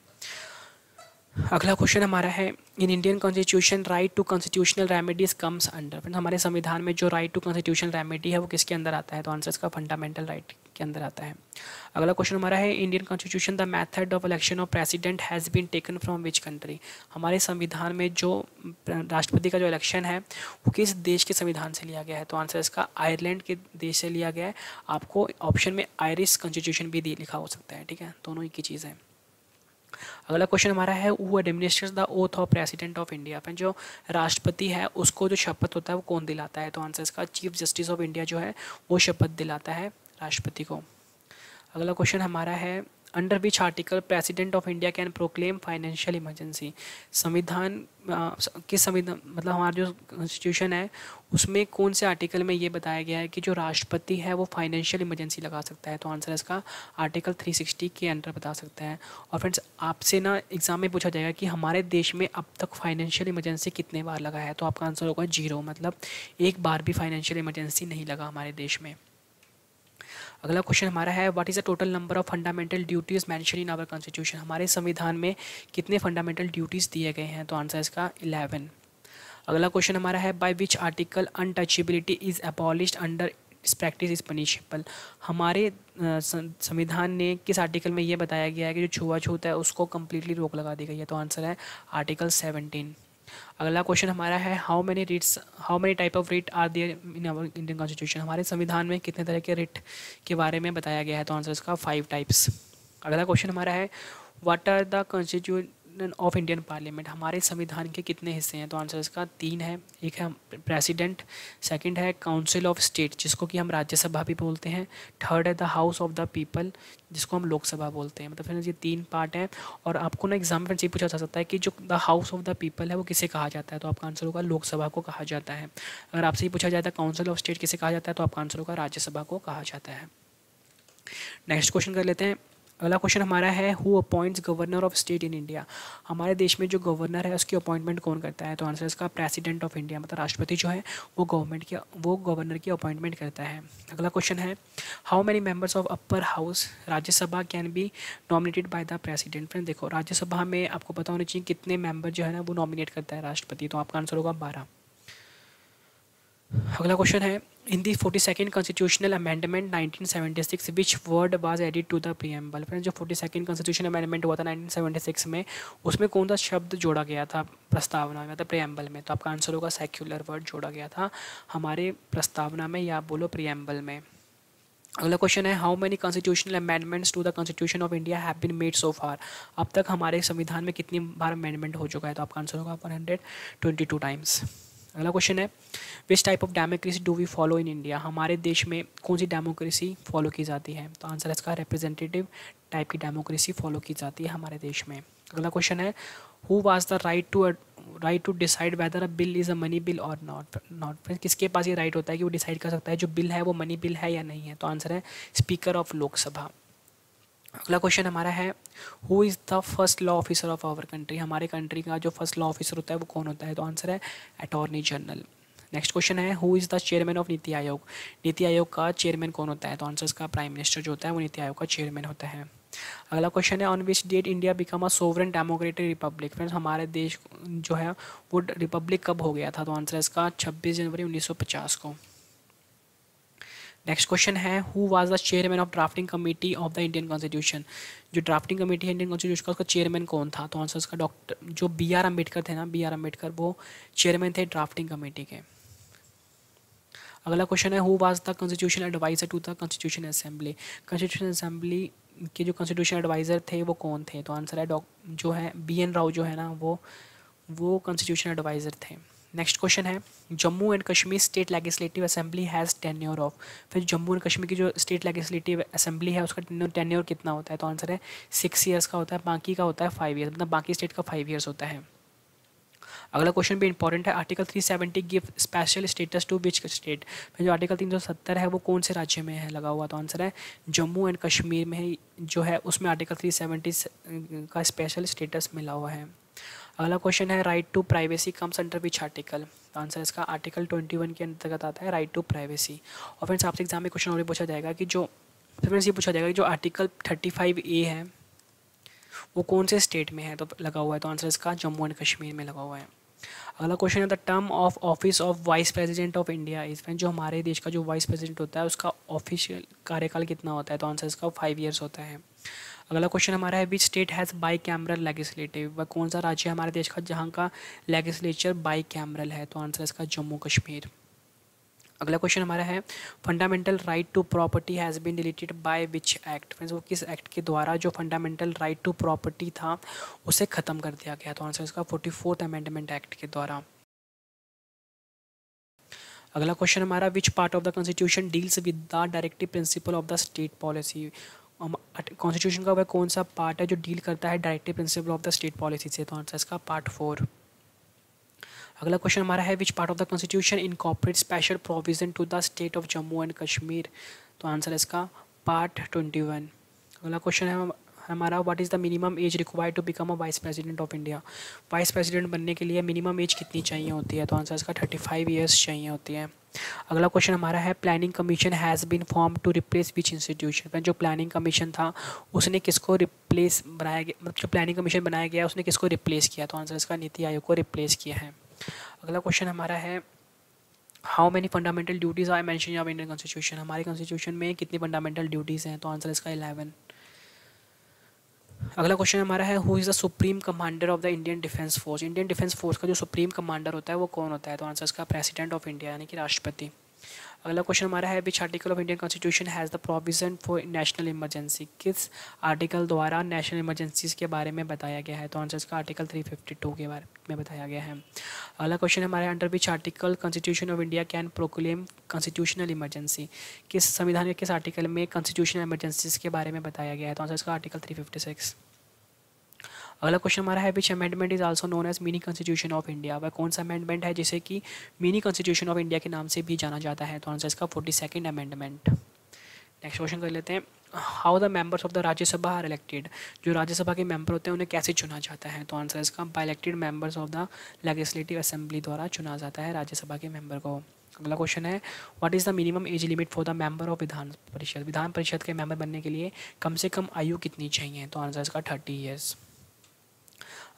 अगला क्वेश्चन हमारा है in Indian constitution right to constitutional remedies comes under friends हमारे संविधान में जो राइट टू कॉन्स्टिट्यूशनल रेमेडी है वो किसके अंदर आता है तो आंसर इसका फंडामेंटल राइट के अंदर आता है अगला क्वेश्चन हमारा है Indian constitution the method of election of president has been taken from which country हमारे संविधान में जो राष्ट्रपति का जो इलेक्शन है वो किस देश के संविधान से लिया गया है तो आंसर इसका आयरलैंड के देश से लिया गया है आपको ऑप्शन में आयरिश कॉन्स्टिट्यूशन भी लिखा हो सकता है ठीक है दोनों एक ही चीज़ है अगला क्वेश्चन हमारा है who administrate the oath of president of India जो राष्ट्रपति है उसको जो शपथ होता है वो कौन दिलाता है तो आंसर इसका चीफ जस्टिस ऑफ इंडिया जो है वो शपथ दिलाता है राष्ट्रपति को अगला क्वेश्चन हमारा है under which article president of India can proclaim financial emergency संविधान के संविधान मतलब हमारा जो कॉन्स्टिट्यूशन है उसमें कौन से आर्टिकल में ये बताया गया है कि जो राष्ट्रपति है वो फाइनेंशियल इमरजेंसी लगा सकता है तो आंसर इसका आर्टिकल 360 के अंडर बता सकता है और फ्रेंड्स आपसे ना एग्ज़ाम में पूछा जाएगा कि हमारे देश में अब तक फाइनेंशियल इमरजेंसी कितने बार लगा है तो आपका आंसर होगा जीरो मतलब एक बार भी फाइनेंशियल इमरजेंसी नहीं लगा हमारे देश में अगला क्वेश्चन हमारा है what is the total number of fundamental duties mention in our constitution हमारे संविधान में कितने फंडामेंटल ड्यूटीज़ दिए गए हैं तो आंसर इसका इलेवन अगला क्वेश्चन हमारा है by which article untouchability is abolish and its practice is punishable हमारे संविधान ने किस आर्टिकल में यह बताया गया है कि जो छुआछूत है उसको कम्प्लीटली रोक लगा दी गई है तो आंसर है आर्टिकल सेवनटीन अगला क्वेश्चन हमारा है how many writs how many type of writ are there in our Indian constitution हमारे संविधान में कितने तरह के रिट के बारे में बताया गया है तो आंसर इसका फाइव टाइप्स अगला क्वेश्चन हमारा है what are the constitute of Indian parliament हमारे संविधान के कितने हिस्से हैं तो आंसर इसका तीन है एक है प्रेसिडेंट सेकंड है काउंसिल ऑफ स्टेट जिसको कि हम राज्यसभा भी बोलते हैं थर्ड है the house of the people जिसको हम लोकसभा बोलते हैं मतलब फिर ये तीन पार्ट हैं और आपको ना एग्जाम में ये पूछा जा सकता है कि जो the house of the people है वो किसे कहा जाता है तो आपका आंसर होगा लोकसभा को कहा जाता है अगर आपसे ये पूछा जाता है काउंसिल ऑफ स्टेट किसे कहा जाता है तो आपका आंसर होगा राज्यसभा को कहा जाता है नेक्स्ट क्वेश्चन कर लेते हैं अगला क्वेश्चन हमारा है who appoints governor of state in India हमारे देश में जो गवर्नर है उसकी अपॉइंटमेंट कौन करता है तो आंसर इसका प्रेसिडेंट ऑफ इंडिया मतलब राष्ट्रपति जो है वो गवर्नमेंट की वो गवर्नर की अपॉइंटमेंट करता है अगला क्वेश्चन है how many members of upper house Rajya Sabha can be nominated by the president friend देखो राज्यसभा में आपको पता होना चाहिए कितने मेंबर जो है ना वो नॉमिनेट करता है राष्ट्रपति तो आपका आंसर होगा बारह अगला क्वेश्चन है in the forty second constitutional amendment 1976 which word was added to the preamble friends जो फोर्टी सेकेंड कॉन्स्टिट्यूशन अमेंडमेंट हुआ था 1976 में उसमें कौन सा शब्द जोड़ा गया था प्रस्तावना में था मतलब प्रीएम्बल में तो आपका आंसर होगा सेक्युलर वर्ड जोड़ा गया था हमारे प्रस्तावना में या बोलो प्रियम्बल में अगला क्वेश्चन है how many constitutional amendments to the constitution of India have been made so far अब तक हमारे संविधान में कितनी बार अमेंडमेंट हो चुका है तो आपका आंसर होगा one hundred twenty two times अगला क्वेश्चन है which type of democracy do we follow in India हमारे देश में कौन सी डेमोक्रेसी फॉलो की जाती है तो आंसर है इसका रिप्रेजेंटेटिव टाइप की डेमोक्रेसी फॉलो की जाती है हमारे देश में अगला क्वेश्चन है who was the right to right to decide whether a bill is a money bill or not not friend किसके पास ये राइट होता है कि वो डिसाइड कर सकता है जो बिल है वो मनी बिल है या नहीं है तो आंसर है स्पीकर ऑफ लोकसभा अगला क्वेश्चन हमारा है who is the first law officer of our country हमारे कंट्री का जो फर्स्ट लॉ ऑफिसर होता है वो कौन होता है तो आंसर है अटॉर्नी जनरल नेक्स्ट क्वेश्चन है who is the chairman of NITI Aayog नीति आयोग का चेयरमैन कौन होता है तो आंसर इसका प्राइम मिनिस्टर जो होता है वो नीति आयोग का चेयरमैन होता है अगला क्वेश्चन है on which date India become a sovereign democratic republic friends हमारे देश जो है वो रिपब्लिक कब हो गया था तो आंसर इसका छब्बीस जनवरी पचास को नेक्स्ट क्वेश्चन है who was the chairman of drafting committee of the Indian constitution जो ड्राफ्टिंग कमेटी है इंडियन कॉन्स्टिट्यूशन का उसका चेयरमैन कौन था तो आंसर उसका डॉक्टर जो बी आर अम्बेडकर थे ना बी आर अम्बेडकर वो चेयरमैन थे ड्राफ्टिंग कमेटी के अगला क्वेश्चन है who was the constitution adviser to the constitution assembly constitution assembly के जो कॉन्स्टिट्यूशन एडवाइज़र थे वो कौन थे तो आंसर है डॉक जो है बी एन राव जो है ना वो वो कॉन्स्टिट्यूशन एडवाइज़र थे नेक्स्ट क्वेश्चन है Jammu and Kashmir state legislative assembly has tenure of फिर जम्मू एंड कश्मीर की जो स्टेट लेजिस्लेटिव असेंबली है उसका टेन्योर कितना होता है तो आंसर है सिक्स ईयर्स का होता है बाकी का होता है फाइव ईयर्स मतलब बाकी स्टेट का फाइव ईयर्स होता है अगला क्वेश्चन भी इंपॉर्टेंट है article 370 give special status to which state फिर जो आर्टिकल 370 है वो कौन से राज्य में है लगा हुआ तो आंसर है जम्मू एंड कश्मीर में जो है उसमें आर्टिकल 370 का स्पेशल स्टेटस मिला हुआ है अगला क्वेश्चन है right to privacy comes under which article answer इसका आर्टिकल ट्वेंटी वन के अंतर्गत आता है राइट टू प्राइवेसी और फ्रेंड्स आपसे एग्जाम में क्वेश्चन और भी पूछा जाएगा कि जो फ्रेंड्स ये पूछा जाएगा कि जो आर्टिकल थर्टी फाइव ए है वो कौन से स्टेट में है तो लगा हुआ है तो आंसर इसका जम्मू एंड कश्मीर में लगा हुआ है अगला क्वेश्चन है the term of office of vice president of India is friend जो हमारे देश का जो वाइस प्रेसिडेंट होता है उसका ऑफिशियल कार्यकाल कितना होता है तो आंसर इसका फाइव ईयर्स होता है अगला क्वेश्चन हमारा है which state has bicameral legislative वह कौन सा राज्य है हमारे देश का जहाँ का लेगिस्लेचर बाई कैमरल है तो आंसर इसका जम्मू कश्मीर अगला क्वेश्चन हमारा है fundamental right to property has been deleted by which act friends वो किस एक्ट के द्वारा जो फंडामेंटल राइट टू प्रॉपर्टी था उसे ख़त्म कर दिया गया तो आंसर इसका फोर्टी फोर्थ अमेंडमेंट एक्ट के द्वारा अगला क्वेश्चन हमारा which part of the constitution deals with the directive principle of the state policy constitution का वह कौन सा पार्ट है जो डील करता है directive principle of the state policy से तो आंसर इसका पार्ट फोर अगला क्वेश्चन हमारा है which part of the constitution incorporate special provision to the state of Jammu and Kashmir तो आंसर इसका पार्ट ट्वेंटी वन अगला क्वेश्चन है हमारा what is the minimum age required to become a vice president of India vice president बनने के लिए minimum age कितनी चाहिए होती है तो आंसर इसका थर्टी फाइव ईयर्स चाहिए होती है अगला क्वेश्चन हमारा है planning commission has been form to replace which institution जो प्लानिंग कमीशन था उसने किसको रिप्लेस बनाया गया मतलब जो प्लानिंग कमीशन बनाया गया उसने किसको रिप्लेस किया तो आंसर इसका नीति आयोग को रिप्लेस किया है अगला क्वेश्चन हमारा है how many fundamental duties I mention of Indian constitution हमारे कॉन्स्टिट्यूशन में कितनी फंडामेंटल ड्यूटीज़ हैं तो आंसर इसका इलेवन अगला क्वेश्चन हमारा है who is the supreme commander of the Indian defence force Indian defence force का जो सुप्रीम कमांडर होता है वो कौन होता है तो आंसर इसका प्रेसिडेंट ऑफ इंडिया यानी कि राष्ट्रपति अगला क्वेश्चन हमारा है which article of Indian constitution has the provision for national emergency किस आर्टिकल द्वारा नेशनल इमरजेंसीज़ के बारे में बताया गया है तो आंसर इसका आर्टिकल 352 के बारे में बताया गया है अगला क्वेश्चन हमारे under which article constitution of India can proclaim constitutional emergency किस संविधान के किस आर्टिकल में कॉन्स्टिट्यूशनल इमरजेंसीज़ के बारे में बताया गया है तो आंसर इसका आर्टिकल थ्री अगला क्वेश्चन हमारा है which amendment is also known as mini constitution of India वह कौन सा अमेंडमेंट है जिसे कि मिनी कॉन्स्टिट्यूशन ऑफ इंडिया के नाम से भी जाना जाता है तो आंसर इसका forty second amendment next question कर लेते हैं how the members of the Rajya Sabha are elected जो राज्यसभा के मेंबर होते हैं उन्हें कैसे चुना जाता है तो आंसर इसका by elected members of the legislative assembly द्वारा चुना जाता है राज्यसभा के मेंबर को अगला क्वेश्चन है what is the minimum age limit for the member of Vidhan Parishad विधान परिषद के मेंबर बनने के लिए कम से कम आयु कितनी चाहिए तो आंसर इसका थर्टी ईयर्स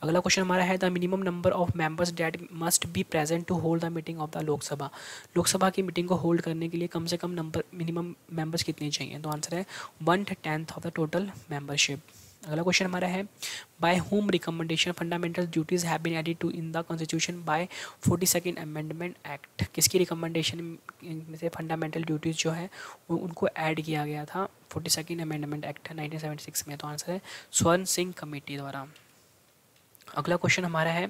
अगला क्वेश्चन हमारा है the minimum number of members that must be present to hold the meeting of the Lok Sabha Lok Sabha की मीटिंग को होल्ड करने के लिए कम से कम नंबर मिनिमम मेंबर्स कितने चाहिए तो आंसर है one tenth of the total membership अगला क्वेश्चन हमारा है by home recommendation fundamental duties have been added to in the constitution by forty second amendment act किसकी रिकमेंडेशन में से फंडामेंटल ड्यूटीज़ जो है उनको ऐड किया गया था forty second amendment act nineteen seventy six में तो आंसर है स्वर्ण सिंह कमेटी द्वारा अगला क्वेश्चन हमारा है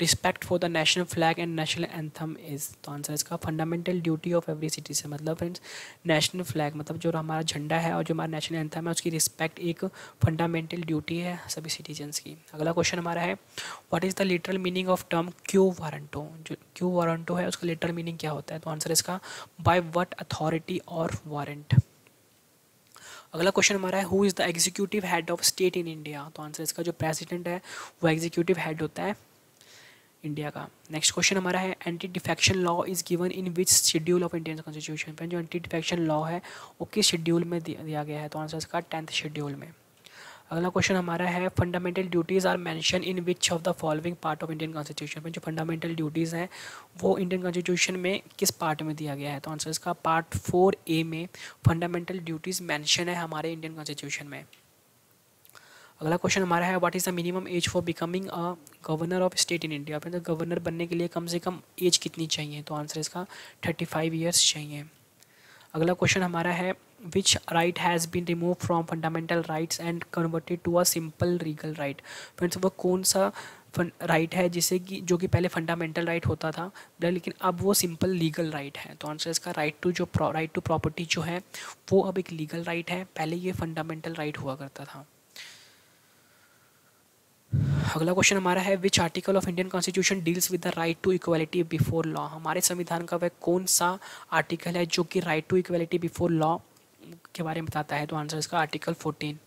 respect for the national flag and national anthem is तो आंसर इसका fundamental duty of every city से मतलब फ्रेंड्स नेशनल फ्लैग मतलब जो हमारा झंडा है और जो हमारा नेशनल एंथम है उसकी रिस्पेक्ट एक फंडामेंटल ड्यूटी है सभी सिटीजन्स की अगला क्वेश्चन हमारा है what is the literal meaning of term quo warranto जो क्यू वारंटो है उसका लिटरल मीनिंग क्या होता है तो आंसर इसका by what authority or warrant अगला क्वेश्चन हमारा है who is the executive head of state in India तो आंसर इसका जो प्रेसिडेंट है वो एग्जीक्यूटिव हेड होता है इंडिया का नेक्स्ट क्वेश्चन हमारा है anti defection law is given in which schedule of Indian constitution पर जो एंटी डिफेक्शन लॉ है वो किस शेड्यूल में दिया गया है तो आंसर इसका टेंथ शेड्यूल में अगला क्वेश्चन हमारा है fundamental duties are mention in which of the following part of Indian constitution में जो फंडामेंटल ड्यूटीज़ हैं वो इंडियन कॉन्स्टिट्यूशन में किस पार्ट में दिया गया है तो आंसर इसका पार्ट फोर ए में फंडामेंटल ड्यूटीज़ मैंशन है हमारे इंडियन कॉन्स्टिट्यूशन में अगला क्वेश्चन हमारा है what is the minimum age for becoming a governor of state in India अपने गवर्नर बनने के लिए कम से कम एज कितनी चाहिए तो आंसर इसका थर्टी फाइव ईयर्स चाहिए अगला क्वेश्चन हमारा है which right has been removed from fundamental rights and converted to a simple legal right friends वो कौन सा राइट है जिसे कि जो कि पहले फंडामेंटल राइट होता था लेकिन अब वो सिंपल लीगल राइट है तो आंसर इसका राइट टू जो राइट टू प्रॉपर्टी जो है वो अब एक लीगल राइट है पहले ये फंडामेंटल राइट हुआ करता था अगला क्वेश्चन हमारा है which article of Indian constitution deals with the right to equality before law हमारे संविधान का वह कौन सा आर्टिकल है जो कि right to equality before law के बारे में बताता है तो आंसर इसका आर्टिकल फोर्टीन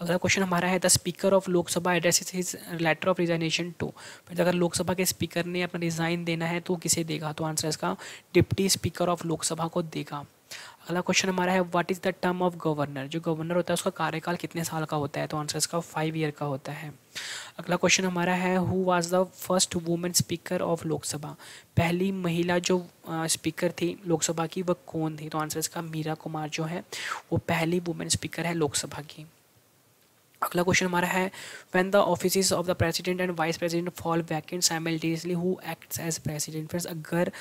अगला क्वेश्चन हमारा है the speaker of Lok Sabha address his letter of resignation to फिर तो अगर लोकसभा के स्पीकर ने अपना रिजाइन देना है तो किसे देगा तो आंसर इसका डिप्टी स्पीकर ऑफ लोकसभा को देगा अगला क्वेश्चन हमारा है what is the term of governor जो गवर्नर होता है उसका कार्यकाल कितने साल का होता है तो आंसर इसका फाइव ईयर का होता है अगला क्वेश्चन हमारा है who was the first women speaker of Lok Sabha पहली महिला जो स्पीकर थी लोकसभा की वह कौन थी तो आंसर इसका मीरा कुमार जो है वो पहली वुमेन स्पीकर है लोकसभा की अगला क्वेश्चन हमारा है when the office of the president and vice president fall vacant simultaneously who acts as president friends अगर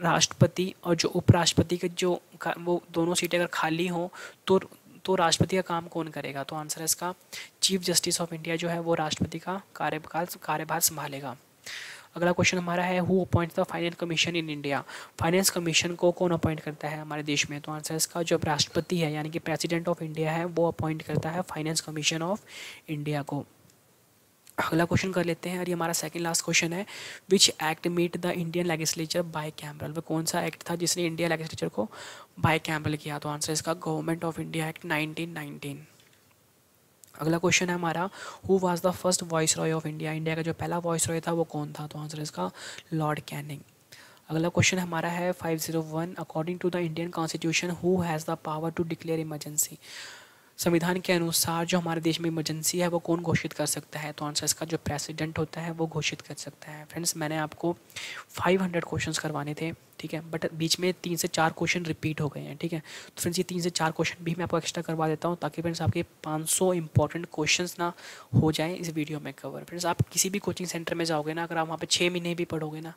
राष्ट्रपति और जो उपराष्ट्रपति के जो वो दोनों सीटें अगर खाली हों तो तो राष्ट्रपति का काम कौन करेगा तो आंसर है इसका चीफ जस्टिस ऑफ इंडिया जो है वो राष्ट्रपति का कार्यकाल कार्यभार संभालेगा अगला क्वेश्चन हमारा है who appoint the finance commission in India finance commission को कौन अपॉइंट करता है हमारे देश में तो आंसर इसका जो राष्ट्रपति है यानी कि प्रेसिडेंट ऑफ इंडिया है वो अपॉइंट करता है फाइनेंस कमीशन ऑफ इंडिया को अगला क्वेश्चन कर लेते हैं और ये हमारा सेकंड लास्ट क्वेश्चन है which act made the Indian legislature bicameral वह कौन सा एक्ट था जिसने इंडिया लेजिस्लेचर को बाय कैमरल किया तो आंसर इसका गवर्नमेंट ऑफ इंडिया एक्ट 1919 अगला क्वेश्चन है हमारा who was the first viceroy of India India का जो पहला वॉइस रॉय था वो कौन था तो आंसर इसका लॉर्ड कैनिंग अगला क्वेश्चन हमारा है one according to the Indian constitution who has the power to declare emergency संविधान के अनुसार जो हमारे देश में इमरजेंसी है वो कौन घोषित कर सकता है तो आंसर इसका जो प्रेसिडेंट होता है वो घोषित कर सकता है फ्रेंड्स मैंने आपको 500 क्वेश्चंस करवाने थे ठीक है बट बीच में तीन से चार क्वेश्चन रिपीट हो गए हैं ठीक है तो फ्रेंड्स ये तीन से चार क्वेश्चन भी मैं आपको एक्स्ट्रा करवा देता हूँ ताकि फ्रेंड्स आपके पाँच सौ इंपॉर्टेंट क्वेश्चन ना हो जाए इस वीडियो में कवर फ्रेंड्स आप किसी भी कोचिंग सेंटर में जाओगे ना अगर आप वहाँ पर छः महीने भी पढ़ोगे ना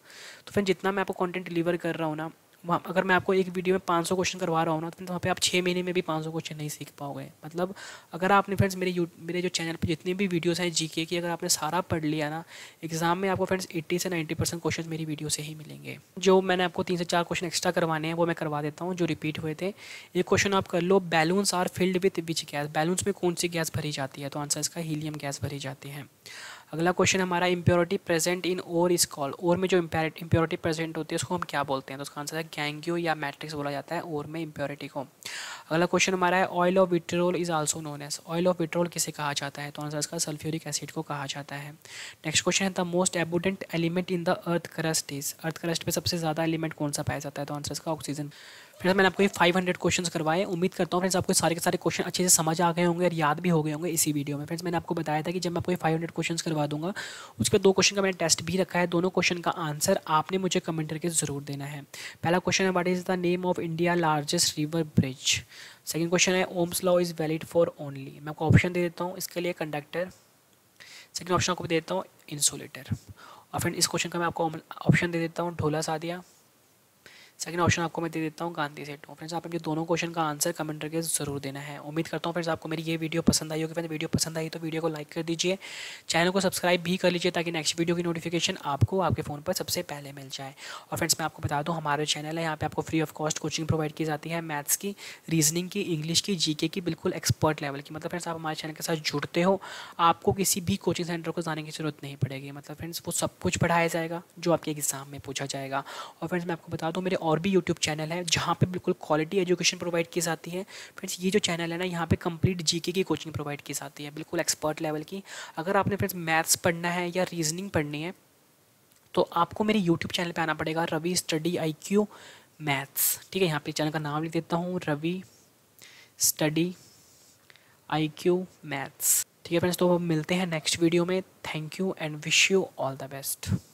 तो फ्रेंड जितना मैं आपको कॉन्टेंट डिलीवर कर रहा हूँ ना वहाँ अगर मैं आपको एक वीडियो में 500 क्वेश्चन करवा रहा हूँ ना तो वहाँ पे आप छः महीने में भी 500 क्वेश्चन नहीं सीख पाओगे मतलब अगर आपने फ्रेंड्स मेरे यू मेरे जो चैनल पे जितने भी वीडियोस हैं जीके की अगर आपने सारा पढ़ लिया ना एग्जाम में आपको फ्रेंड्स 80 से 90 परसेंट क्वेश्चन मेरी वीडियो से ही मिलेंगे जो मैंने आपको तीन से चार क्वेश्चन एक्स्ट्रा करवाने हैं वो मैं करवा देता हूँ जो रिपीट हुए थे ये क्वेश्चन आप कर लो balloons are filled with which gas balloons में कौन सी गैस भरी जाती है तो आंसर इसका हीलियम गैस भरी जाती है अगला क्वेश्चन हमारा impurity present in ore is call ore में जो इम्प्योरिटी प्रेजेंट होती है उसको हम क्या बोलते हैं तो उसका आंसर है गैंग्यो या मैट्रिक्स बोला जाता है ओर में इम्प्योरिटी को अगला क्वेश्चन हमारा है oil of vitriol is also known as oil of vitriol किसे कहा जाता है तो आंसर इसका सल्फ्यूरिक एसिड को कहा जाता है नेक्स्ट क्वेश्चन है the most abundant element in the earth crust is earth crust पर सबसे ज़्यादा एलिमेंट कौन सा पाया जाता है तो आंसर इसका ऑक्सीजन फ्रेंड्स मैंने आपको ये 500 क्वेश्चंस करवाए उम्मीद करता हूँ फ्रेंड्स आपको सारे के सारे क्वेश्चन अच्छे से समझ आ गए होंगे और याद भी हो गए होंगे इसी वीडियो में फ्रेंड्स मैंने आपको बताया था कि जब मैं आपको ये 500 क्वेश्चंस करवा दूंगा उसके दो क्वेश्चन का मैंने टेस्ट भी रखा है दोनों क्वेश्चन का आंसर आपने मुझे कमेंट करके ज़रूर देना है पहला क्वेश्चन है what is the name of India largest river bridge second question है ohm's law is valid for only मैं आपको ऑप्शन दे देता हूँ इसके लिए कंडक्टर सेकेंड ऑप्शन आपको देता हूँ इंसुलेटर और फ्रेंड इस क्वेश्चन का मैं आपको ऑप्शन दे देता हूँ ढोला सादिया सेकंड ऑप्शन आपको मैं दे देता हूँ गांधी सेट हूँ फ्रेंड्स आपने दोनों क्वेश्चन का आंसर कमेंट करके ज़रूर देना है उम्मीद करता हूँ फ्रेंड्स आपको मेरी ये वीडियो पसंद आई होगी फ्रेंड्स वीडियो पसंद आई तो वीडियो को लाइक कर दीजिए चैनल को सब्सक्राइब भी कर लीजिए ताकि नेक्स्ट वीडियो की नोटिफिकेशन आपको आपके फ़ोन पर सबसे पहले मिल जाए और फ्रेंड्स मैं आपको बता दूँ हमारे चैनल है यहाँ पर आपको free of cost coaching provide की जाती है मैथ्स की रीजनिंग की इंग्लिश की जी की बिल्कुल एक्सपर्ट लेवल की मतलब फ्रेंड्स आप हमारे चैनल के साथ जुड़ते हो आपको किसी भी कोचिंग सेंटर को जाने की ज़रूरत नहीं पड़ेगी मतलब फ्रेंड्स वो सब कुछ पढ़ाया जाएगा जो आपके एग्ज़ाम में पूछा जाएगा और फ्रेंड्स मैं आपको बता दूँ मेरे और भी यूट्यूब चैनल है जहाँ पे बिल्कुल क्वालिटी एजुकेशन प्रोवाइड की जाती है फ्रेंड्स ये जो चैनल है ना यहाँ पे कंप्लीट जीके की कोचिंग प्रोवाइड की जाती है बिल्कुल एक्सपर्ट लेवल की अगर आपने फ्रेंड्स मैथ्स पढ़ना है या रीजनिंग पढ़नी है तो आपको मेरे यूट्यूब चैनल पर आना पड़ेगा रवि स्टडी आई क्यू मैथ्स ठीक है यहाँ पर चैनल का नाम लिख देता हूँ रवि स्टडी आई क्यू मैथ्स ठीक है फ्रेंड्स तो मिलते हैं नेक्स्ट वीडियो में thank you and wish you all the best